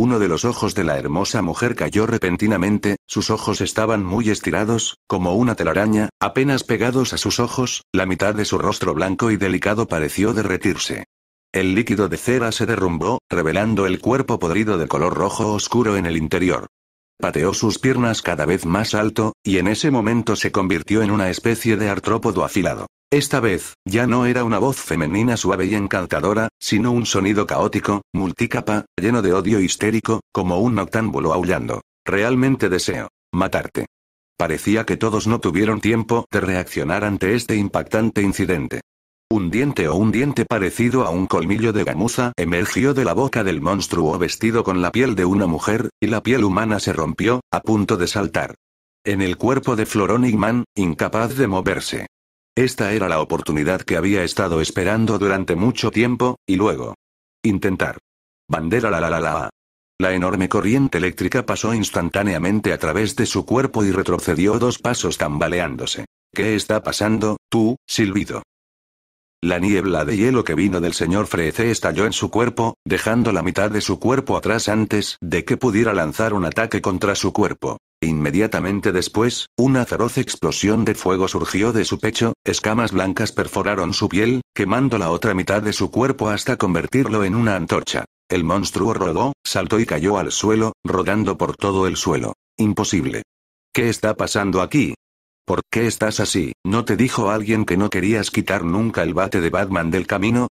Uno de los ojos de la hermosa mujer cayó repentinamente, sus ojos estaban muy estirados, como una telaraña, apenas pegados a sus ojos, la mitad de su rostro blanco y delicado pareció derretirse. El líquido de cera se derrumbó, revelando el cuerpo podrido de color rojo oscuro en el interior. Pateó sus piernas cada vez más alto, y en ese momento se convirtió en una especie de artrópodo afilado. Esta vez, ya no era una voz femenina suave y encantadora, sino un sonido caótico, multicapa, lleno de odio histérico, como un noctámbulo aullando. Realmente deseo matarte. Parecía que todos no tuvieron tiempo de reaccionar ante este impactante incidente. Un diente o un diente parecido a un colmillo de gamuza emergió de la boca del monstruo vestido con la piel de una mujer, y la piel humana se rompió, a punto de saltar. En el cuerpo de Florón incapaz de moverse, esta era la oportunidad que había estado esperando durante mucho tiempo, y luego. Intentar. Bandera la la la la. La enorme corriente eléctrica pasó instantáneamente a través de su cuerpo y retrocedió dos pasos tambaleándose. ¿Qué está pasando, tú, silbido? La niebla de hielo que vino del señor Frece estalló en su cuerpo, dejando la mitad de su cuerpo atrás antes de que pudiera lanzar un ataque contra su cuerpo. Inmediatamente después, una feroz explosión de fuego surgió de su pecho, escamas blancas perforaron su piel, quemando la otra mitad de su cuerpo hasta convertirlo en una antorcha. El monstruo rodó, saltó y cayó al suelo, rodando por todo el suelo. Imposible. ¿Qué está pasando aquí? ¿Por qué estás así? ¿No te dijo alguien que no querías quitar nunca el bate de Batman del camino?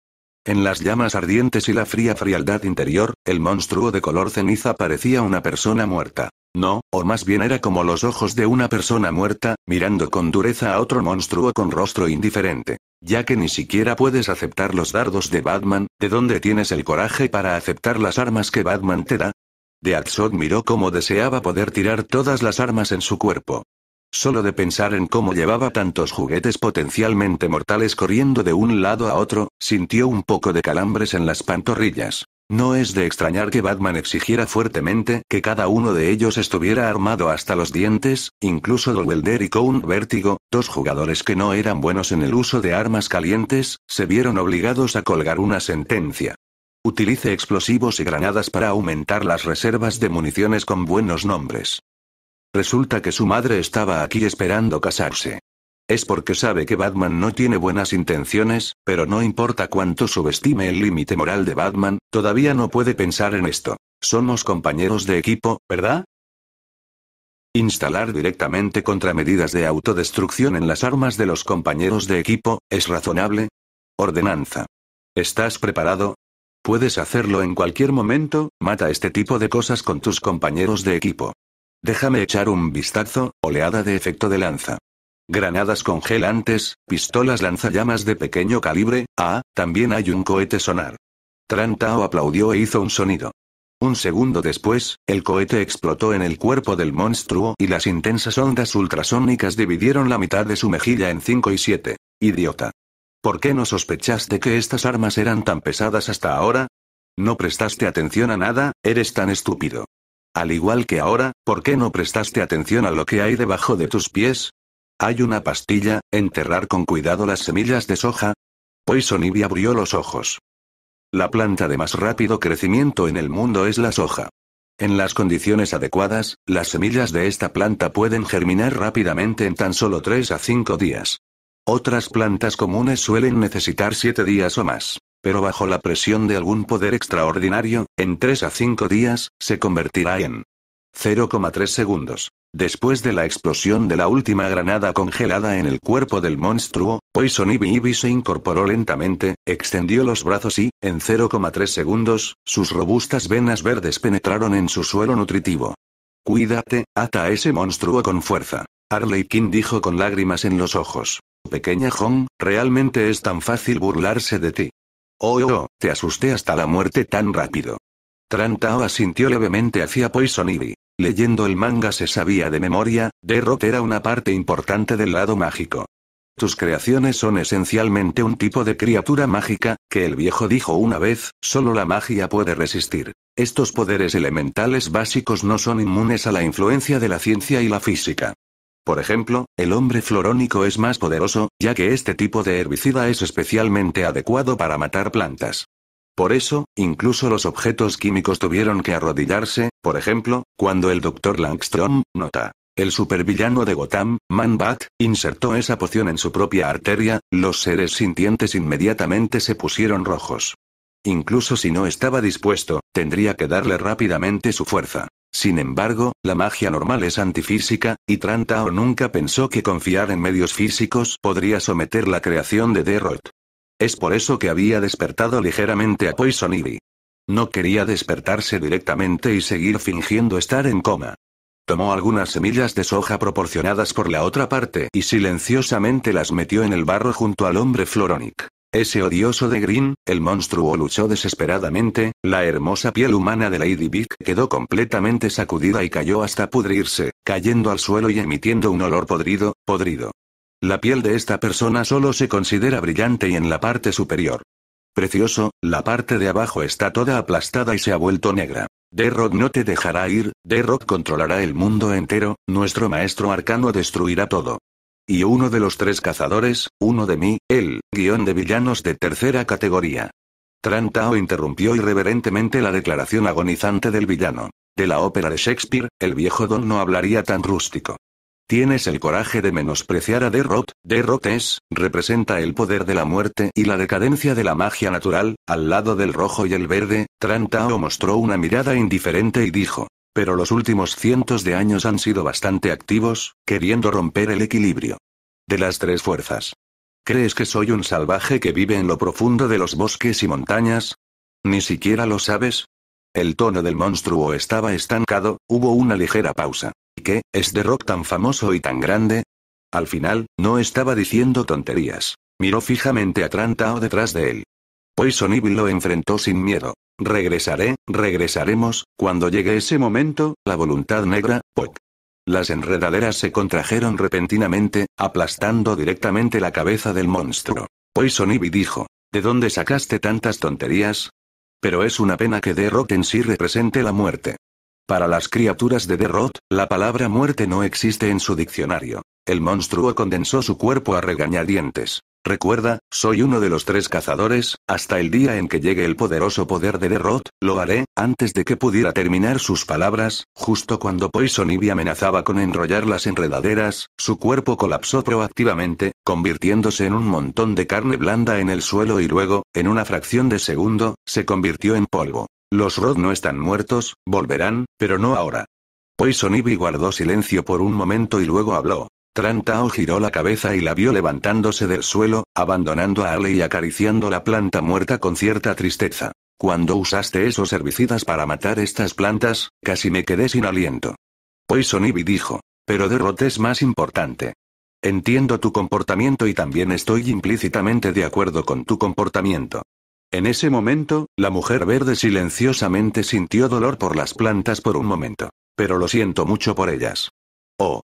En las llamas ardientes y la fría frialdad interior, el monstruo de color ceniza parecía una persona muerta. No, o más bien era como los ojos de una persona muerta, mirando con dureza a otro monstruo con rostro indiferente. Ya que ni siquiera puedes aceptar los dardos de Batman, ¿de dónde tienes el coraje para aceptar las armas que Batman te da? De miró cómo deseaba poder tirar todas las armas en su cuerpo, Solo de pensar en cómo llevaba tantos juguetes potencialmente mortales corriendo de un lado a otro, sintió un poco de calambres en las pantorrillas. No es de extrañar que Batman exigiera fuertemente que cada uno de ellos estuviera armado hasta los dientes, incluso Dowelder y Cone Vértigo, dos jugadores que no eran buenos en el uso de armas calientes, se vieron obligados a colgar una sentencia. Utilice explosivos y granadas para aumentar las reservas de municiones con buenos nombres. Resulta que su madre estaba aquí esperando casarse. Es porque sabe que Batman no tiene buenas intenciones, pero no importa cuánto subestime el límite moral de Batman, todavía no puede pensar en esto. Somos compañeros de equipo, ¿verdad? Instalar directamente contramedidas de autodestrucción en las armas de los compañeros de equipo, ¿es razonable? Ordenanza. ¿Estás preparado? Puedes hacerlo en cualquier momento, mata este tipo de cosas con tus compañeros de equipo. Déjame echar un vistazo, oleada de efecto de lanza. Granadas congelantes, pistolas lanzallamas de pequeño calibre, ah, también hay un cohete sonar. Trantao aplaudió e hizo un sonido. Un segundo después, el cohete explotó en el cuerpo del monstruo y las intensas ondas ultrasónicas dividieron la mitad de su mejilla en 5 y 7. Idiota. ¿Por qué no sospechaste que estas armas eran tan pesadas hasta ahora? No prestaste atención a nada, eres tan estúpido. Al igual que ahora, ¿por qué no prestaste atención a lo que hay debajo de tus pies? Hay una pastilla, enterrar con cuidado las semillas de soja. Poison Ivy abrió los ojos. La planta de más rápido crecimiento en el mundo es la soja. En las condiciones adecuadas, las semillas de esta planta pueden germinar rápidamente en tan solo 3 a 5 días. Otras plantas comunes suelen necesitar 7 días o más pero bajo la presión de algún poder extraordinario, en 3 a 5 días, se convertirá en 0,3 segundos. Después de la explosión de la última granada congelada en el cuerpo del monstruo, Poison Ivy se incorporó lentamente, extendió los brazos y, en 0,3 segundos, sus robustas venas verdes penetraron en su suelo nutritivo. Cuídate, ata a ese monstruo con fuerza. Harley King dijo con lágrimas en los ojos. Pequeña Hong, realmente es tan fácil burlarse de ti. Oh, oh, oh, te asusté hasta la muerte tan rápido. Trantao asintió levemente hacia Poison Ivy. Leyendo el manga se sabía de memoria, Derrot era una parte importante del lado mágico. Tus creaciones son esencialmente un tipo de criatura mágica, que el viejo dijo una vez, solo la magia puede resistir. Estos poderes elementales básicos no son inmunes a la influencia de la ciencia y la física. Por ejemplo, el hombre florónico es más poderoso, ya que este tipo de herbicida es especialmente adecuado para matar plantas. Por eso, incluso los objetos químicos tuvieron que arrodillarse, por ejemplo, cuando el Dr. Langstrom, nota, el supervillano de Gotham, Man-Bat, insertó esa poción en su propia arteria, los seres sintientes inmediatamente se pusieron rojos. Incluso si no estaba dispuesto, tendría que darle rápidamente su fuerza. Sin embargo, la magia normal es antifísica, y Trantao nunca pensó que confiar en medios físicos podría someter la creación de Derrot. Es por eso que había despertado ligeramente a Poison Ivy. No quería despertarse directamente y seguir fingiendo estar en coma. Tomó algunas semillas de soja proporcionadas por la otra parte y silenciosamente las metió en el barro junto al hombre Floronic. Ese odioso de Green, el monstruo luchó desesperadamente, la hermosa piel humana de Lady Vic quedó completamente sacudida y cayó hasta pudrirse, cayendo al suelo y emitiendo un olor podrido, podrido. La piel de esta persona solo se considera brillante y en la parte superior. Precioso, la parte de abajo está toda aplastada y se ha vuelto negra. Derrock no te dejará ir, The rock controlará el mundo entero, nuestro maestro arcano destruirá todo. Y uno de los tres cazadores, uno de mí, el guión de villanos de tercera categoría. Tran Tao interrumpió irreverentemente la declaración agonizante del villano. De la ópera de Shakespeare, el viejo don no hablaría tan rústico. Tienes el coraje de menospreciar a Derrot. Derrot es, representa el poder de la muerte y la decadencia de la magia natural, al lado del rojo y el verde. Trantao mostró una mirada indiferente y dijo: pero los últimos cientos de años han sido bastante activos, queriendo romper el equilibrio. De las tres fuerzas. ¿Crees que soy un salvaje que vive en lo profundo de los bosques y montañas? Ni siquiera lo sabes, el tono del monstruo estaba estancado, hubo una ligera pausa. ¿Y qué, es de rock tan famoso y tan grande? Al final, no estaba diciendo tonterías. Miró fijamente a o detrás de él. Poison lo enfrentó sin miedo. Regresaré, regresaremos, cuando llegue ese momento, la voluntad negra, poc. Las enredaderas se contrajeron repentinamente, aplastando directamente la cabeza del monstruo. Poison Ivy dijo, ¿de dónde sacaste tantas tonterías? Pero es una pena que Derrot en sí represente la muerte. Para las criaturas de Derrot, la palabra muerte no existe en su diccionario. El monstruo condensó su cuerpo a regañadientes. Recuerda, soy uno de los tres cazadores, hasta el día en que llegue el poderoso poder de Rod, lo haré, antes de que pudiera terminar sus palabras, justo cuando Poison Ivy amenazaba con enrollar las enredaderas, su cuerpo colapsó proactivamente, convirtiéndose en un montón de carne blanda en el suelo y luego, en una fracción de segundo, se convirtió en polvo. Los Rod no están muertos, volverán, pero no ahora. Poison Ivy guardó silencio por un momento y luego habló. Trantao giró la cabeza y la vio levantándose del suelo, abandonando a Ale y acariciando la planta muerta con cierta tristeza. Cuando usaste esos herbicidas para matar estas plantas, casi me quedé sin aliento. Poison Ivy dijo. Pero derrote es más importante. Entiendo tu comportamiento y también estoy implícitamente de acuerdo con tu comportamiento. En ese momento, la mujer verde silenciosamente sintió dolor por las plantas por un momento. Pero lo siento mucho por ellas. Oh,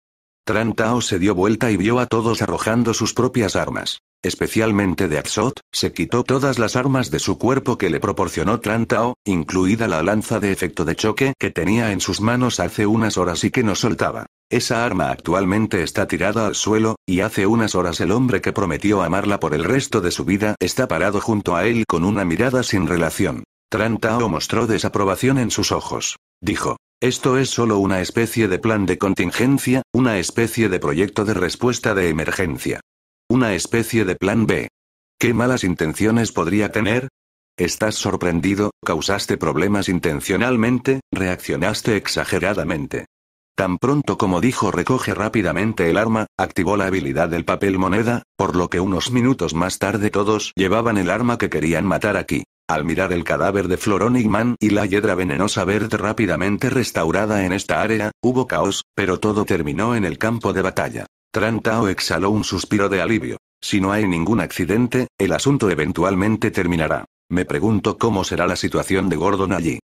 Tran Tao se dio vuelta y vio a todos arrojando sus propias armas. Especialmente de Axot, se quitó todas las armas de su cuerpo que le proporcionó Tran Tao, incluida la lanza de efecto de choque que tenía en sus manos hace unas horas y que no soltaba. Esa arma actualmente está tirada al suelo, y hace unas horas el hombre que prometió amarla por el resto de su vida está parado junto a él con una mirada sin relación. Tran Tao mostró desaprobación en sus ojos. Dijo, esto es solo una especie de plan de contingencia, una especie de proyecto de respuesta de emergencia. Una especie de plan B. ¿Qué malas intenciones podría tener? Estás sorprendido, causaste problemas intencionalmente, reaccionaste exageradamente. Tan pronto como dijo recoge rápidamente el arma, activó la habilidad del papel moneda, por lo que unos minutos más tarde todos llevaban el arma que querían matar aquí. Al mirar el cadáver de Floronigman y la hiedra venenosa verde rápidamente restaurada en esta área, hubo caos, pero todo terminó en el campo de batalla. Trantao exhaló un suspiro de alivio. Si no hay ningún accidente, el asunto eventualmente terminará. Me pregunto cómo será la situación de Gordon allí.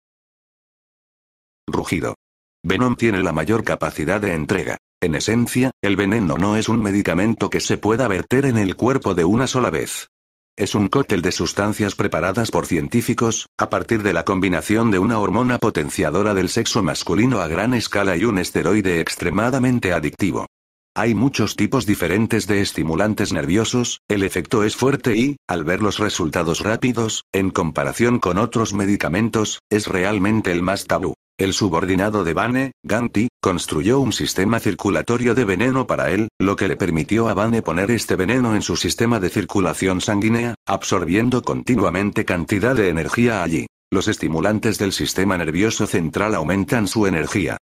Rugido. Venom tiene la mayor capacidad de entrega. En esencia, el veneno no es un medicamento que se pueda verter en el cuerpo de una sola vez. Es un cóctel de sustancias preparadas por científicos, a partir de la combinación de una hormona potenciadora del sexo masculino a gran escala y un esteroide extremadamente adictivo. Hay muchos tipos diferentes de estimulantes nerviosos, el efecto es fuerte y, al ver los resultados rápidos, en comparación con otros medicamentos, es realmente el más tabú. El subordinado de Bane, Ganti, construyó un sistema circulatorio de veneno para él, lo que le permitió a Bane poner este veneno en su sistema de circulación sanguínea, absorbiendo continuamente cantidad de energía allí. Los estimulantes del sistema nervioso central aumentan su energía.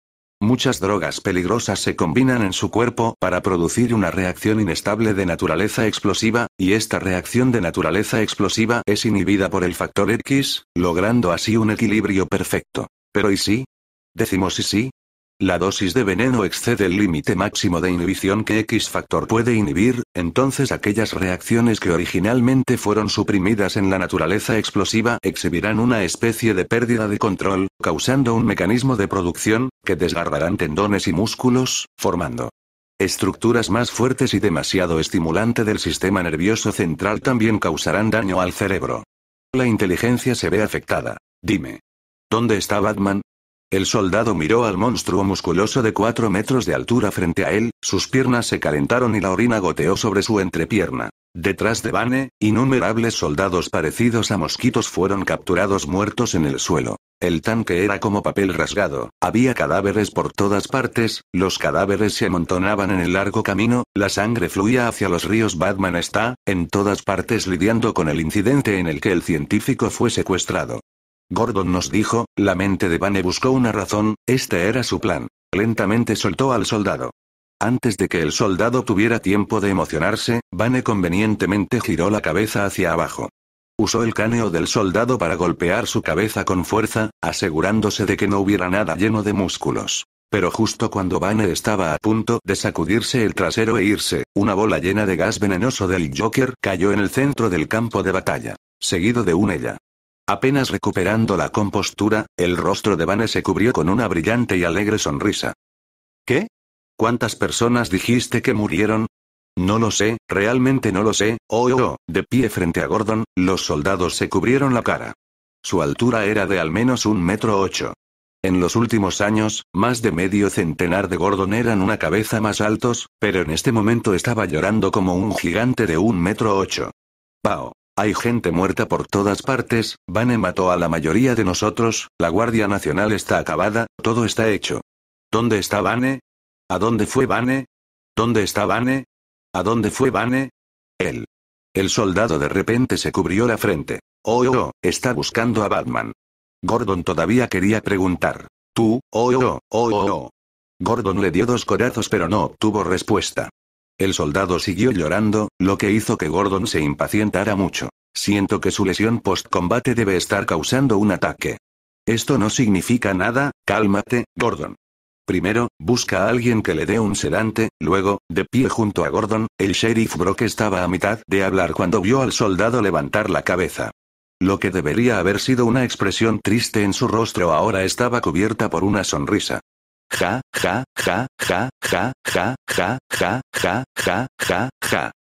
Muchas drogas peligrosas se combinan en su cuerpo para producir una reacción inestable de naturaleza explosiva, y esta reacción de naturaleza explosiva es inhibida por el factor X, logrando así un equilibrio perfecto. Pero ¿y si? Decimos ¿y si? la dosis de veneno excede el límite máximo de inhibición que X factor puede inhibir, entonces aquellas reacciones que originalmente fueron suprimidas en la naturaleza explosiva exhibirán una especie de pérdida de control, causando un mecanismo de producción, que desgarrarán tendones y músculos, formando Estructuras más fuertes y demasiado estimulante del sistema nervioso central también causarán daño al cerebro. La inteligencia se ve afectada. Dime. ¿Dónde está Batman? El soldado miró al monstruo musculoso de 4 metros de altura frente a él, sus piernas se calentaron y la orina goteó sobre su entrepierna. Detrás de Bane, innumerables soldados parecidos a mosquitos fueron capturados muertos en el suelo. El tanque era como papel rasgado, había cadáveres por todas partes, los cadáveres se amontonaban en el largo camino, la sangre fluía hacia los ríos. Batman está, en todas partes lidiando con el incidente en el que el científico fue secuestrado. Gordon nos dijo, la mente de bane buscó una razón, este era su plan. Lentamente soltó al soldado. Antes de que el soldado tuviera tiempo de emocionarse, Vane convenientemente giró la cabeza hacia abajo. Usó el caneo del soldado para golpear su cabeza con fuerza, asegurándose de que no hubiera nada lleno de músculos. Pero justo cuando Vane estaba a punto de sacudirse el trasero e irse, una bola llena de gas venenoso del Joker cayó en el centro del campo de batalla, seguido de un ella. Apenas recuperando la compostura, el rostro de Vane se cubrió con una brillante y alegre sonrisa. ¿Qué? ¿Cuántas personas dijiste que murieron? No lo sé, realmente no lo sé. Oh, oh, oh, de pie frente a Gordon, los soldados se cubrieron la cara. Su altura era de al menos un metro ocho. En los últimos años, más de medio centenar de Gordon eran una cabeza más altos, pero en este momento estaba llorando como un gigante de un metro ocho. Hay gente muerta por todas partes, Bane em mató a la mayoría de nosotros, la Guardia Nacional está acabada, todo está hecho. ¿Dónde está Bane? ¿A dónde fue Bane? ¿Dónde está Bane? ¿A dónde fue Bane? Él. El soldado de repente se cubrió la frente. Oh, oh, oh, está buscando a Batman. Gordon todavía quería preguntar. Tú, oh, oh, oh, oh, oh. Gordon le dio dos corazos pero no obtuvo respuesta. El soldado siguió llorando, lo que hizo que Gordon se impacientara mucho. Siento que su lesión post-combate debe estar causando un ataque. Esto no significa nada, cálmate, Gordon. Primero, busca a alguien que le dé un sedante, luego, de pie junto a Gordon, el sheriff Brock estaba a mitad de hablar cuando vio al soldado levantar la cabeza. Lo que debería haber sido una expresión triste en su rostro ahora estaba cubierta por una sonrisa ja, ja, ja, ja, ja, ja, ja, ja, ja, ja, ja, ja.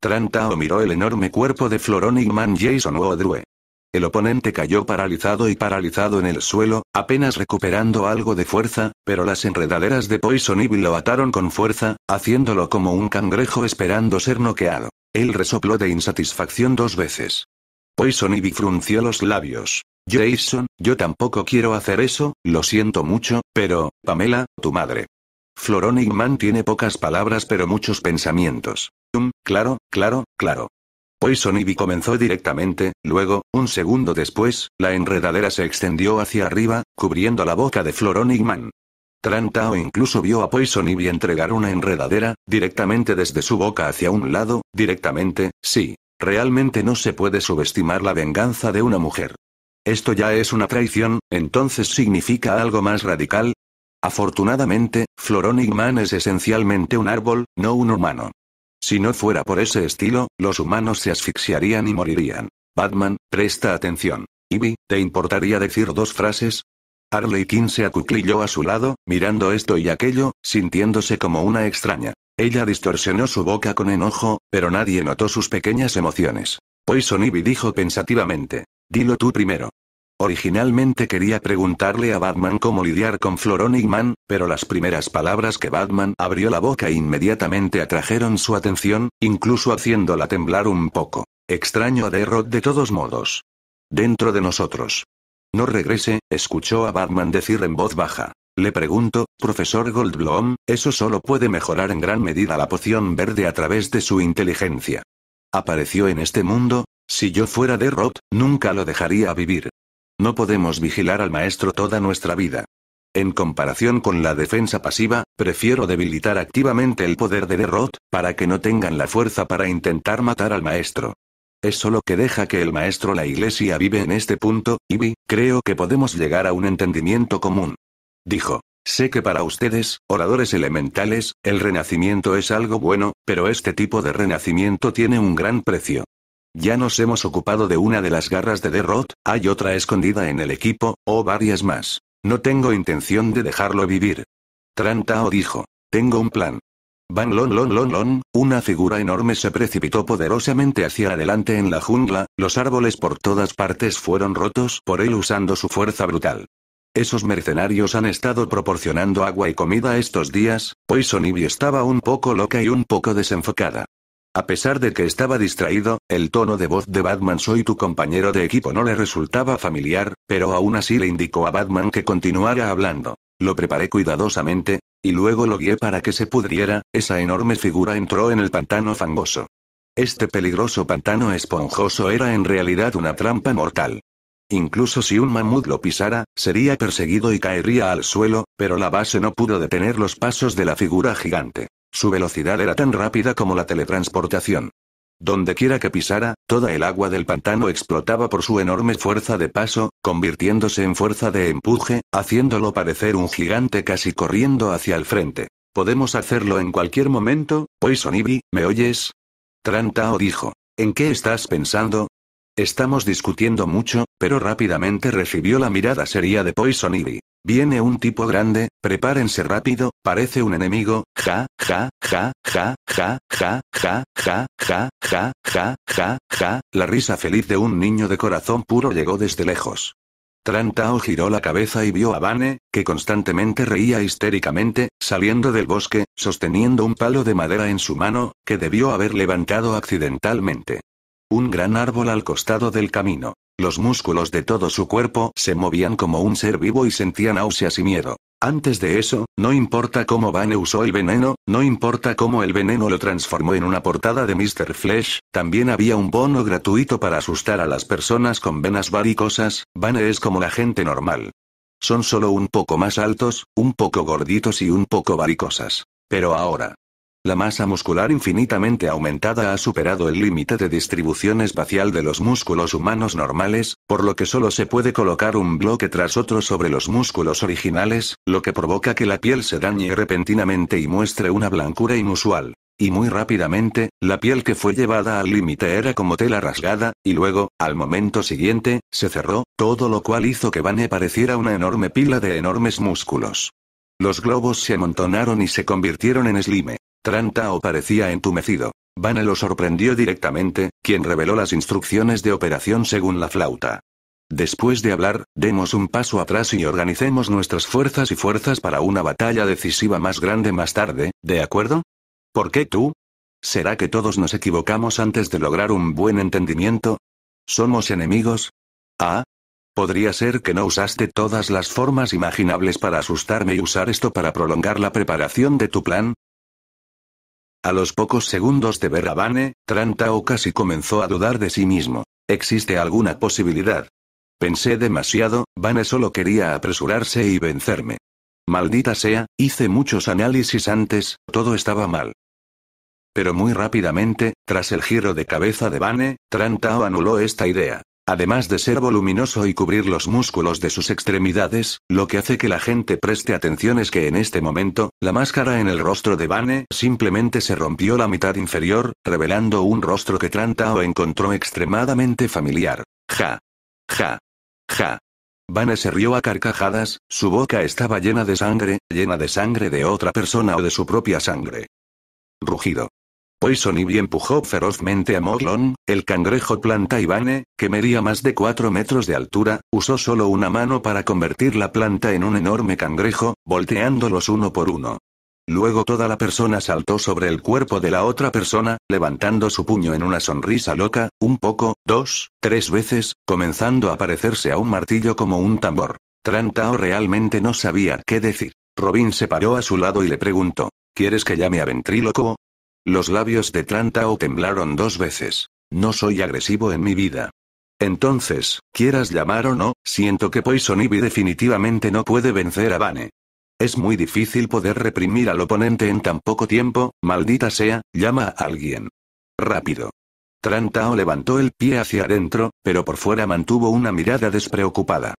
Trantao miró el enorme cuerpo de Floronic Man Jason Wodrue. El oponente cayó paralizado y paralizado en el suelo, apenas recuperando algo de fuerza, pero las enredaderas de Poison Ivy lo ataron con fuerza, haciéndolo como un cangrejo esperando ser noqueado. Él resopló de insatisfacción dos veces. Poison Ivy frunció los labios. Jason, yo tampoco quiero hacer eso, lo siento mucho, pero, Pamela, tu madre. Florón Man tiene pocas palabras pero muchos pensamientos. Mm, claro, claro, claro. Poison Ivy comenzó directamente, luego, un segundo después, la enredadera se extendió hacia arriba, cubriendo la boca de Florón Man. Trantao incluso vio a Poison Ivy entregar una enredadera, directamente desde su boca hacia un lado, directamente, sí. Realmente no se puede subestimar la venganza de una mujer. Esto ya es una traición, entonces significa algo más radical. Afortunadamente, Man es esencialmente un árbol, no un humano. Si no fuera por ese estilo, los humanos se asfixiarían y morirían. Batman, presta atención. Ivy, ¿te importaría decir dos frases? Harley Quinn se acuclilló a su lado, mirando esto y aquello, sintiéndose como una extraña. Ella distorsionó su boca con enojo, pero nadie notó sus pequeñas emociones. Poison Ivy dijo pensativamente. Dilo tú primero. Originalmente quería preguntarle a Batman cómo lidiar con Man, pero las primeras palabras que Batman abrió la boca e inmediatamente atrajeron su atención, incluso haciéndola temblar un poco. Extraño a Derrot de todos modos. Dentro de nosotros. No regrese, escuchó a Batman decir en voz baja. Le pregunto, profesor Goldblum, eso solo puede mejorar en gran medida la poción verde a través de su inteligencia. Apareció en este mundo, si yo fuera de Roth, nunca lo dejaría vivir. No podemos vigilar al maestro toda nuestra vida. En comparación con la defensa pasiva, prefiero debilitar activamente el poder de Derrot, para que no tengan la fuerza para intentar matar al maestro. Es solo que deja que el maestro la iglesia vive en este punto, y vi, creo que podemos llegar a un entendimiento común. Dijo. Sé que para ustedes, oradores elementales, el renacimiento es algo bueno, pero este tipo de renacimiento tiene un gran precio. Ya nos hemos ocupado de una de las garras de Derrot, hay otra escondida en el equipo, o varias más. No tengo intención de dejarlo vivir. Trantao dijo. Tengo un plan. Van lon lon lon lon, una figura enorme se precipitó poderosamente hacia adelante en la jungla, los árboles por todas partes fueron rotos por él usando su fuerza brutal. Esos mercenarios han estado proporcionando agua y comida estos días, Poison pues Ivy estaba un poco loca y un poco desenfocada. A pesar de que estaba distraído, el tono de voz de Batman Soy tu compañero de equipo no le resultaba familiar, pero aún así le indicó a Batman que continuara hablando. Lo preparé cuidadosamente, y luego lo guié para que se pudriera, esa enorme figura entró en el pantano fangoso. Este peligroso pantano esponjoso era en realidad una trampa mortal. Incluso si un mamut lo pisara, sería perseguido y caería al suelo, pero la base no pudo detener los pasos de la figura gigante. Su velocidad era tan rápida como la teletransportación. Donde quiera que pisara, toda el agua del pantano explotaba por su enorme fuerza de paso, convirtiéndose en fuerza de empuje, haciéndolo parecer un gigante casi corriendo hacia el frente. Podemos hacerlo en cualquier momento, Poison Ivy, ¿me oyes? Trantao dijo. ¿En qué estás pensando? Estamos discutiendo mucho, pero rápidamente recibió la mirada seria de Poison Ivy. Viene un tipo grande, prepárense rápido, parece un enemigo, ja, ja, ja, ja, ja, ja, ja, ja, ja, ja, ja, ja, ja, la risa feliz de un niño de corazón puro llegó desde lejos. Trantao giró la cabeza y vio a Bane, que constantemente reía histéricamente, saliendo del bosque, sosteniendo un palo de madera en su mano, que debió haber levantado accidentalmente. Un gran árbol al costado del camino. Los músculos de todo su cuerpo se movían como un ser vivo y sentían náuseas y miedo. Antes de eso, no importa cómo Vane usó el veneno, no importa cómo el veneno lo transformó en una portada de Mr. Flesh, también había un bono gratuito para asustar a las personas con venas varicosas, Bane es como la gente normal. Son solo un poco más altos, un poco gorditos y un poco varicosas. Pero ahora, la masa muscular infinitamente aumentada ha superado el límite de distribución espacial de los músculos humanos normales, por lo que solo se puede colocar un bloque tras otro sobre los músculos originales, lo que provoca que la piel se dañe repentinamente y muestre una blancura inusual. Y muy rápidamente, la piel que fue llevada al límite era como tela rasgada, y luego, al momento siguiente, se cerró, todo lo cual hizo que Vane pareciera una enorme pila de enormes músculos. Los globos se amontonaron y se convirtieron en slime o parecía entumecido. Vane lo sorprendió directamente, quien reveló las instrucciones de operación según la flauta. Después de hablar, demos un paso atrás y organicemos nuestras fuerzas y fuerzas para una batalla decisiva más grande más tarde, ¿de acuerdo? ¿Por qué tú? ¿Será que todos nos equivocamos antes de lograr un buen entendimiento? ¿Somos enemigos? Ah. Podría ser que no usaste todas las formas imaginables para asustarme y usar esto para prolongar la preparación de tu plan, a los pocos segundos de ver a Vane, Trantao casi comenzó a dudar de sí mismo. ¿Existe alguna posibilidad? Pensé demasiado, Bane solo quería apresurarse y vencerme. Maldita sea, hice muchos análisis antes, todo estaba mal. Pero muy rápidamente, tras el giro de cabeza de Vane, Trantao anuló esta idea. Además de ser voluminoso y cubrir los músculos de sus extremidades, lo que hace que la gente preste atención es que en este momento, la máscara en el rostro de Bane simplemente se rompió la mitad inferior, revelando un rostro que Trantao encontró extremadamente familiar. Ja. Ja. Ja. Bane se rió a carcajadas, su boca estaba llena de sangre, llena de sangre de otra persona o de su propia sangre. Rugido. Poison Ivy empujó ferozmente a Moglon, el cangrejo planta Ivane, que medía más de 4 metros de altura, usó solo una mano para convertir la planta en un enorme cangrejo, volteándolos uno por uno. Luego toda la persona saltó sobre el cuerpo de la otra persona, levantando su puño en una sonrisa loca, un poco, dos, tres veces, comenzando a parecerse a un martillo como un tambor. Trantao realmente no sabía qué decir. Robin se paró a su lado y le preguntó, ¿quieres que llame a ventríloco? Los labios de Trantao temblaron dos veces. No soy agresivo en mi vida. Entonces, quieras llamar o no, siento que Poison Ivy definitivamente no puede vencer a Bane. Es muy difícil poder reprimir al oponente en tan poco tiempo, maldita sea, llama a alguien. Rápido. Trantao levantó el pie hacia adentro, pero por fuera mantuvo una mirada despreocupada.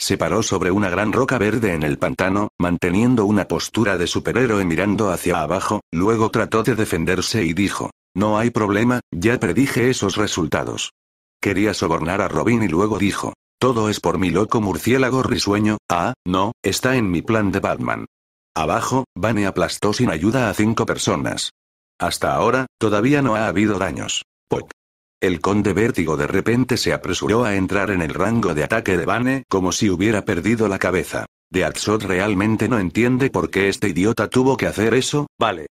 Se paró sobre una gran roca verde en el pantano, manteniendo una postura de superhéroe mirando hacia abajo, luego trató de defenderse y dijo, No hay problema, ya predije esos resultados. Quería sobornar a Robin y luego dijo, Todo es por mi loco murciélago risueño, ah, no, está en mi plan de Batman. Abajo, Bane aplastó sin ayuda a cinco personas. Hasta ahora, todavía no ha habido daños. El conde Vértigo de repente se apresuró a entrar en el rango de ataque de Bane como si hubiera perdido la cabeza. De Axot realmente no entiende por qué este idiota tuvo que hacer eso, vale.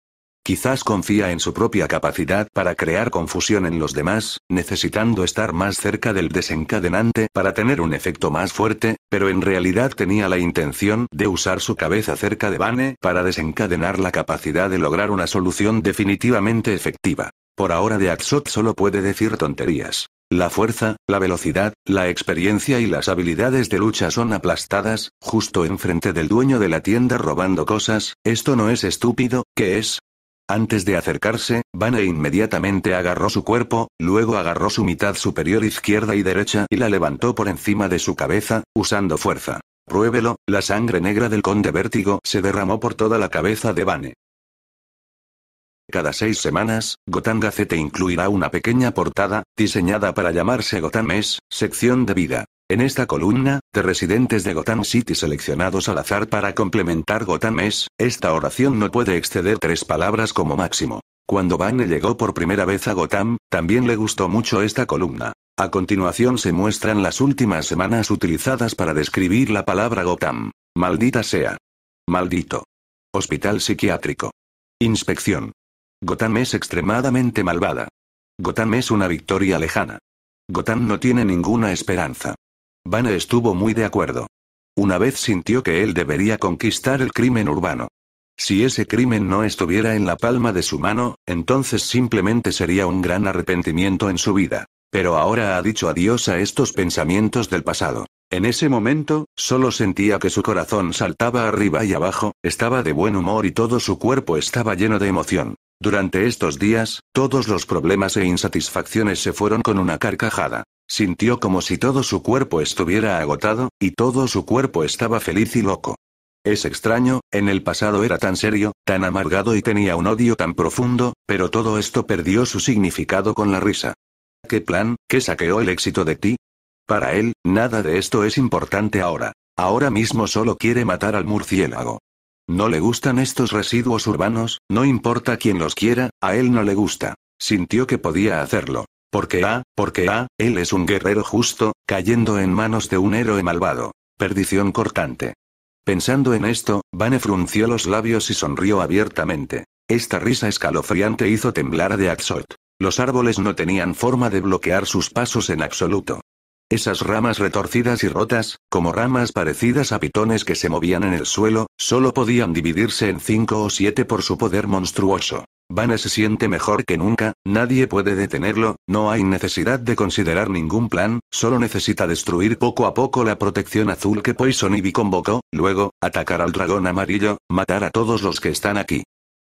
Quizás confía en su propia capacidad para crear confusión en los demás, necesitando estar más cerca del desencadenante para tener un efecto más fuerte, pero en realidad tenía la intención de usar su cabeza cerca de Bane para desencadenar la capacidad de lograr una solución definitivamente efectiva. Por ahora de Axot solo puede decir tonterías. La fuerza, la velocidad, la experiencia y las habilidades de lucha son aplastadas, justo enfrente del dueño de la tienda robando cosas, esto no es estúpido, ¿qué es? Antes de acercarse, Bane inmediatamente agarró su cuerpo, luego agarró su mitad superior izquierda y derecha y la levantó por encima de su cabeza, usando fuerza. Pruébelo, la sangre negra del conde vértigo se derramó por toda la cabeza de Bane. Cada seis semanas, Gotham Gacete incluirá una pequeña portada, diseñada para llamarse Gotham es, sección de vida. En esta columna, de residentes de Gotham City seleccionados al azar para complementar Gotham es, esta oración no puede exceder tres palabras como máximo. Cuando Bane llegó por primera vez a Gotham, también le gustó mucho esta columna. A continuación se muestran las últimas semanas utilizadas para describir la palabra Gotham. Maldita sea. Maldito. Hospital psiquiátrico. Inspección. Gotham es extremadamente malvada. Gotham es una victoria lejana. Gotham no tiene ninguna esperanza. Bane estuvo muy de acuerdo. Una vez sintió que él debería conquistar el crimen urbano. Si ese crimen no estuviera en la palma de su mano, entonces simplemente sería un gran arrepentimiento en su vida. Pero ahora ha dicho adiós a estos pensamientos del pasado. En ese momento, solo sentía que su corazón saltaba arriba y abajo, estaba de buen humor y todo su cuerpo estaba lleno de emoción. Durante estos días, todos los problemas e insatisfacciones se fueron con una carcajada. Sintió como si todo su cuerpo estuviera agotado, y todo su cuerpo estaba feliz y loco. Es extraño, en el pasado era tan serio, tan amargado y tenía un odio tan profundo, pero todo esto perdió su significado con la risa. ¿Qué plan, qué saqueó el éxito de ti? Para él, nada de esto es importante ahora. Ahora mismo solo quiere matar al murciélago. No le gustan estos residuos urbanos, no importa quién los quiera, a él no le gusta. Sintió que podía hacerlo. Porque ah, porque ah, él es un guerrero justo, cayendo en manos de un héroe malvado. Perdición cortante. Pensando en esto, Vane frunció los labios y sonrió abiertamente. Esta risa escalofriante hizo temblar a Axot. Los árboles no tenían forma de bloquear sus pasos en absoluto. Esas ramas retorcidas y rotas, como ramas parecidas a pitones que se movían en el suelo, solo podían dividirse en cinco o siete por su poder monstruoso. Vana se siente mejor que nunca, nadie puede detenerlo, no hay necesidad de considerar ningún plan, solo necesita destruir poco a poco la protección azul que Poison Ivy convocó, luego, atacar al dragón amarillo, matar a todos los que están aquí.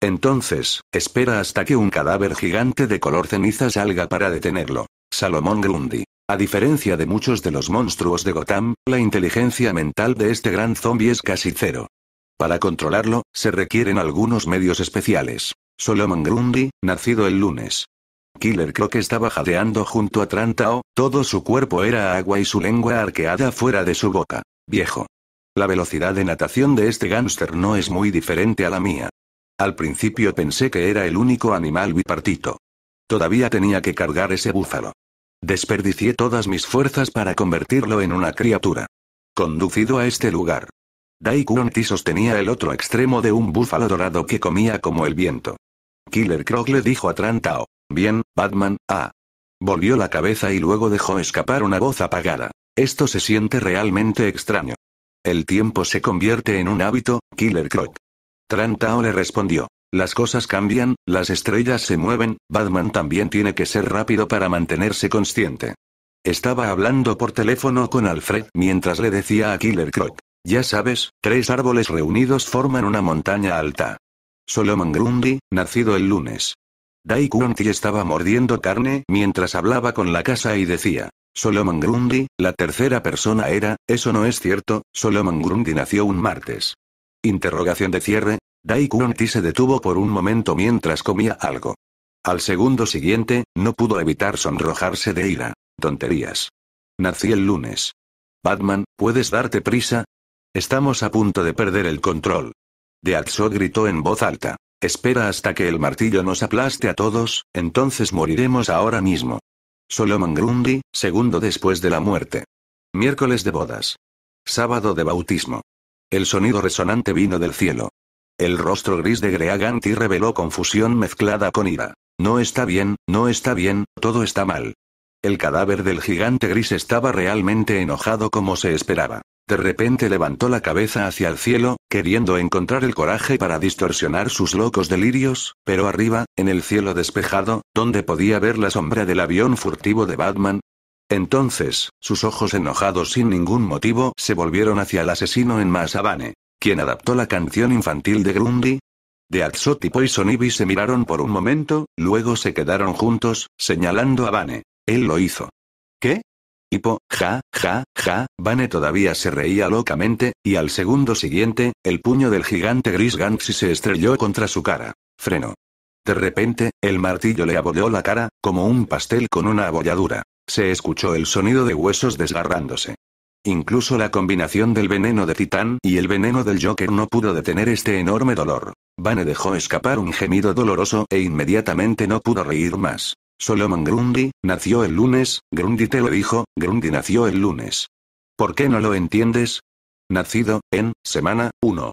Entonces, espera hasta que un cadáver gigante de color ceniza salga para detenerlo. Salomón Grundy. A diferencia de muchos de los monstruos de Gotham, la inteligencia mental de este gran zombie es casi cero. Para controlarlo, se requieren algunos medios especiales. Solomon Grundy, nacido el lunes. Killer Croc estaba jadeando junto a Trantao, todo su cuerpo era agua y su lengua arqueada fuera de su boca. Viejo. La velocidad de natación de este gángster no es muy diferente a la mía. Al principio pensé que era el único animal bipartito. Todavía tenía que cargar ese búfalo. Desperdicié todas mis fuerzas para convertirlo en una criatura. Conducido a este lugar. Daikuonti sostenía el otro extremo de un búfalo dorado que comía como el viento. Killer Croc le dijo a Trantao. Bien, Batman, ah. Volvió la cabeza y luego dejó escapar una voz apagada. Esto se siente realmente extraño. El tiempo se convierte en un hábito, Killer Croc. Trantao le respondió. Las cosas cambian, las estrellas se mueven, Batman también tiene que ser rápido para mantenerse consciente. Estaba hablando por teléfono con Alfred mientras le decía a Killer Croc. Ya sabes, tres árboles reunidos forman una montaña alta. Solomon Grundy, nacido el lunes. Dai estaba mordiendo carne mientras hablaba con la casa y decía. Solomon Grundy, la tercera persona era, eso no es cierto, Solomon Grundy nació un martes. Interrogación de cierre, Dai se detuvo por un momento mientras comía algo. Al segundo siguiente, no pudo evitar sonrojarse de ira. Tonterías. Nací el lunes. Batman, ¿puedes darte prisa? Estamos a punto de perder el control. Deatso gritó en voz alta. Espera hasta que el martillo nos aplaste a todos, entonces moriremos ahora mismo. Solomon Grundy, segundo después de la muerte. Miércoles de bodas. Sábado de bautismo. El sonido resonante vino del cielo. El rostro gris de Greaganti reveló confusión mezclada con ira. No está bien, no está bien, todo está mal. El cadáver del gigante gris estaba realmente enojado como se esperaba. De repente levantó la cabeza hacia el cielo, queriendo encontrar el coraje para distorsionar sus locos delirios, pero arriba, en el cielo despejado, donde podía ver la sombra del avión furtivo de Batman. Entonces, sus ojos enojados sin ningún motivo se volvieron hacia el asesino en Masabane. ¿Quién adaptó la canción infantil de Grundy. De Atsotipo y Sonibi se miraron por un momento, luego se quedaron juntos, señalando a Vane. Él lo hizo. ¿Qué? Hipo, ja, ja, ja, Vane todavía se reía locamente, y al segundo siguiente, el puño del gigante gris Gansi se estrelló contra su cara. Frenó. De repente, el martillo le abolló la cara, como un pastel con una abolladura. Se escuchó el sonido de huesos desgarrándose. Incluso la combinación del veneno de Titán y el veneno del Joker no pudo detener este enorme dolor. Bane dejó escapar un gemido doloroso e inmediatamente no pudo reír más. Solomon Grundy, nació el lunes, Grundy te lo dijo, Grundy nació el lunes. ¿Por qué no lo entiendes? Nacido, en, semana, 1.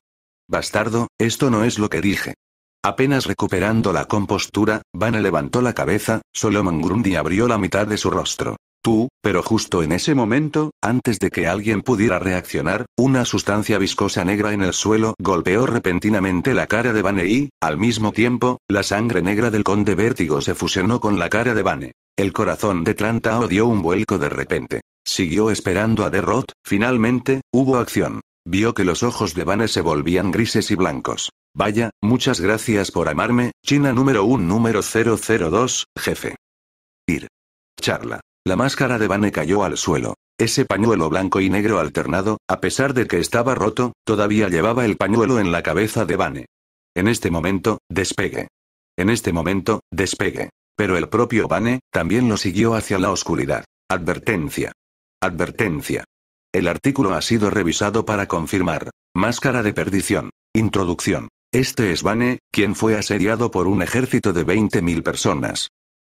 Bastardo, esto no es lo que dije. Apenas recuperando la compostura, Bane levantó la cabeza, Solomon Grundy abrió la mitad de su rostro. Tú, pero justo en ese momento, antes de que alguien pudiera reaccionar, una sustancia viscosa negra en el suelo golpeó repentinamente la cara de Bane y, al mismo tiempo, la sangre negra del conde vértigo se fusionó con la cara de Bane. El corazón de Trantao dio un vuelco de repente. Siguió esperando a Derrot, finalmente, hubo acción. Vio que los ojos de Bane se volvían grises y blancos. Vaya, muchas gracias por amarme, China número 1 número 002, jefe. Ir. Charla. La máscara de Bane cayó al suelo. Ese pañuelo blanco y negro alternado, a pesar de que estaba roto, todavía llevaba el pañuelo en la cabeza de Bane. En este momento, despegue. En este momento, despegue. Pero el propio Bane, también lo siguió hacia la oscuridad. Advertencia. Advertencia. El artículo ha sido revisado para confirmar. Máscara de perdición. Introducción. Este es Bane, quien fue asediado por un ejército de 20.000 personas.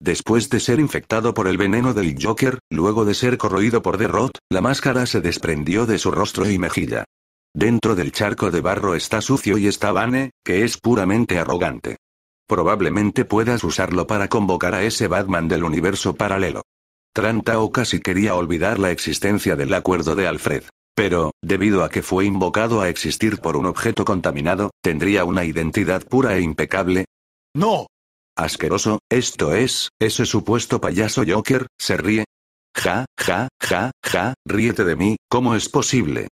Después de ser infectado por el veneno del Joker, luego de ser corroído por Derrot, la máscara se desprendió de su rostro y mejilla. Dentro del charco de barro está sucio y está bane que es puramente arrogante. Probablemente puedas usarlo para convocar a ese Batman del universo paralelo. Trantao casi quería olvidar la existencia del acuerdo de Alfred. Pero, debido a que fue invocado a existir por un objeto contaminado, ¿tendría una identidad pura e impecable? No, Asqueroso, esto es, ese supuesto payaso Joker, se ríe. Ja, ja, ja, ja, ríete de mí, ¿cómo es posible?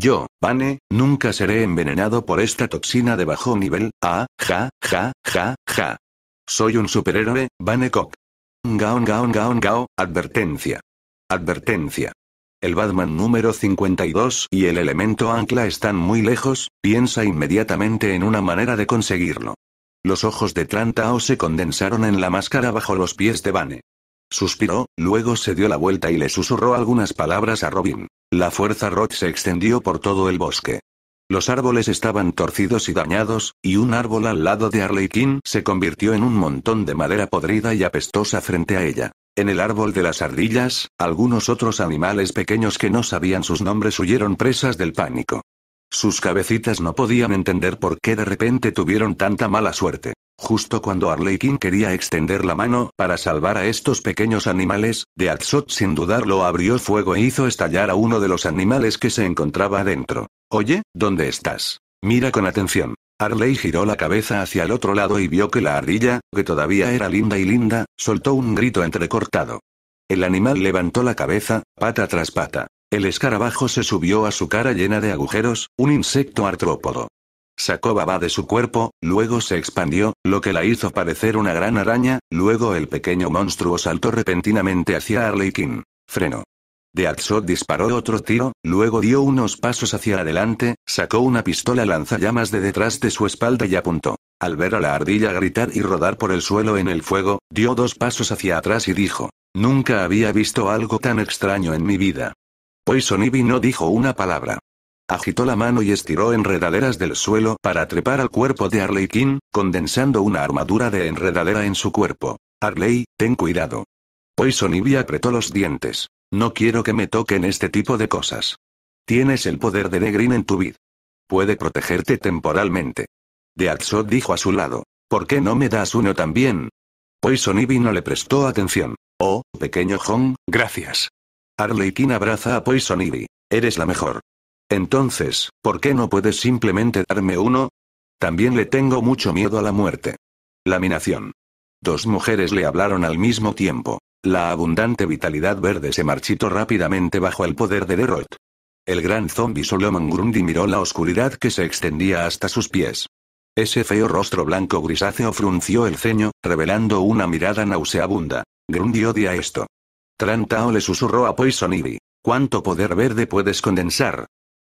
Yo, Bane, nunca seré envenenado por esta toxina de bajo nivel, ah, ja, ja, ja, ja. Soy un superhéroe, banecock Gaon, gaon, gaon, gao, advertencia. Advertencia. El Batman número 52 y el elemento ancla están muy lejos, piensa inmediatamente en una manera de conseguirlo. Los ojos de Trantao se condensaron en la máscara bajo los pies de Bane. Suspiró, luego se dio la vuelta y le susurró algunas palabras a Robin. La fuerza Roth se extendió por todo el bosque. Los árboles estaban torcidos y dañados, y un árbol al lado de Arlequín se convirtió en un montón de madera podrida y apestosa frente a ella. En el árbol de las ardillas, algunos otros animales pequeños que no sabían sus nombres huyeron presas del pánico. Sus cabecitas no podían entender por qué de repente tuvieron tanta mala suerte. Justo cuando King quería extender la mano para salvar a estos pequeños animales, Deathshot sin dudarlo abrió fuego e hizo estallar a uno de los animales que se encontraba adentro. Oye, ¿dónde estás? Mira con atención. Arley giró la cabeza hacia el otro lado y vio que la ardilla, que todavía era linda y linda, soltó un grito entrecortado. El animal levantó la cabeza, pata tras pata. El escarabajo se subió a su cara llena de agujeros, un insecto artrópodo. Sacó baba de su cuerpo, luego se expandió, lo que la hizo parecer una gran araña, luego el pequeño monstruo saltó repentinamente hacia Arlequín. Freno. De disparó otro tiro, luego dio unos pasos hacia adelante, sacó una pistola lanzallamas de detrás de su espalda y apuntó. Al ver a la ardilla gritar y rodar por el suelo en el fuego, dio dos pasos hacia atrás y dijo, Nunca había visto algo tan extraño en mi vida. Poison Ivy no dijo una palabra. Agitó la mano y estiró enredaderas del suelo para trepar al cuerpo de Arley King, condensando una armadura de enredadera en su cuerpo. Arley, ten cuidado. Poison Ivy apretó los dientes. No quiero que me toquen este tipo de cosas. Tienes el poder de Negrin en tu vid. Puede protegerte temporalmente. De Atsot dijo a su lado. ¿Por qué no me das uno también? Poison Ivy no le prestó atención. Oh, pequeño Hong, gracias. Harley abraza a Poison Ivy. Eres la mejor. Entonces, ¿por qué no puedes simplemente darme uno? También le tengo mucho miedo a la muerte. Laminación. Dos mujeres le hablaron al mismo tiempo. La abundante vitalidad verde se marchitó rápidamente bajo el poder de Derot. El gran zombie Solomon Grundy miró la oscuridad que se extendía hasta sus pies. Ese feo rostro blanco grisáceo frunció el ceño, revelando una mirada nauseabunda. Grundy odia esto. Tran le susurró a Poison Ivy. ¿Cuánto poder verde puedes condensar?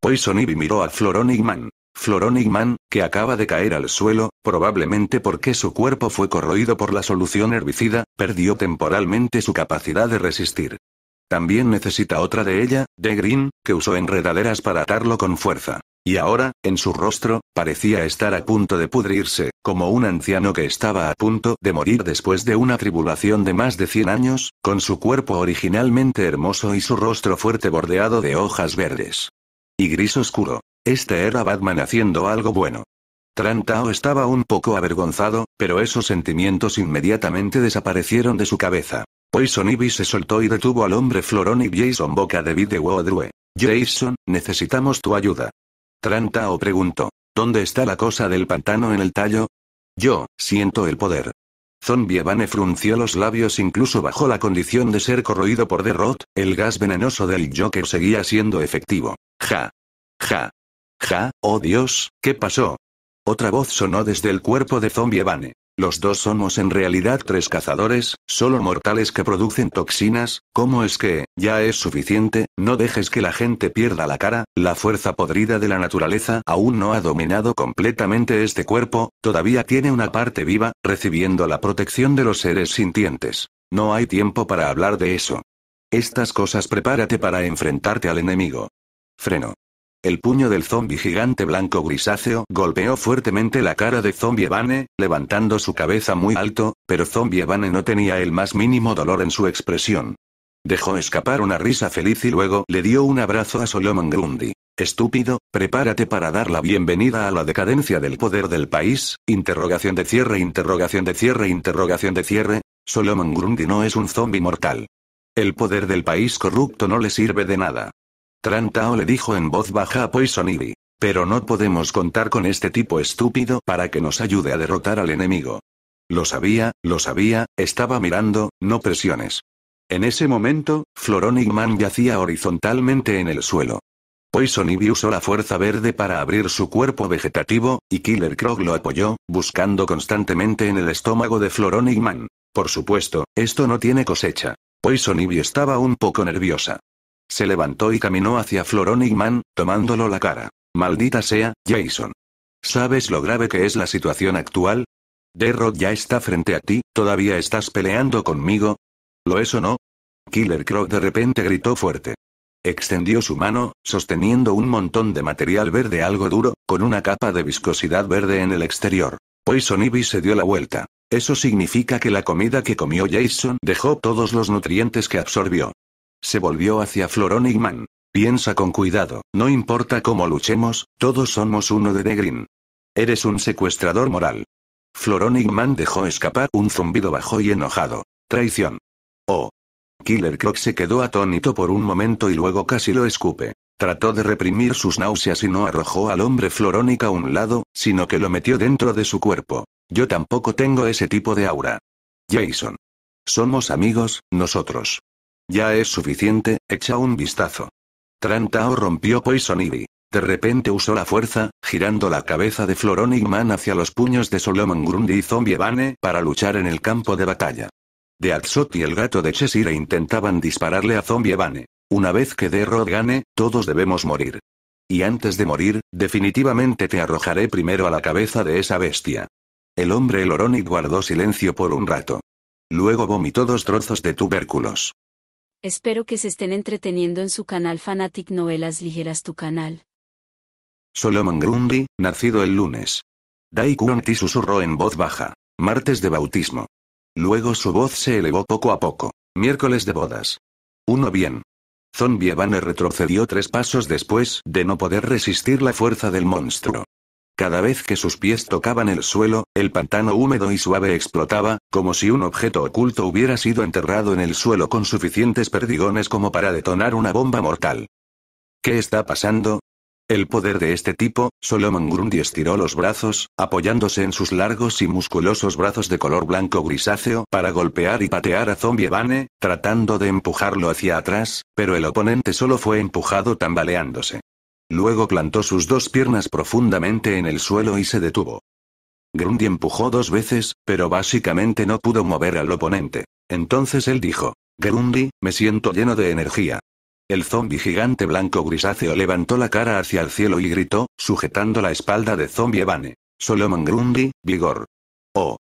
Poison Ivy miró a Floron Igman. que acaba de caer al suelo, probablemente porque su cuerpo fue corroído por la solución herbicida, perdió temporalmente su capacidad de resistir. También necesita otra de ella, de Green, que usó enredaderas para atarlo con fuerza. Y ahora, en su rostro, parecía estar a punto de pudrirse, como un anciano que estaba a punto de morir después de una tribulación de más de 100 años, con su cuerpo originalmente hermoso y su rostro fuerte bordeado de hojas verdes. Y gris oscuro. Este era Batman haciendo algo bueno. Trantao estaba un poco avergonzado, pero esos sentimientos inmediatamente desaparecieron de su cabeza. Poison Ivy se soltó y detuvo al hombre florón y Jason Boca de Video Jason, necesitamos tu ayuda. O pregunto, ¿Dónde está la cosa del pantano en el tallo? Yo, siento el poder. Zombievane frunció los labios incluso bajo la condición de ser corroído por Derrot, el gas venenoso del Joker seguía siendo efectivo. Ja. Ja. Ja, oh Dios, ¿qué pasó? Otra voz sonó desde el cuerpo de Zombievane. Los dos somos en realidad tres cazadores, solo mortales que producen toxinas, ¿cómo es que, ya es suficiente, no dejes que la gente pierda la cara, la fuerza podrida de la naturaleza aún no ha dominado completamente este cuerpo, todavía tiene una parte viva, recibiendo la protección de los seres sintientes. No hay tiempo para hablar de eso. Estas cosas prepárate para enfrentarte al enemigo. Freno. El puño del zombi gigante blanco grisáceo golpeó fuertemente la cara de Zombie Vane, levantando su cabeza muy alto, pero Zombie Vane no tenía el más mínimo dolor en su expresión. Dejó escapar una risa feliz y luego le dio un abrazo a Solomon Grundy. Estúpido, prepárate para dar la bienvenida a la decadencia del poder del país, interrogación de cierre, interrogación de cierre, interrogación de cierre. Solomon Grundy no es un zombi mortal. El poder del país corrupto no le sirve de nada. Trantao le dijo en voz baja a Poison Ivy. Pero no podemos contar con este tipo estúpido para que nos ayude a derrotar al enemigo. Lo sabía, lo sabía, estaba mirando, no presiones. En ese momento, Floronic Man yacía horizontalmente en el suelo. Poison Ivy usó la fuerza verde para abrir su cuerpo vegetativo, y Killer Krog lo apoyó, buscando constantemente en el estómago de Floronic Man. Por supuesto, esto no tiene cosecha. Poison Ivy estaba un poco nerviosa. Se levantó y caminó hacia Man, tomándolo la cara. Maldita sea, Jason. ¿Sabes lo grave que es la situación actual? Derrot ya está frente a ti, ¿todavía estás peleando conmigo? ¿Lo es o no? Killer Croc de repente gritó fuerte. Extendió su mano, sosteniendo un montón de material verde algo duro, con una capa de viscosidad verde en el exterior. Poison Ivy se dio la vuelta. Eso significa que la comida que comió Jason dejó todos los nutrientes que absorbió. Se volvió hacia Florón Man. Piensa con cuidado, no importa cómo luchemos, todos somos uno de negrin Eres un secuestrador moral. Florón Man dejó escapar un zumbido bajo y enojado. Traición. Oh. Killer Croc se quedó atónito por un momento y luego casi lo escupe. Trató de reprimir sus náuseas y no arrojó al hombre florónica a un lado, sino que lo metió dentro de su cuerpo. Yo tampoco tengo ese tipo de aura. Jason. Somos amigos, nosotros. Ya es suficiente, echa un vistazo. Trantao rompió Poison Ivy. De repente usó la fuerza, girando la cabeza de Floronic Man hacia los puños de Solomon Grundy y Zombie Bane para luchar en el campo de batalla. De Azot y el gato de Cheshire intentaban dispararle a Zombie Bane. Una vez que Rod gane, todos debemos morir. Y antes de morir, definitivamente te arrojaré primero a la cabeza de esa bestia. El hombre Eloronic guardó silencio por un rato. Luego vomitó dos trozos de tubérculos. Espero que se estén entreteniendo en su canal Fanatic Novelas Ligeras tu canal. Solomon Grundy, nacido el lunes. Dai Ti susurró en voz baja. Martes de bautismo. Luego su voz se elevó poco a poco. Miércoles de bodas. Uno bien. Zombie Banner retrocedió tres pasos después de no poder resistir la fuerza del monstruo. Cada vez que sus pies tocaban el suelo, el pantano húmedo y suave explotaba, como si un objeto oculto hubiera sido enterrado en el suelo con suficientes perdigones como para detonar una bomba mortal. ¿Qué está pasando? El poder de este tipo, Solomon Grundy estiró los brazos, apoyándose en sus largos y musculosos brazos de color blanco grisáceo para golpear y patear a Zombie Bane, tratando de empujarlo hacia atrás, pero el oponente solo fue empujado tambaleándose. Luego plantó sus dos piernas profundamente en el suelo y se detuvo. Grundy empujó dos veces, pero básicamente no pudo mover al oponente. Entonces él dijo, Grundy, me siento lleno de energía. El zombi gigante blanco grisáceo levantó la cara hacia el cielo y gritó, sujetando la espalda de Zombie Evane. Solomon Grundy, vigor. Oh,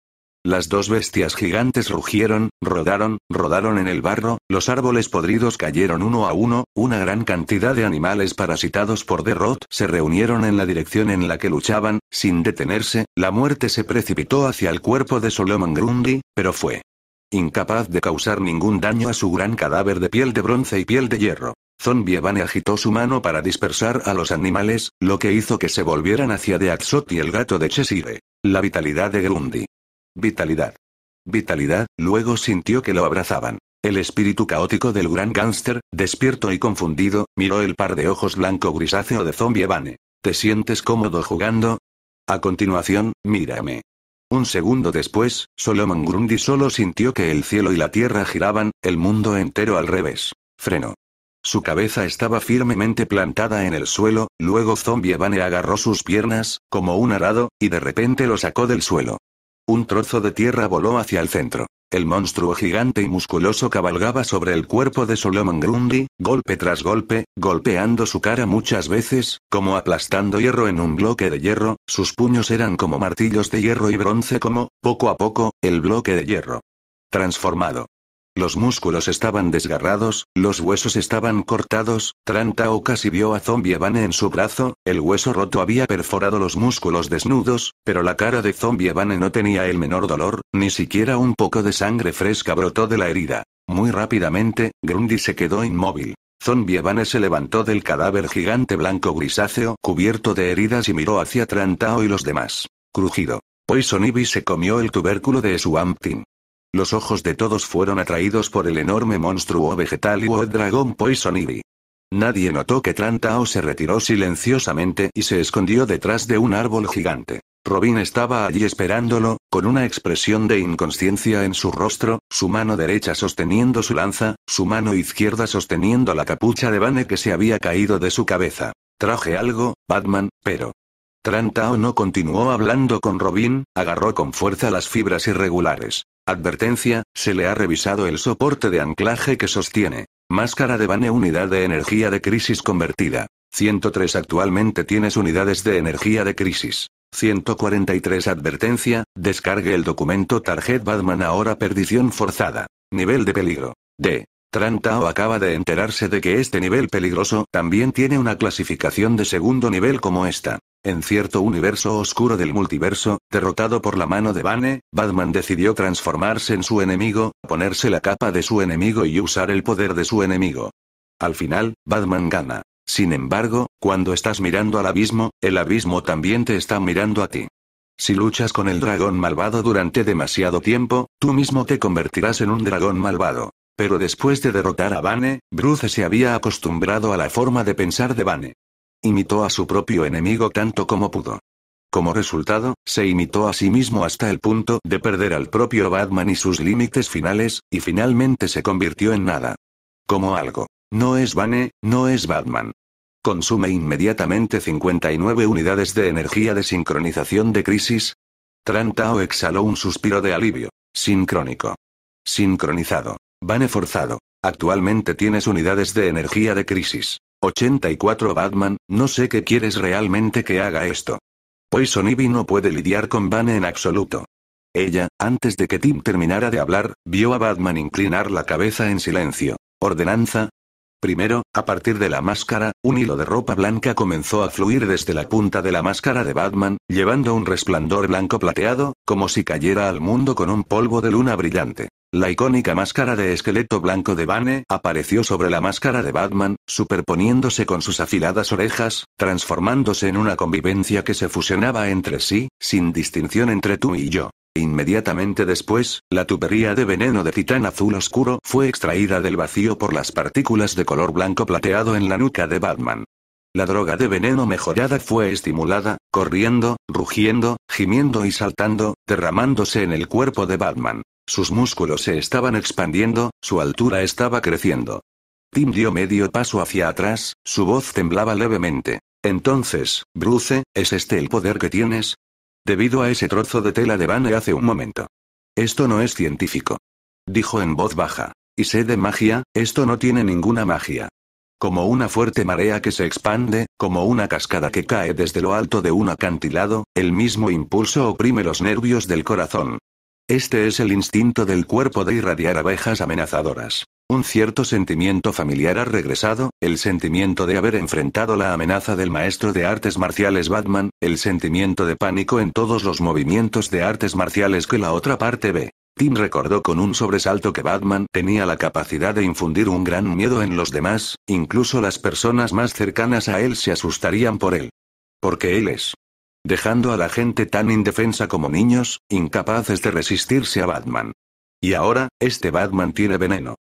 las dos bestias gigantes rugieron, rodaron, rodaron en el barro, los árboles podridos cayeron uno a uno, una gran cantidad de animales parasitados por Derrot se reunieron en la dirección en la que luchaban, sin detenerse, la muerte se precipitó hacia el cuerpo de Solomon Grundy, pero fue incapaz de causar ningún daño a su gran cadáver de piel de bronce y piel de hierro. Zonbievane agitó su mano para dispersar a los animales, lo que hizo que se volvieran hacia Atsot y el gato de Cheshire. La vitalidad de Grundy Vitalidad. Vitalidad, luego sintió que lo abrazaban. El espíritu caótico del gran gángster, despierto y confundido, miró el par de ojos blanco grisáceo de Zombie Bane. ¿Te sientes cómodo jugando? A continuación, mírame. Un segundo después, Solomon Grundy solo sintió que el cielo y la tierra giraban, el mundo entero al revés. Frenó. Su cabeza estaba firmemente plantada en el suelo, luego Zombie Bane agarró sus piernas, como un arado, y de repente lo sacó del suelo. Un trozo de tierra voló hacia el centro. El monstruo gigante y musculoso cabalgaba sobre el cuerpo de Solomon Grundy, golpe tras golpe, golpeando su cara muchas veces, como aplastando hierro en un bloque de hierro, sus puños eran como martillos de hierro y bronce como, poco a poco, el bloque de hierro. Transformado. Los músculos estaban desgarrados, los huesos estaban cortados, Trantao casi vio a Zombie en su brazo, el hueso roto había perforado los músculos desnudos, pero la cara de Zombie no tenía el menor dolor, ni siquiera un poco de sangre fresca brotó de la herida. Muy rápidamente, Grundy se quedó inmóvil. Zombie se levantó del cadáver gigante blanco grisáceo cubierto de heridas y miró hacia Trantao y los demás. Crujido. Poison Ivy se comió el tubérculo de Thing. Los ojos de todos fueron atraídos por el enorme monstruo vegetal y Wood dragón Poison Ivy. Nadie notó que Trantao se retiró silenciosamente y se escondió detrás de un árbol gigante. Robin estaba allí esperándolo, con una expresión de inconsciencia en su rostro, su mano derecha sosteniendo su lanza, su mano izquierda sosteniendo la capucha de Bane que se había caído de su cabeza. Traje algo, Batman, pero... Trantao no continuó hablando con Robin, agarró con fuerza las fibras irregulares. Advertencia, se le ha revisado el soporte de anclaje que sostiene. Máscara de Bane Unidad de energía de crisis convertida. 103 actualmente tienes unidades de energía de crisis. 143 Advertencia, descargue el documento Target Batman ahora perdición forzada. Nivel de peligro. D. Tran Tao acaba de enterarse de que este nivel peligroso también tiene una clasificación de segundo nivel como esta. En cierto universo oscuro del multiverso, derrotado por la mano de Bane, Batman decidió transformarse en su enemigo, ponerse la capa de su enemigo y usar el poder de su enemigo. Al final, Batman gana. Sin embargo, cuando estás mirando al abismo, el abismo también te está mirando a ti. Si luchas con el dragón malvado durante demasiado tiempo, tú mismo te convertirás en un dragón malvado. Pero después de derrotar a Bane, Bruce se había acostumbrado a la forma de pensar de Bane. Imitó a su propio enemigo tanto como pudo. Como resultado, se imitó a sí mismo hasta el punto de perder al propio Batman y sus límites finales, y finalmente se convirtió en nada. Como algo. No es Bane, no es Batman. Consume inmediatamente 59 unidades de energía de sincronización de crisis. Trantao exhaló un suspiro de alivio. Sincrónico. Sincronizado. Bane forzado. Actualmente tienes unidades de energía de crisis. 84 Batman, no sé qué quieres realmente que haga esto. Poison Ivy no puede lidiar con Bane en absoluto. Ella, antes de que Tim terminara de hablar, vio a Batman inclinar la cabeza en silencio. Ordenanza, Primero, a partir de la máscara, un hilo de ropa blanca comenzó a fluir desde la punta de la máscara de Batman, llevando un resplandor blanco plateado, como si cayera al mundo con un polvo de luna brillante. La icónica máscara de esqueleto blanco de Bane apareció sobre la máscara de Batman, superponiéndose con sus afiladas orejas, transformándose en una convivencia que se fusionaba entre sí, sin distinción entre tú y yo. Inmediatamente después, la tubería de veneno de titán azul oscuro fue extraída del vacío por las partículas de color blanco plateado en la nuca de Batman. La droga de veneno mejorada fue estimulada, corriendo, rugiendo, gimiendo y saltando, derramándose en el cuerpo de Batman. Sus músculos se estaban expandiendo, su altura estaba creciendo. Tim dio medio paso hacia atrás, su voz temblaba levemente. Entonces, Bruce, ¿es este el poder que tienes? Debido a ese trozo de tela de Vane hace un momento. Esto no es científico. Dijo en voz baja. Y sé de magia, esto no tiene ninguna magia. Como una fuerte marea que se expande, como una cascada que cae desde lo alto de un acantilado, el mismo impulso oprime los nervios del corazón. Este es el instinto del cuerpo de irradiar abejas amenazadoras. Un cierto sentimiento familiar ha regresado, el sentimiento de haber enfrentado la amenaza del maestro de artes marciales Batman, el sentimiento de pánico en todos los movimientos de artes marciales que la otra parte ve. Tim recordó con un sobresalto que Batman tenía la capacidad de infundir un gran miedo en los demás, incluso las personas más cercanas a él se asustarían por él. Porque él es. Dejando a la gente tan indefensa como niños, incapaces de resistirse a Batman. Y ahora, este Batman tiene veneno.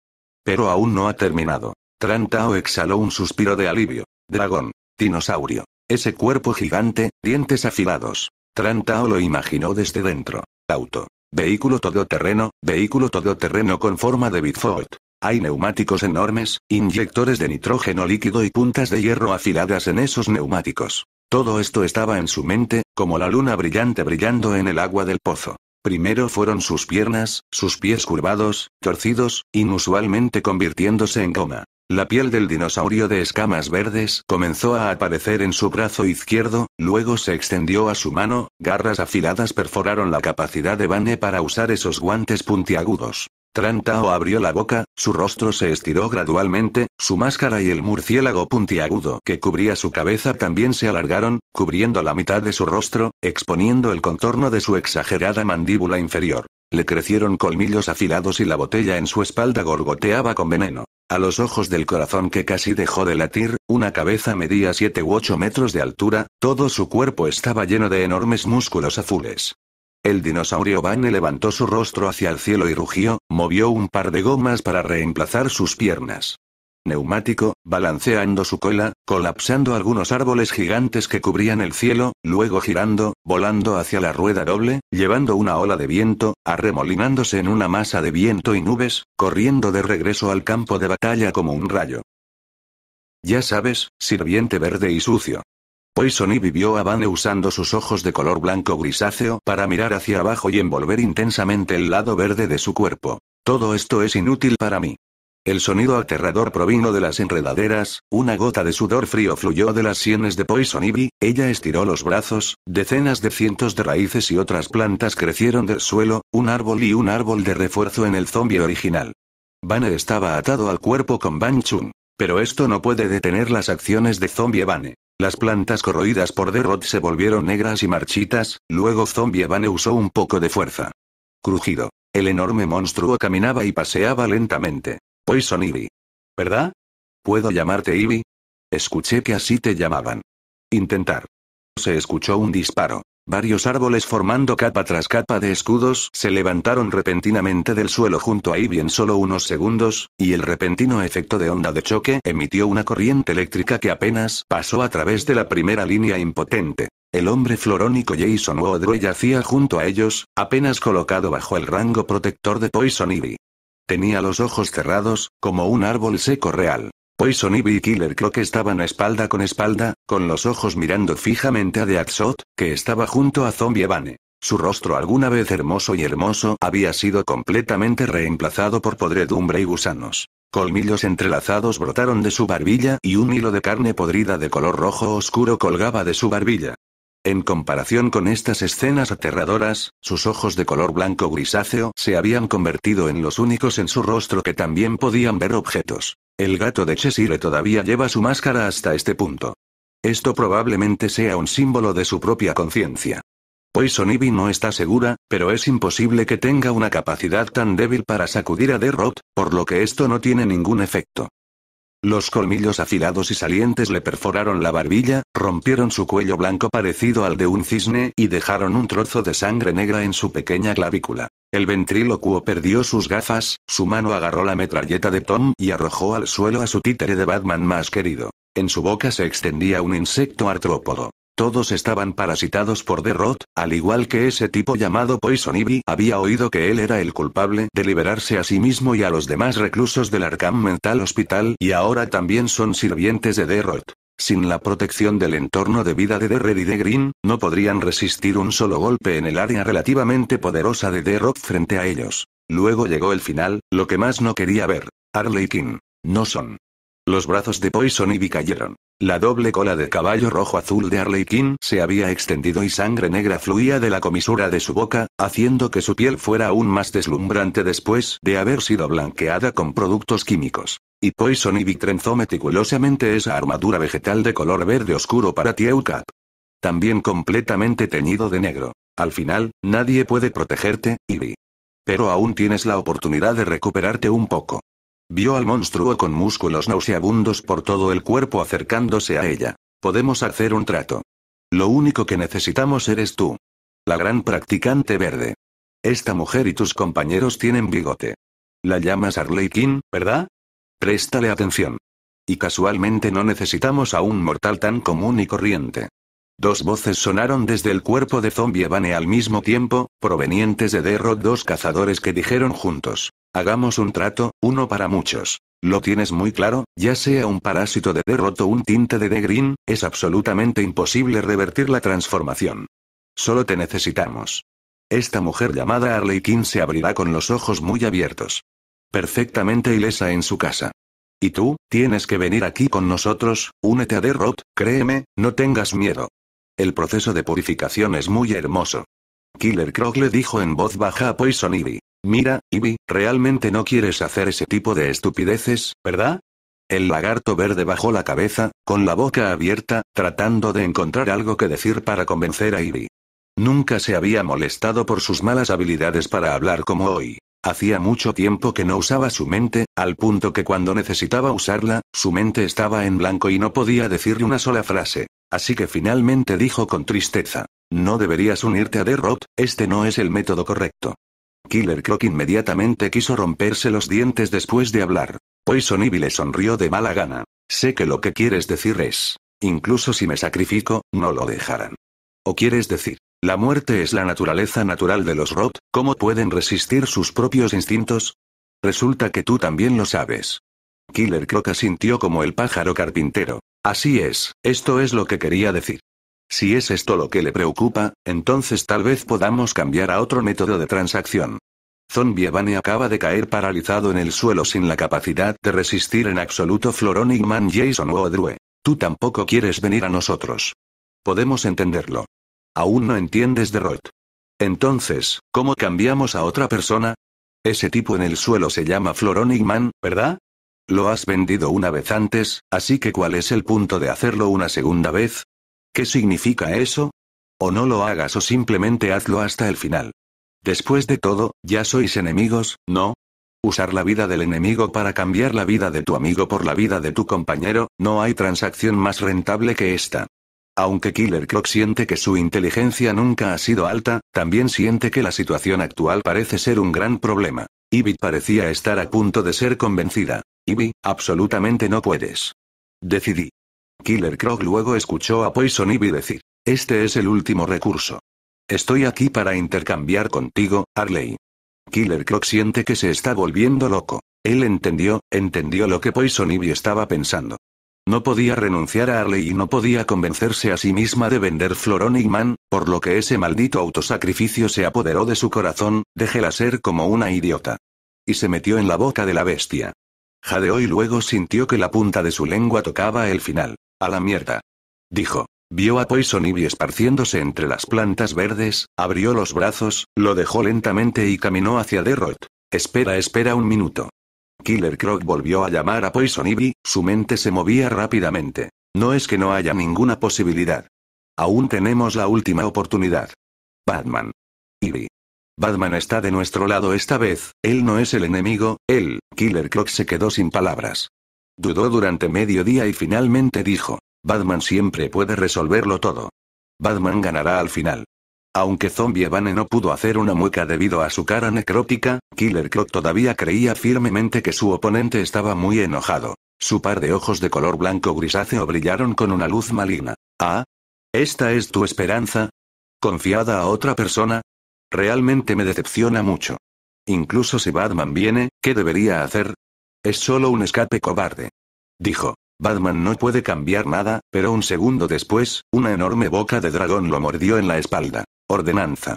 Pero aún no ha terminado. Trantao exhaló un suspiro de alivio. Dragón. Dinosaurio. Ese cuerpo gigante, dientes afilados. Trantao lo imaginó desde dentro. Auto. Vehículo todoterreno, vehículo todoterreno con forma de Bigfoot. Hay neumáticos enormes, inyectores de nitrógeno líquido y puntas de hierro afiladas en esos neumáticos. Todo esto estaba en su mente, como la luna brillante brillando en el agua del pozo. Primero fueron sus piernas, sus pies curvados, torcidos, inusualmente convirtiéndose en coma. La piel del dinosaurio de escamas verdes comenzó a aparecer en su brazo izquierdo, luego se extendió a su mano, garras afiladas perforaron la capacidad de Bane para usar esos guantes puntiagudos. Trantao abrió la boca, su rostro se estiró gradualmente, su máscara y el murciélago puntiagudo que cubría su cabeza también se alargaron, cubriendo la mitad de su rostro, exponiendo el contorno de su exagerada mandíbula inferior. Le crecieron colmillos afilados y la botella en su espalda gorgoteaba con veneno. A los ojos del corazón que casi dejó de latir, una cabeza medía siete u ocho metros de altura, todo su cuerpo estaba lleno de enormes músculos azules. El dinosaurio Bane levantó su rostro hacia el cielo y rugió, movió un par de gomas para reemplazar sus piernas. Neumático, balanceando su cola, colapsando algunos árboles gigantes que cubrían el cielo, luego girando, volando hacia la rueda doble, llevando una ola de viento, arremolinándose en una masa de viento y nubes, corriendo de regreso al campo de batalla como un rayo. Ya sabes, sirviente verde y sucio. Ivy vivió a Bane usando sus ojos de color blanco grisáceo para mirar hacia abajo y envolver intensamente el lado verde de su cuerpo. Todo esto es inútil para mí. El sonido aterrador provino de las enredaderas, una gota de sudor frío fluyó de las sienes de Poison Ivy, ella estiró los brazos, decenas de cientos de raíces y otras plantas crecieron del suelo, un árbol y un árbol de refuerzo en el zombie original. Bane estaba atado al cuerpo con Ban Chun. Pero esto no puede detener las acciones de Zombie Bane. Las plantas corroídas por Derrot se volvieron negras y marchitas, luego Zombie Bane usó un poco de fuerza. Crujido. El enorme monstruo caminaba y paseaba lentamente. Poison Ivy. ¿Verdad? ¿Puedo llamarte Ivy? Escuché que así te llamaban. Intentar. Se escuchó un disparo. Varios árboles formando capa tras capa de escudos se levantaron repentinamente del suelo junto a Ivy en solo unos segundos, y el repentino efecto de onda de choque emitió una corriente eléctrica que apenas pasó a través de la primera línea impotente. El hombre florónico Jason Woodrow yacía junto a ellos, apenas colocado bajo el rango protector de Poison Ivy. Tenía los ojos cerrados, como un árbol seco real. Poison Ivy y Killer Croc estaban espalda con espalda, con los ojos mirando fijamente a Deadshot, que estaba junto a Zombie Evane. Su rostro alguna vez hermoso y hermoso había sido completamente reemplazado por podredumbre y gusanos. Colmillos entrelazados brotaron de su barbilla y un hilo de carne podrida de color rojo oscuro colgaba de su barbilla. En comparación con estas escenas aterradoras, sus ojos de color blanco grisáceo se habían convertido en los únicos en su rostro que también podían ver objetos. El gato de Cheshire todavía lleva su máscara hasta este punto. Esto probablemente sea un símbolo de su propia conciencia. Poison Ivy no está segura, pero es imposible que tenga una capacidad tan débil para sacudir a Derrot, por lo que esto no tiene ningún efecto. Los colmillos afilados y salientes le perforaron la barbilla, rompieron su cuello blanco parecido al de un cisne y dejaron un trozo de sangre negra en su pequeña clavícula. El ventrílocuo perdió sus gafas, su mano agarró la metralleta de Tom y arrojó al suelo a su títere de Batman más querido. En su boca se extendía un insecto artrópodo. Todos estaban parasitados por Derrot, al igual que ese tipo llamado Poison Ivy había oído que él era el culpable de liberarse a sí mismo y a los demás reclusos del Arkham Mental Hospital y ahora también son sirvientes de Derrot. Sin la protección del entorno de vida de Red y de Green, no podrían resistir un solo golpe en el área relativamente poderosa de Derrot frente a ellos. Luego llegó el final, lo que más no quería ver. Harley King. No son. Los brazos de Poison Ivy cayeron. La doble cola de caballo rojo-azul de Arlequín se había extendido y sangre negra fluía de la comisura de su boca, haciendo que su piel fuera aún más deslumbrante después de haber sido blanqueada con productos químicos. Y Poison Ivy trenzó meticulosamente esa armadura vegetal de color verde oscuro para Tieucap. También completamente teñido de negro. Al final, nadie puede protegerte, Ivy. Pero aún tienes la oportunidad de recuperarte un poco. Vio al monstruo con músculos nauseabundos por todo el cuerpo acercándose a ella. Podemos hacer un trato. Lo único que necesitamos eres tú. La gran practicante verde. Esta mujer y tus compañeros tienen bigote. La llamas Arley ¿verdad? Préstale atención. Y casualmente no necesitamos a un mortal tan común y corriente. Dos voces sonaron desde el cuerpo de Zombie Bane al mismo tiempo, provenientes de Derrot, dos cazadores que dijeron juntos: Hagamos un trato, uno para muchos. Lo tienes muy claro, ya sea un parásito de derroto o un tinte de The Green, es absolutamente imposible revertir la transformación. Solo te necesitamos. Esta mujer llamada Harley King se abrirá con los ojos muy abiertos. Perfectamente ilesa en su casa. Y tú, tienes que venir aquí con nosotros, únete a Derrot, créeme, no tengas miedo. El proceso de purificación es muy hermoso. Killer Croc le dijo en voz baja a Poison Ivy. Mira, Ivy, realmente no quieres hacer ese tipo de estupideces, ¿verdad? El lagarto verde bajó la cabeza, con la boca abierta, tratando de encontrar algo que decir para convencer a Ivy. Nunca se había molestado por sus malas habilidades para hablar como hoy. Hacía mucho tiempo que no usaba su mente, al punto que cuando necesitaba usarla, su mente estaba en blanco y no podía decirle una sola frase. Así que finalmente dijo con tristeza, no deberías unirte a Derrot, este no es el método correcto. Killer Croc inmediatamente quiso romperse los dientes después de hablar. Poison le sonrió de mala gana. Sé que lo que quieres decir es, incluso si me sacrifico, no lo dejarán. ¿O quieres decir, la muerte es la naturaleza natural de los Rot, cómo pueden resistir sus propios instintos? Resulta que tú también lo sabes. Killer Croc asintió como el pájaro carpintero. Así es, esto es lo que quería decir. Si es esto lo que le preocupa, entonces tal vez podamos cambiar a otro método de transacción. Zombiebane acaba de caer paralizado en el suelo sin la capacidad de resistir en absoluto Floronigman Jason O'Drue. Tú tampoco quieres venir a nosotros. Podemos entenderlo. Aún no entiendes de Roth. Entonces, ¿cómo cambiamos a otra persona? Ese tipo en el suelo se llama Floronigman, ¿verdad? Lo has vendido una vez antes, así que ¿cuál es el punto de hacerlo una segunda vez? ¿Qué significa eso? O no lo hagas o simplemente hazlo hasta el final. Después de todo, ya sois enemigos, ¿no? Usar la vida del enemigo para cambiar la vida de tu amigo por la vida de tu compañero, no hay transacción más rentable que esta. Aunque Killer Croc siente que su inteligencia nunca ha sido alta, también siente que la situación actual parece ser un gran problema. Ivy parecía estar a punto de ser convencida. Ivy, absolutamente no puedes. Decidí. Killer Croc luego escuchó a Poison Ivy decir. Este es el último recurso. Estoy aquí para intercambiar contigo, Harley. Killer Croc siente que se está volviendo loco. Él entendió, entendió lo que Poison Ivy estaba pensando. No podía renunciar a Harley y no podía convencerse a sí misma de vender Floronic Man, por lo que ese maldito autosacrificio se apoderó de su corazón, déjela ser como una idiota. Y se metió en la boca de la bestia. Jadeó y luego sintió que la punta de su lengua tocaba el final. A la mierda. Dijo. Vio a Poison Ivy esparciéndose entre las plantas verdes, abrió los brazos, lo dejó lentamente y caminó hacia Derrot. Espera, espera un minuto. Killer Croc volvió a llamar a Poison Ivy, su mente se movía rápidamente. No es que no haya ninguna posibilidad. Aún tenemos la última oportunidad. Batman. Ivy. Batman está de nuestro lado esta vez, él no es el enemigo, él, Killer Croc se quedó sin palabras. Dudó durante medio día y finalmente dijo, Batman siempre puede resolverlo todo. Batman ganará al final. Aunque Zombie Bane no pudo hacer una mueca debido a su cara necrótica, Killer Croc todavía creía firmemente que su oponente estaba muy enojado. Su par de ojos de color blanco grisáceo brillaron con una luz maligna. ¿Ah? ¿Esta es tu esperanza? ¿Confiada a otra persona? Realmente me decepciona mucho. Incluso si Batman viene, ¿qué debería hacer? Es solo un escape cobarde. Dijo. Batman no puede cambiar nada, pero un segundo después, una enorme boca de dragón lo mordió en la espalda. Ordenanza.